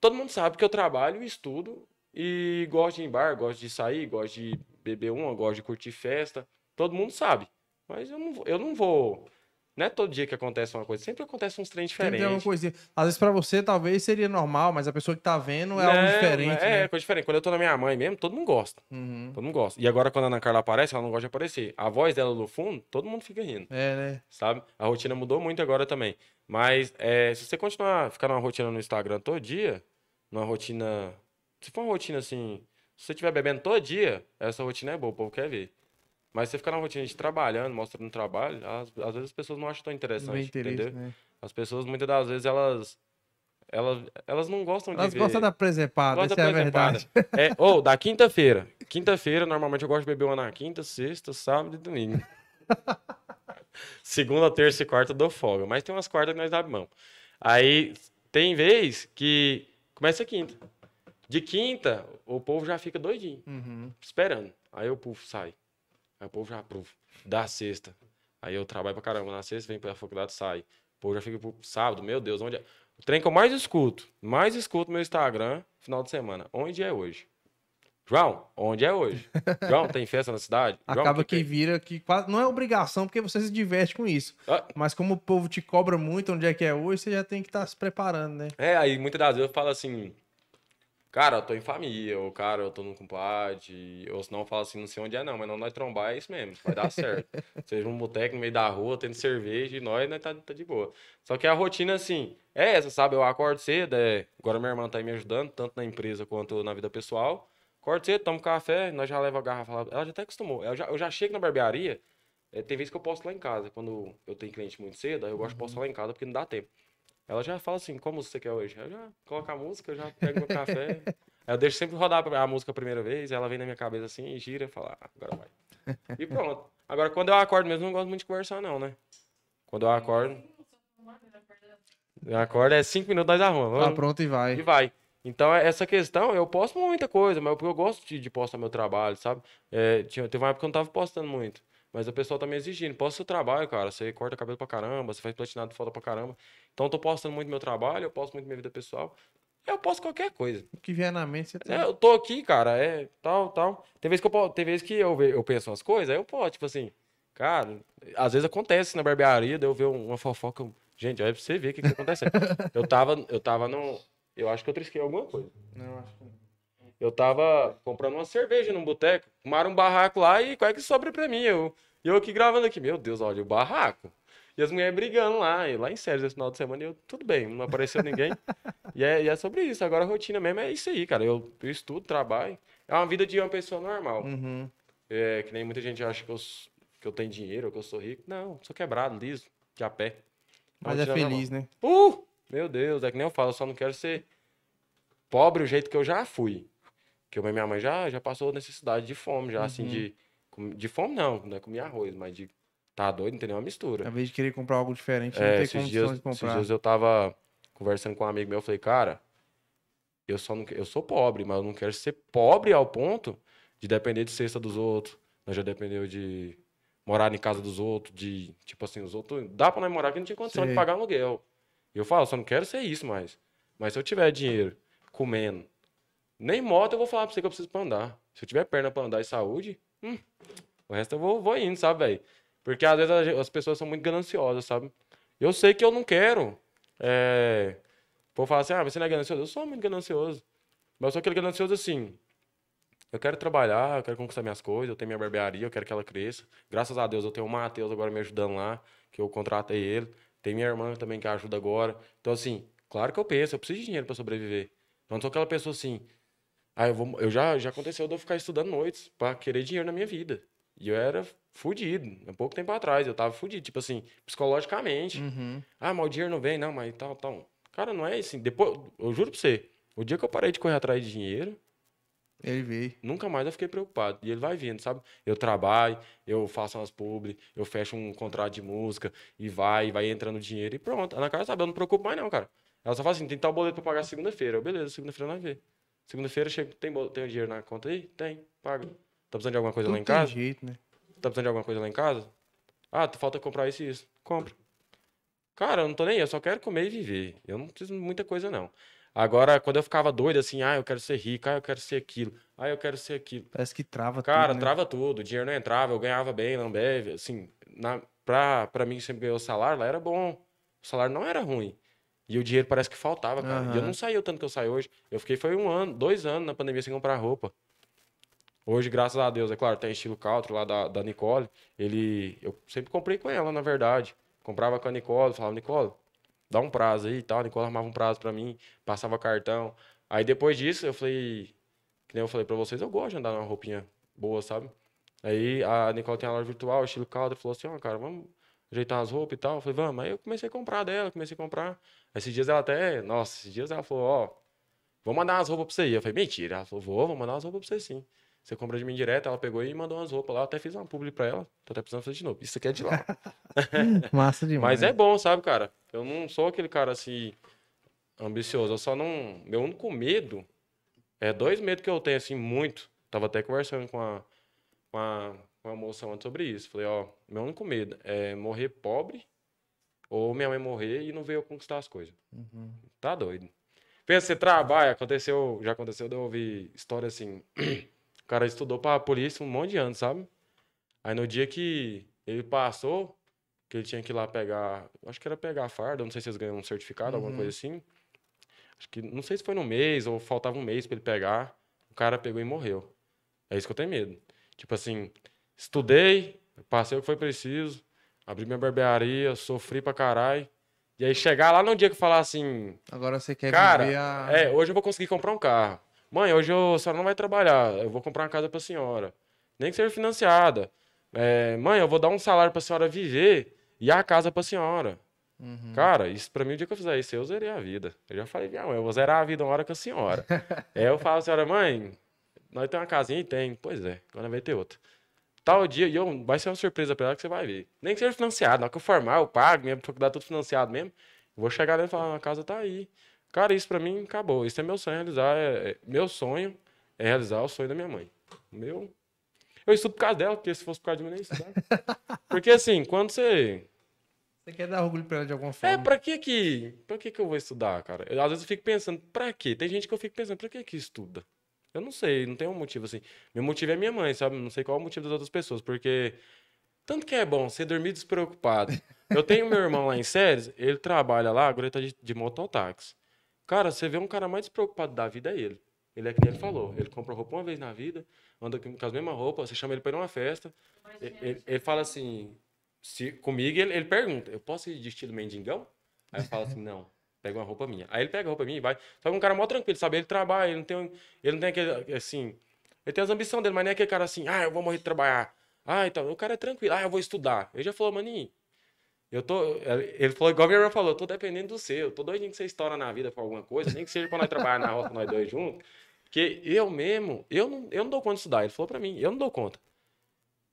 todo mundo sabe que eu trabalho, estudo e gosto de ir em bar, gosto de sair, gosto de beber uma, gosto de curtir festa. Todo mundo sabe. Mas eu não, eu não vou não é todo dia que acontece uma coisa, sempre acontece uns trem diferentes. Sempre uma coisinha. Às vezes para você talvez seria normal, mas a pessoa que tá vendo é algo diferente. É, né? é coisa diferente. Quando eu tô na minha mãe mesmo, todo mundo gosta. Uhum. Todo mundo gosta. E agora quando a Ana Carla aparece, ela não gosta de aparecer. A voz dela do fundo, todo mundo fica rindo. É, né? Sabe? A rotina mudou muito agora também. Mas é, se você continuar ficar numa rotina no Instagram todo dia, numa rotina. Se for uma rotina assim. Se você estiver bebendo todo dia, essa rotina é boa, o povo quer ver. Mas você fica na rotina de trabalhando, mostrando trabalho, às, às vezes as pessoas não acham tão é interessante, entendeu? Né? As pessoas, muitas das vezes, elas elas, elas não gostam elas de ver. Elas gostam da presepada, isso é verdade. É, ou, da quinta-feira. Quinta-feira, normalmente eu gosto de beber uma na quinta, sexta, sábado e domingo. Segunda, terça e quarta eu dou folga. Mas tem umas quartas que nós dá mão. Aí, tem vez que começa a quinta. De quinta, o povo já fica doidinho, uhum. esperando. Aí o povo sai. Aí o povo já, pruf, dá sexta. Aí eu trabalho pra caramba na sexta, vem pra faculdade, sai. O povo já fica pro sábado, meu Deus, onde é? O trem que eu mais escuto, mais escuto meu Instagram, final de semana. Onde é hoje? João, onde é hoje? [LAUGHS] João, tem festa na cidade? João, Acaba que, que vira que quase. Não é obrigação, porque você se diverte com isso. Ah. Mas como o povo te cobra muito onde é que é hoje, você já tem que estar tá se preparando, né? É, aí muitas das vezes eu falo assim cara, eu tô em família, ou cara, eu tô num compadre, ou se não fala assim, não sei onde é não, mas não nós trombar é isso mesmo, vai dar certo. Seja [LAUGHS] um boteco no meio da rua, tendo cerveja, e nós, nós tá, tá, de boa. Só que a rotina, assim, é essa, sabe? Eu acordo cedo, é... agora minha irmã tá aí me ajudando, tanto na empresa quanto na vida pessoal. Acordo cedo, tomo café, nós já leva a garrafa lá, ela já até acostumou. Eu já, eu já chego na barbearia, é, tem vezes que eu posto lá em casa, quando eu tenho cliente muito cedo, aí eu gosto uhum. de postar lá em casa, porque não dá tempo. Ela já fala assim, qual música você quer hoje? Eu já coloco a música, eu já pego meu café. [LAUGHS] eu deixo sempre rodar a música a primeira vez, ela vem na minha cabeça assim, e gira e fala, ah, agora vai. E pronto. Agora, quando eu acordo mesmo, não gosto muito de conversar, não, né? Quando eu acordo. Eu acordo, é cinco minutos, nós arrumamos. Tá ah, pronto e vai. E vai. Então, é essa questão, eu posto muita coisa, mas eu, eu gosto de, de postar meu trabalho, sabe? É, tinha, teve uma época que eu não tava postando muito. Mas o pessoal tá me exigindo. Posta seu trabalho, cara. Você corta o cabelo pra caramba, você faz platinado foto pra caramba. Então eu tô postando muito meu trabalho, eu posto muito minha vida pessoal. Eu posto qualquer coisa. O que vier na mente, você tá... É, eu tô aqui, cara, é tal, tal. Tem vezes que eu, tem vezes que eu, eu penso umas coisas, aí eu posso tipo assim... Cara, às vezes acontece na barbearia, eu ver uma fofoca... Gente, aí pra você ver o que que tá acontecendo. [LAUGHS] eu tava, eu tava no... Eu acho que eu trisquei alguma coisa. Não, acho que não. Eu tava comprando uma cerveja num boteco, tomaram um barraco lá e qual é que sobra pra mim? Eu e eu aqui gravando aqui, meu Deus, olha o barraco. E as mulheres brigando lá, e lá em Sérgio esse final de semana, e eu, tudo bem, não apareceu ninguém. [LAUGHS] e, é, e, é, sobre isso, agora a rotina mesmo é isso aí, cara. Eu, eu estudo, trabalho. É uma vida de uma pessoa normal. Uhum. É, que nem muita gente acha que eu, que eu tenho dinheiro, que eu sou rico. Não, sou quebrado, liso, de a pé. Mas é feliz, né? Uh! Meu Deus, é que nem eu falo, eu só não quero ser pobre o jeito que eu já fui. Que minha mãe já, já passou necessidade de fome, já, uhum. assim, de de fome não, não é comer arroz, mas de tá doido, não tem nenhuma é mistura. Às vezes de querer comprar algo diferente, é, não tem condições dias, de comprar. Esses dias eu tava conversando com um amigo meu, eu falei, cara, eu só não, eu sou pobre, mas eu não quero ser pobre ao ponto de depender de cesta dos outros. Nós né? já dependeu de morar em casa dos outros, de, tipo assim, os outros, dá pra nós morar que não tinha condição de pagar aluguel. Eu falo, só não quero ser isso mais. Mas se eu tiver dinheiro, comendo, nem moto eu vou falar pra você que eu preciso pra andar. Se eu tiver perna pra andar e saúde, hum, o resto eu vou, vou indo, sabe, velho? Porque às vezes as pessoas são muito gananciosas, sabe? Eu sei que eu não quero. É... Vou falar assim, ah, você não é ganancioso? Eu sou muito ganancioso. Mas eu sou aquele ganancioso assim. Eu quero trabalhar, eu quero conquistar minhas coisas, eu tenho minha barbearia, eu quero que ela cresça. Graças a Deus eu tenho o Matheus agora me ajudando lá, que eu contratei ele. Tem minha irmã também que ajuda agora. Então, assim, claro que eu penso, eu preciso de dinheiro para sobreviver. Então, não sou aquela pessoa assim, Aí ah, eu, vou, eu já, já aconteceu de eu ficar estudando noites para querer dinheiro na minha vida. E eu era fudido. há pouco tempo atrás, eu tava fudido, tipo assim, psicologicamente. Uhum. Ah, mas o dinheiro não vem, não, mas tal, tal. Cara, não é assim. Depois, eu juro pra você, o dia que eu parei de correr atrás de dinheiro. Ele veio. Nunca mais eu fiquei preocupado. E ele vai vindo, sabe? Eu trabalho, eu faço umas publi, eu fecho um contrato de música e vai, vai entrando dinheiro e pronto. na Ana sabe, eu não me preocupo mais não, cara. Ela só fala assim, tem tal boleto pra pagar segunda-feira. beleza, segunda-feira nós vemos. Segunda-feira chego, tem, tem dinheiro na conta aí? Tem, paga. Tá precisando de alguma coisa Tudo lá em casa? Tem jeito, né? Tá precisando de alguma coisa lá em casa? Ah, falta comprar isso e isso. Compra. Cara, eu não tô nem aí, eu só quero comer e viver. Eu não preciso de muita coisa, não. Agora, quando eu ficava doido assim, ah, eu quero ser rico, ah, eu quero ser aquilo, ah, eu quero ser aquilo. Parece que trava Cara, tudo. Cara, né? trava tudo. O dinheiro não entrava, eu ganhava bem, não bebe. Assim, na, pra, pra mim sempre ganhou salário, lá era bom. O salário não era ruim. E o dinheiro parece que faltava, cara. Uhum. E eu não saí o tanto que eu saio hoje. Eu fiquei foi um ano, dois anos na pandemia sem comprar roupa. Hoje, graças a Deus, é claro, tem estilo Caltro lá da, da Nicole. Ele. Eu sempre comprei com ela, na verdade. Comprava com a Nicole, falava, Nicole, dá um prazo aí e tal. A Nicole armava um prazo para mim, passava cartão. Aí depois disso, eu falei. Que nem eu falei pra vocês, eu gosto de andar numa roupinha boa, sabe? Aí a Nicole tem a loja virtual, estilo Caltro, falou assim, ó, oh, cara, vamos ajeitar as roupas e tal. Eu falei, vamos. Aí eu comecei a comprar dela, comecei a comprar. Esses dias ela até, nossa, esses dias ela falou, ó, vou mandar umas roupas pra você aí. Eu falei, mentira. Ela falou, vou, vou mandar umas roupas pra você sim. Você compra de mim direto, ela pegou e mandou umas roupas lá. Eu até fiz uma publi pra ela. Tô até precisando fazer de novo. Isso aqui é de lá. [LAUGHS] Massa demais. Mas é bom, sabe, cara? Eu não sou aquele cara assim, ambicioso. Eu só não. Meu único medo é dois medos que eu tenho, assim, muito. Tava até conversando com a, com a, com a moça ontem sobre isso. Falei, ó, meu único medo é morrer pobre ou minha mãe morrer e não veio conquistar as coisas. Uhum. Tá doido. Pensa, você trabalha, aconteceu, já aconteceu de eu ouvir história assim. [CLEARS THROAT] o cara estudou pra polícia um monte de anos, sabe? Aí no dia que ele passou, que ele tinha que ir lá pegar, acho que era pegar farda, não sei se eles ganham um certificado, uhum. alguma coisa assim. Acho que, não sei se foi no mês ou faltava um mês para ele pegar. O cara pegou e morreu. É isso que eu tenho medo. Tipo assim, estudei, passei o que foi preciso, abri minha barbearia, sofri pra caralho. E aí chegar lá num dia que falar assim. Agora você quer cara, viver a... É, hoje eu vou conseguir comprar um carro. Mãe, hoje eu, a senhora não vai trabalhar. Eu vou comprar uma casa pra senhora. Nem que seja financiada. É, mãe, eu vou dar um salário pra senhora viver e a casa pra senhora. Uhum. Cara, isso pra mim, o dia que eu fizer isso, eu zerei a vida. Eu já falei, minha ah, mãe, eu vou zerar a vida uma hora com a senhora. [LAUGHS] aí eu falo, senhora, mãe, nós temos uma casinha e tem. Pois é, agora vai ter outra tal dia, e eu, vai ser uma surpresa pra ela que você vai ver. Nem que seja financiado, na hora que eu formar, eu pago, minha faculdade é tudo financiado mesmo. vou chegar lá e falar, ah, a casa tá aí. Cara, isso pra mim acabou. Isso é meu sonho realizar. É, é, meu sonho é realizar o sonho da minha mãe. Meu. Eu estudo por causa dela, porque se fosse por causa de mim, nem estudar. [LAUGHS] porque assim, quando você. Você quer dar orgulho pra ela de alguma é, forma? É, pra que que. Pra que que eu vou estudar, cara? Eu, às vezes eu fico pensando, pra que Tem gente que eu fico pensando, pra que que estuda? Eu não sei, não tem um motivo assim. Meu motivo é minha mãe, sabe? Não sei qual é o motivo das outras pessoas, porque tanto que é bom você dormir despreocupado. Eu tenho meu irmão lá em Séries, ele trabalha lá, agora ele tá de, de mototáxi. Cara, você vê um cara mais despreocupado da vida é ele. Ele é que ele falou, ele compra roupa uma vez na vida, anda com as mesmas roupas, você chama ele para ir numa festa, ele, ele, fala assim, se comigo ele, ele pergunta, eu posso ir de estilo mendigão? Aí eu falo assim, não. Pega uma roupa minha. Aí ele pega a roupa minha e vai. Só que um cara mó tranquilo, sabe? Ele trabalha, ele não tem, ele não tem aquele, assim... Ele tem as ambições dele, mas não é aquele cara assim, ah, eu vou morrer de trabalhar. Ah, então, o cara é tranquilo, ah, eu vou estudar. Ele já falou, maninho, eu tô. Ele falou, igual a minha irmã falou, eu tô dependendo do seu. Eu tô doidinho que você estoura na vida por alguma coisa, nem que seja pra nós trabalhar na rota, nós dois juntos. Porque eu mesmo, eu não, eu não dou conta de estudar. Ele falou pra mim, eu não dou conta.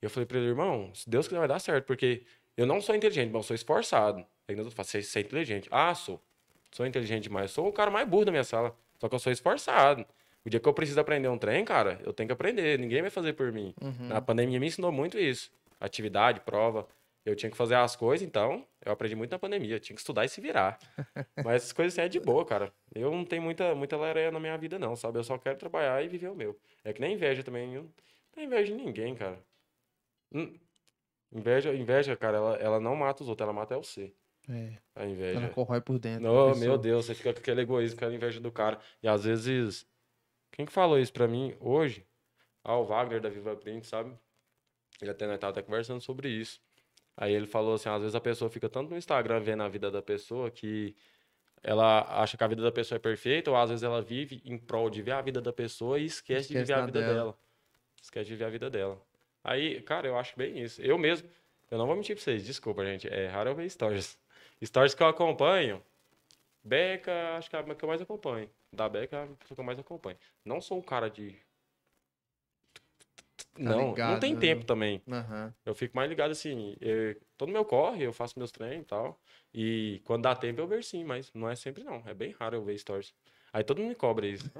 Eu falei pra ele, irmão, se Deus quiser vai dar certo, porque eu não sou inteligente, mas eu sou esforçado. Aí eu falo, você, você é inteligente. Ah, sou sou inteligente demais, sou o cara mais burro da minha sala. Só que eu sou esforçado. O dia que eu preciso aprender um trem, cara, eu tenho que aprender. Ninguém vai fazer por mim. Uhum. Na pandemia me ensinou muito isso. Atividade, prova. Eu tinha que fazer as coisas, então eu aprendi muito na pandemia. Eu tinha que estudar e se virar. [LAUGHS] Mas essas coisas assim é de boa, cara. Eu não tenho muita, muita lareia na minha vida, não, sabe? Eu só quero trabalhar e viver o meu. É que nem inveja também. Eu não inveja de ninguém, cara. Hum. Inveja, inveja cara, ela, ela não mata os outros, ela mata é o ser. É. A inveja. Ela corrói por dentro. Não, né? meu Deus, você fica com aquele egoísmo, aquela inveja do cara. E às vezes. Quem que falou isso pra mim hoje? Ah, o Wagner da Viva Print, sabe? Ele até nós né, tava conversando sobre isso. Aí ele falou assim: às vezes a pessoa fica tanto no Instagram vendo a vida da pessoa que ela acha que a vida da pessoa é perfeita, ou às vezes ela vive em prol de ver a vida da pessoa e esquece, esquece de viver a vida dela. dela. Esquece de viver a vida dela. Aí, cara, eu acho bem isso. Eu mesmo, eu não vou mentir pra vocês, desculpa, gente, é raro eu ver stories. Stories que eu acompanho, Beca, acho que é a que eu mais acompanho. Da Beca a pessoa que eu mais acompanho. Não sou um cara de. Tá não, ligado, não tem tempo também. Uhum. Eu fico mais ligado assim. Eu, todo meu corre, eu faço meus treinos e tal. E quando dá tempo eu vejo sim, mas não é sempre não. É bem raro eu ver stories. Aí todo mundo me cobra isso.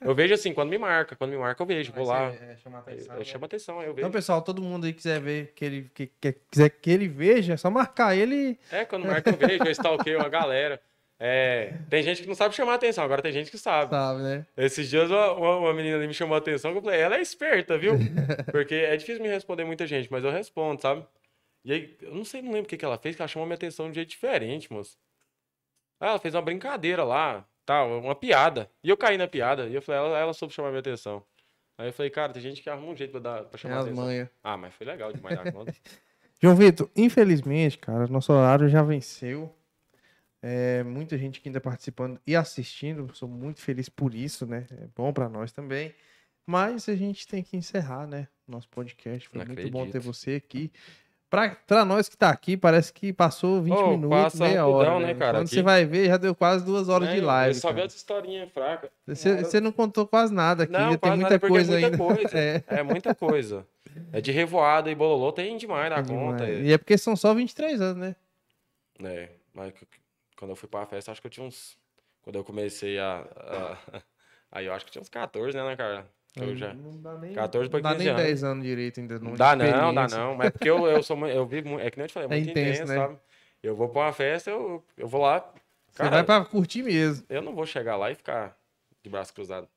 eu vejo assim, quando me marca, quando me marca, eu vejo, vou lá. É, é, é, é né? chama atenção. É, chama atenção, eu então, vejo. Então, pessoal, todo mundo aí quiser ver, que ele, que, que, quiser que ele veja, é só marcar ele. É, quando marca, eu vejo, eu stalkeio a galera. É, tem gente que não sabe chamar atenção, agora tem gente que sabe. Sabe, né? Esses dias uma, uma menina ali me chamou a atenção, eu falei, ela é esperta, viu? [LAUGHS] Porque é difícil me responder muita gente, mas eu respondo, sabe? E aí, eu não sei, não lembro o que, que ela fez, que ela chamou minha atenção de um jeito diferente, moço. Ah, ela fez uma brincadeira lá tal, é uma piada. E eu caí na piada. E eu falei, ela, ela soube chamar minha atenção. Aí eu falei, cara, tem gente que arruma um jeito pra, dar, pra é chamar é as atenção. Manha. Ah, mas foi legal demais conta. [LAUGHS] João Vitor, infelizmente, cara, nosso horário já venceu. É, muita gente que ainda participando e assistindo. Sou muito feliz por isso, né? É bom para nós também. Mas a gente tem que encerrar, né? Nosso podcast. Foi Não muito acredito. bom ter você aqui. Para nós que tá aqui, parece que passou 20 oh, minutos, passa meia hora. Né, né, cara, Quando aqui... você vai ver, já deu quase duas horas é, de live. Eu só vi as historinhas fracas. Você, não, você não contou quase nada aqui, não, tem muita nada, é coisa é muita ainda. Coisa. [LAUGHS] é. é muita coisa. É de revoada e bololô, tem demais na é conta. Demais. É. E é porque são só 23 anos, né? É, mas quando eu fui pra festa, acho que eu tinha uns. Quando eu comecei a. a... [LAUGHS] Aí eu acho que tinha uns 14, né, né, cara? Eu já. Não dá nem, 14 para 15 anos. Não dá nem 10 anos direito ainda. Não dá não, dá não. Mas é porque eu, eu sou eu vivo, é que nem eu te falei, é muito intenso, intenso né? sabe? Eu vou para uma festa, eu, eu vou lá. Cara, Você vai para curtir mesmo. Eu não vou chegar lá e ficar de braço cruzado.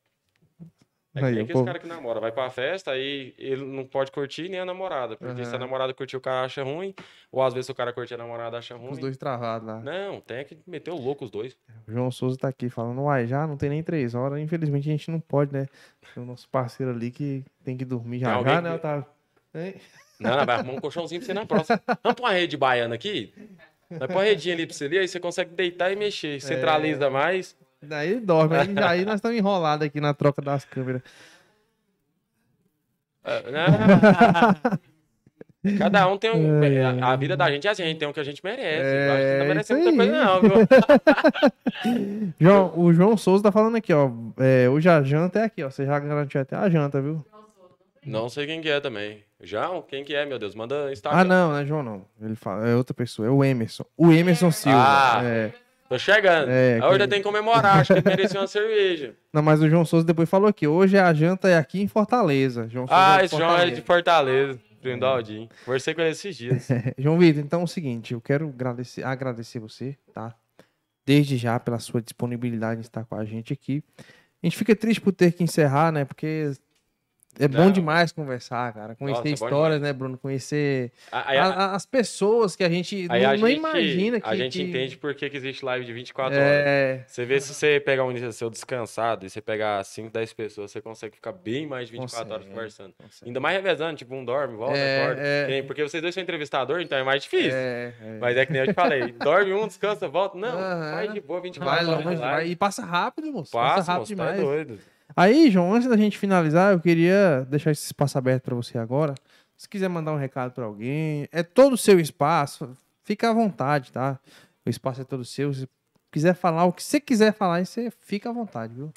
É, aí, é que esse cara que namora, vai pra festa, aí ele não pode curtir nem a namorada. Porque uhum. se a namorada curtir, o cara acha ruim. Ou às vezes o cara curtir a namorada acha ruim. Os dois travados lá. Não, tem que meter o louco os dois. O João Souza tá aqui falando, uai, já não tem nem três horas. Infelizmente a gente não pode, né? Tem o nosso parceiro ali que tem que dormir já, não, já né, Otávio? Hein? Não, não, vai arrumar um colchãozinho pra você na próxima. Vamos uma rede baiana aqui? Vai pôr uma redinha ali pra você ali, aí você consegue deitar e mexer. É. Centraliza é... mais. Daí ele dorme. Aí, aí nós estamos enrolados aqui na troca das câmeras. É, né? Cada um tem um, é, [LAUGHS] a, vida da gente é assim, a gente tem o que a gente merece. É, a gente não tá merece muita coisa, não, viu? [LAUGHS] João, o João Souza tá falando aqui, ó. É, hoje a janta é aqui, ó. Você já garantiu até a janta, viu? Não sei quem que é também. João, quem que é, meu Deus? Manda Instagram. Ah, não, não é João, não. Ele fala, é outra pessoa, é o Emerson. O Emerson ah. Silva. Ah. É. Tô chegando. É, que... tem que comemorar, acho que merecia uma [LAUGHS] cerveja. Não, mas o João Souza depois falou que hoje a janta é aqui em Fortaleza. João ah, é esse João é de Fortaleza. Primo do Aldinho. Conversei com ele esses dias. [LAUGHS] João Vitor, então é o seguinte, eu quero agradecer, agradecer você, tá? Desde já pela sua disponibilidade em estar com a gente aqui. A gente fica triste por ter que encerrar, né? Porque é Não. bom demais conversar, cara. Conhecer Nossa, é histórias, né, Bruno? Conhecer aí, a, a, as pessoas que a gente não, a gente, imagina que. A gente que... entende por que, que existe live de 24 é... horas. Você vê se [LAUGHS] você pegar um dia seu descansado e você pegar 5, 10 pessoas, você consegue ficar bem mais de 24 consegue, horas conversando. Consegue. Ainda mais revezando, tipo, um dorme, volta, é, É... Porque vocês dois são entrevistador, então é mais é, difícil. É, Mas é que nem eu te falei: dorme um, descansa, volta. Não, uh -huh. vai de boa 24 vai, horas. Vai, vai. E passa rápido, moço. Passa, passa rápido moço, tá demais. Tá doido. Aí, João, antes da gente finalizar, eu queria deixar esse espaço aberto para você agora. Se quiser mandar um recado para alguém, é todo o seu espaço, fica à vontade, tá? O espaço é todo seu. Se quiser falar o que você quiser falar, você fica à vontade, viu?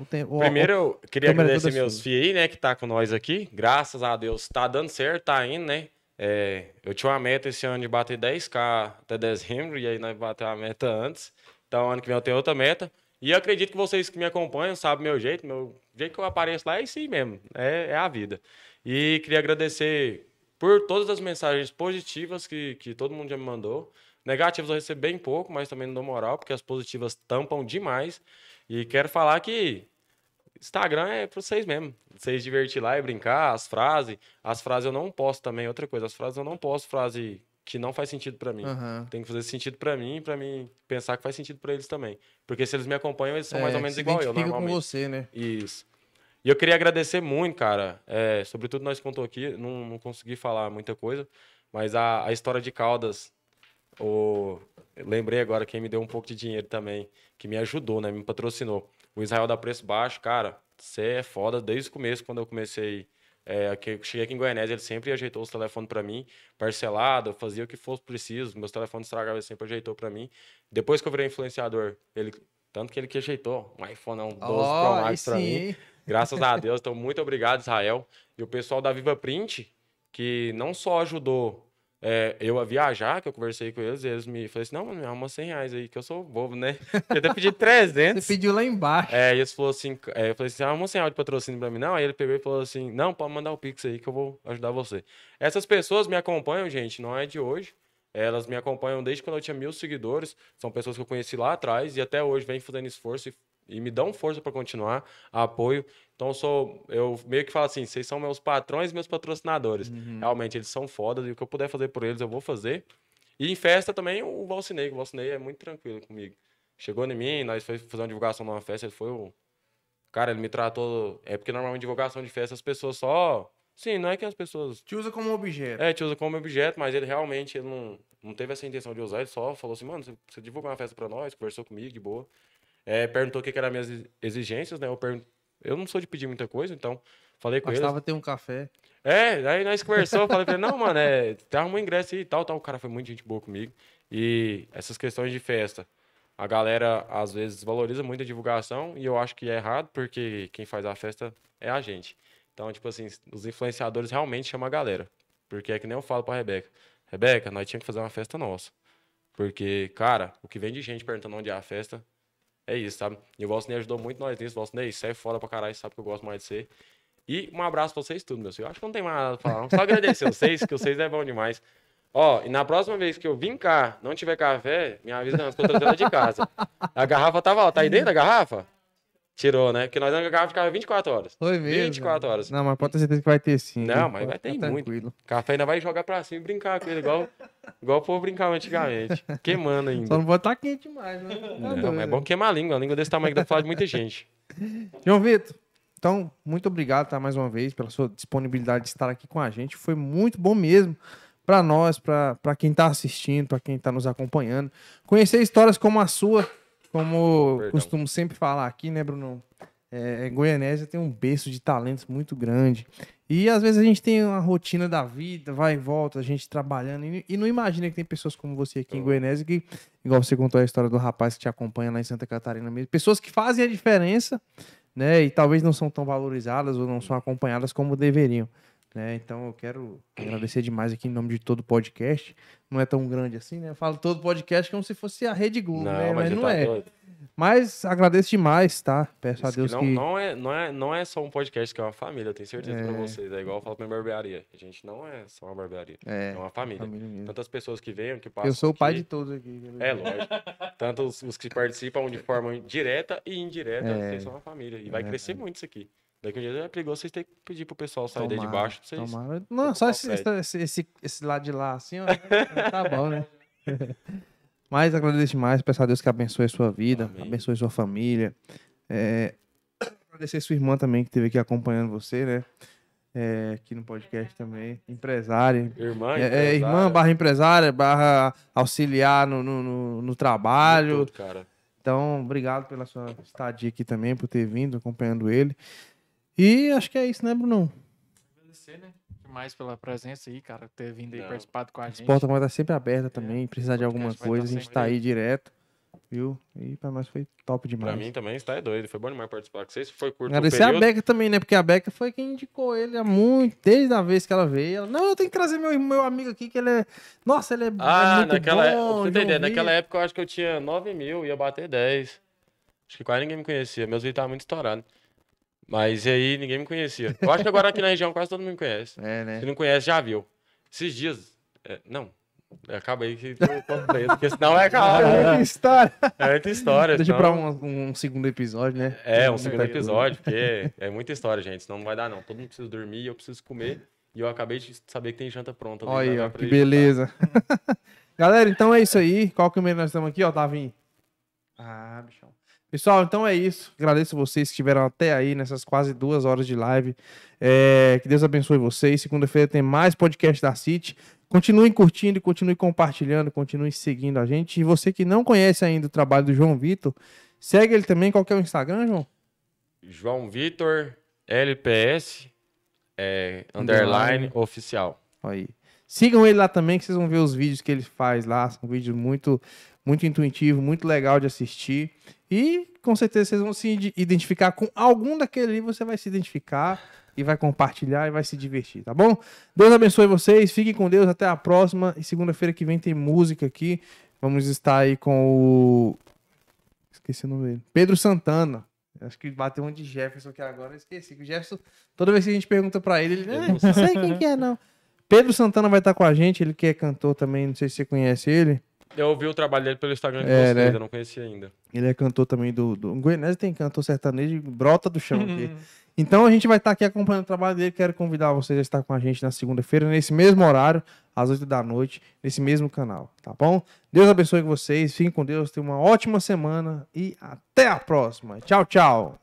Então, Primeiro, eu queria agradecer meus filhos aí, né, que tá com nós aqui. Graças a Deus, tá dando certo, tá indo, né? É, eu tinha uma meta esse ano de bater 10k até dezembro, e aí nós bateu a meta antes. Então, ano que vem eu tenho outra meta. E eu acredito que vocês que me acompanham sabem meu jeito, meu jeito que eu apareço lá é isso aí mesmo, é, é a vida. E queria agradecer por todas as mensagens positivas que, que todo mundo já me mandou. Negativas eu recebo bem pouco, mas também não dou moral, porque as positivas tampam demais. E quero falar que Instagram é para vocês mesmo. Vocês divertir lá e brincar, as frases. As frases eu não posto também, outra coisa. As frases eu não posto frase que não faz sentido para mim. Uhum. Tem que fazer sentido para mim, para mim pensar que faz sentido para eles também. Porque se eles me acompanham, eles são é, mais ou menos igual eu, normalmente. com você, né? Isso. E eu queria agradecer muito, cara. É, sobretudo nós contou aqui, não, não consegui falar muita coisa, mas a, a história de Caldas, o, lembrei agora quem me deu um pouco de dinheiro também, que me ajudou, né? Me patrocinou. O Israel da Preço Baixo, cara, você é foda desde o começo, quando eu comecei é, eu cheguei aqui em Goiânia ele sempre ajeitou os telefones para mim, parcelado, fazia o que fosse preciso, meus telefones estragavam, ele sempre ajeitou para mim. Depois que eu virei influenciador, ele tanto que ele que ajeitou um iPhone não 12 oh, Pro Max para mim. Graças a [LAUGHS] Deus, então muito obrigado, Israel. E o pessoal da Viva Print, que não só ajudou é, eu a viajar, que eu conversei com eles, e eles me falaram assim, não, mano, me arruma 100 reais aí, que eu sou bobo, né? [LAUGHS] Eu até pedi 300. Você pediu lá embaixo. É, e eles falaram assim, é, eu falei assim, arruma 100 reais de patrocínio pra mim, não? Aí ele pegou e falou assim, não, pode mandar o Pix aí que eu vou ajudar você. Essas pessoas me acompanham, gente, não é de hoje. Elas me acompanham desde quando eu tinha mil seguidores. São pessoas que eu conheci lá atrás e até hoje vem fazendo esforço e, e me dão força para continuar, apoio. Então eu sou. Eu meio que falo assim: vocês são meus patrões meus patrocinadores. Uhum. Realmente, eles são fodas e o que eu puder fazer por eles, eu vou fazer. E em festa também o Valcinei, o Valcinei é muito tranquilo comigo. Chegou em mim, nós fomos fazer uma divulgação numa festa, ele foi o. Cara, ele me tratou. É porque normalmente divulgação de festa as pessoas só. Sim, não é que as pessoas. Te usa como objeto. É, te usa como objeto, mas ele realmente ele não, não teve essa intenção de usar, ele só falou assim, mano, você divulga uma festa pra nós, conversou comigo, de boa. É, perguntou o que, que eram minhas exigências, né? Eu perguntei eu não sou de pedir muita coisa, então falei com Bastava ele. Bastava ter um café. É, aí nós conversamos, falei pra ele, não, mano, é, tá um ingresso aí e tal, tal. O cara foi muito gente boa comigo. E essas questões de festa, a galera às vezes valoriza muito a divulgação e eu acho que é errado, porque quem faz a festa é a gente. Então, tipo assim, os influenciadores realmente chamam a galera. Porque é que nem eu falo pra Rebeca. Rebeca, nós tínhamos que fazer uma festa nossa. Porque, cara, o que vem de gente perguntando onde é a festa é isso, sabe? E o Valcinei ajudou muito nós nisso. Valcinei, você é foda pra caralho, sabe que eu gosto mais de você. E um abraço pra vocês tudo, meu senhor. Eu acho que não tem mais nada pra falar. Só agradecer vocês, que vocês é bom demais. Ó, e na próxima vez que eu vim cá, não tiver café, me avisa nas que eu tô de casa. A garrafa tava, ó, tá aí dentro da garrafa? Tirou, né? Porque nós éramos ficava de café 24 horas. Foi mesmo? 24 horas. Não, mas pode ter certeza que vai ter sim. Não, mas vai ter tá muito. Tranquilo. Café ainda vai jogar pra cima e brincar com ele, igual, [LAUGHS] igual o povo brincava antigamente. Queimando ainda. Só não vai tá quente demais, né? Tá não, mas é bom queimar a língua. A língua desse tamanho que dá pra falar de muita gente. [LAUGHS] João Vitor, então, muito obrigado, tá? Mais uma vez, pela sua disponibilidade de estar aqui com a gente. Foi muito bom mesmo para nós, para quem tá assistindo, para quem tá nos acompanhando. Conhecer histórias como a sua como Perdão. costumo sempre falar aqui, né, Bruno? É, é, Goianésia tem um berço de talentos muito grande. E às vezes a gente tem uma rotina da vida, vai e volta, a gente trabalhando. E, e não imagina que tem pessoas como você aqui em Goianésia que, igual você contou a história do rapaz que te acompanha lá em Santa Catarina mesmo, pessoas que fazem a diferença, né? E talvez não são tão valorizadas ou não são acompanhadas como deveriam. Né? Então eu quero agradecer demais aqui em nome de todo o podcast. Não é tão grande assim, né? Eu falo todo podcast como se fosse a Rede Globo, não, né? Mas, mas não tá é. Doido. Mas agradeço demais, tá? Peço Isso a Deus que não, que... não, é, não, é, não é só um podcast que é uma família, eu tenho certeza é... pra vocês. É igual eu falo pra minha barbearia. A gente não é só uma barbearia. É, é uma família. família Tantas pessoas que venham, que passam. Eu sou o pai aqui. de todos aqui. É, lógico. Tanto os, os, que participam de forma direta e indireta, é... vocês são uma família. E vai é crescer muito isso aqui. Daqui a um dia é perigoso vocês terem que pedir pro pessoal sair daí de baixo. Vocês tomara. Não, só esse, esse, esse, esse, lado de lá, assim, ó. [LAUGHS] tá bom, né? [LAUGHS] Mas agradeço demais, peço a Deus que abençoe a sua vida, Amém. abençoe sua família. É, agradecer a sua irmã também que esteve aqui acompanhando você, né? É, aqui no podcast também. Empresária. Irmã, é, é, irmã barra empresária, barra auxiliar no, no, no, no trabalho. Tudo, cara. Então, obrigado pela sua estadia aqui também, por ter vindo, acompanhando ele. E acho que é isso, né, Bruno? Agradecer, né? Demais pela presença aí, cara, ter vindo aí Não. participado com a gente. As portas vão estar sempre abertas é, também, é. precisar de alguma coisa, a gente tá aí direto viu? E pra nós foi top demais. Pra mim também está é doido. Foi bom demais participar com vocês. Foi curto. Agradecer a Beca também, né? Porque a Beca foi quem indicou ele há muito, desde a vez que ela veio. Ela, não, eu tenho que trazer meu, meu amigo aqui, que ele é. Nossa, ele é. Ah, é naquela é Naquela época eu acho que eu tinha 9 mil, ia bater 10. Acho que quase ninguém me conhecia. Meus vídeos estavam muito estourados. Mas aí ninguém me conhecia. Eu acho que agora aqui na região quase todo mundo me conhece. É, né? Se não conhece, já viu. Esses dias. É, não. Acaba aí que eu porque senão é caro. É muita [LAUGHS] história. É muita história. Deixa senão... pra um, um, segundo episódio, né? É, um segundo episódio, porque é muita história, gente. Senão não vai dar, não. Todo mundo precisa dormir e eu preciso comer. E eu acabei de saber que tem janta pronta. Olha aí, ó, que beleza. [LAUGHS] Galera, então é isso aí. Qual é o nós estamos aqui, ó, Davi? Ah, bichão. Pessoal, então é isso. Agradeço vocês que estiveram até aí nessas quase duas horas de live. É, que Deus abençoe vocês. Segunda-feira tem mais podcast da City. Continuem curtindo, continuem compartilhando, continuem seguindo a gente. E você que não conhece ainda o trabalho do João Vitor, segue ele também. Qual que é o Instagram, João? João Vitor LPS é, underline oficial. Aí. Sigam ele lá também, que vocês vão ver os vídeos que ele faz lá. São vídeos muito muito intuitivo, muito legal de assistir. E com certeza vocês vão se identificar com algum daquele livro, você vai se identificar e vai compartilhar e vai se divertir, tá bom? Deus abençoe vocês, fiquem com Deus, até a próxima. E segunda-feira que vem tem música aqui. Vamos estar aí com o. Esqueci o nome dele. Pedro Santana. Acho que bateu um de Jefferson aqui agora, eu esqueci. O Jefferson, toda vez que a gente pergunta para ele, ele. Ah, não sei quem que é, não. Pedro Santana vai estar com a gente, ele que é cantor também, não sei se você conhece ele. Eu ouvi o trabalho dele pelo Instagram de é, vocês, né? eu não conhecia ainda. Ele é cantor também do. do... Goianese tem cantor sertanejo, brota do chão aqui. [LAUGHS] Então a gente vai estar aqui acompanhando o trabalho dele. Quero convidar vocês a estar com a gente na segunda-feira, nesse mesmo horário, às 8 da noite, nesse mesmo canal, tá bom? Deus abençoe vocês, fiquem com Deus, tenham uma ótima semana e até a próxima. Tchau, tchau.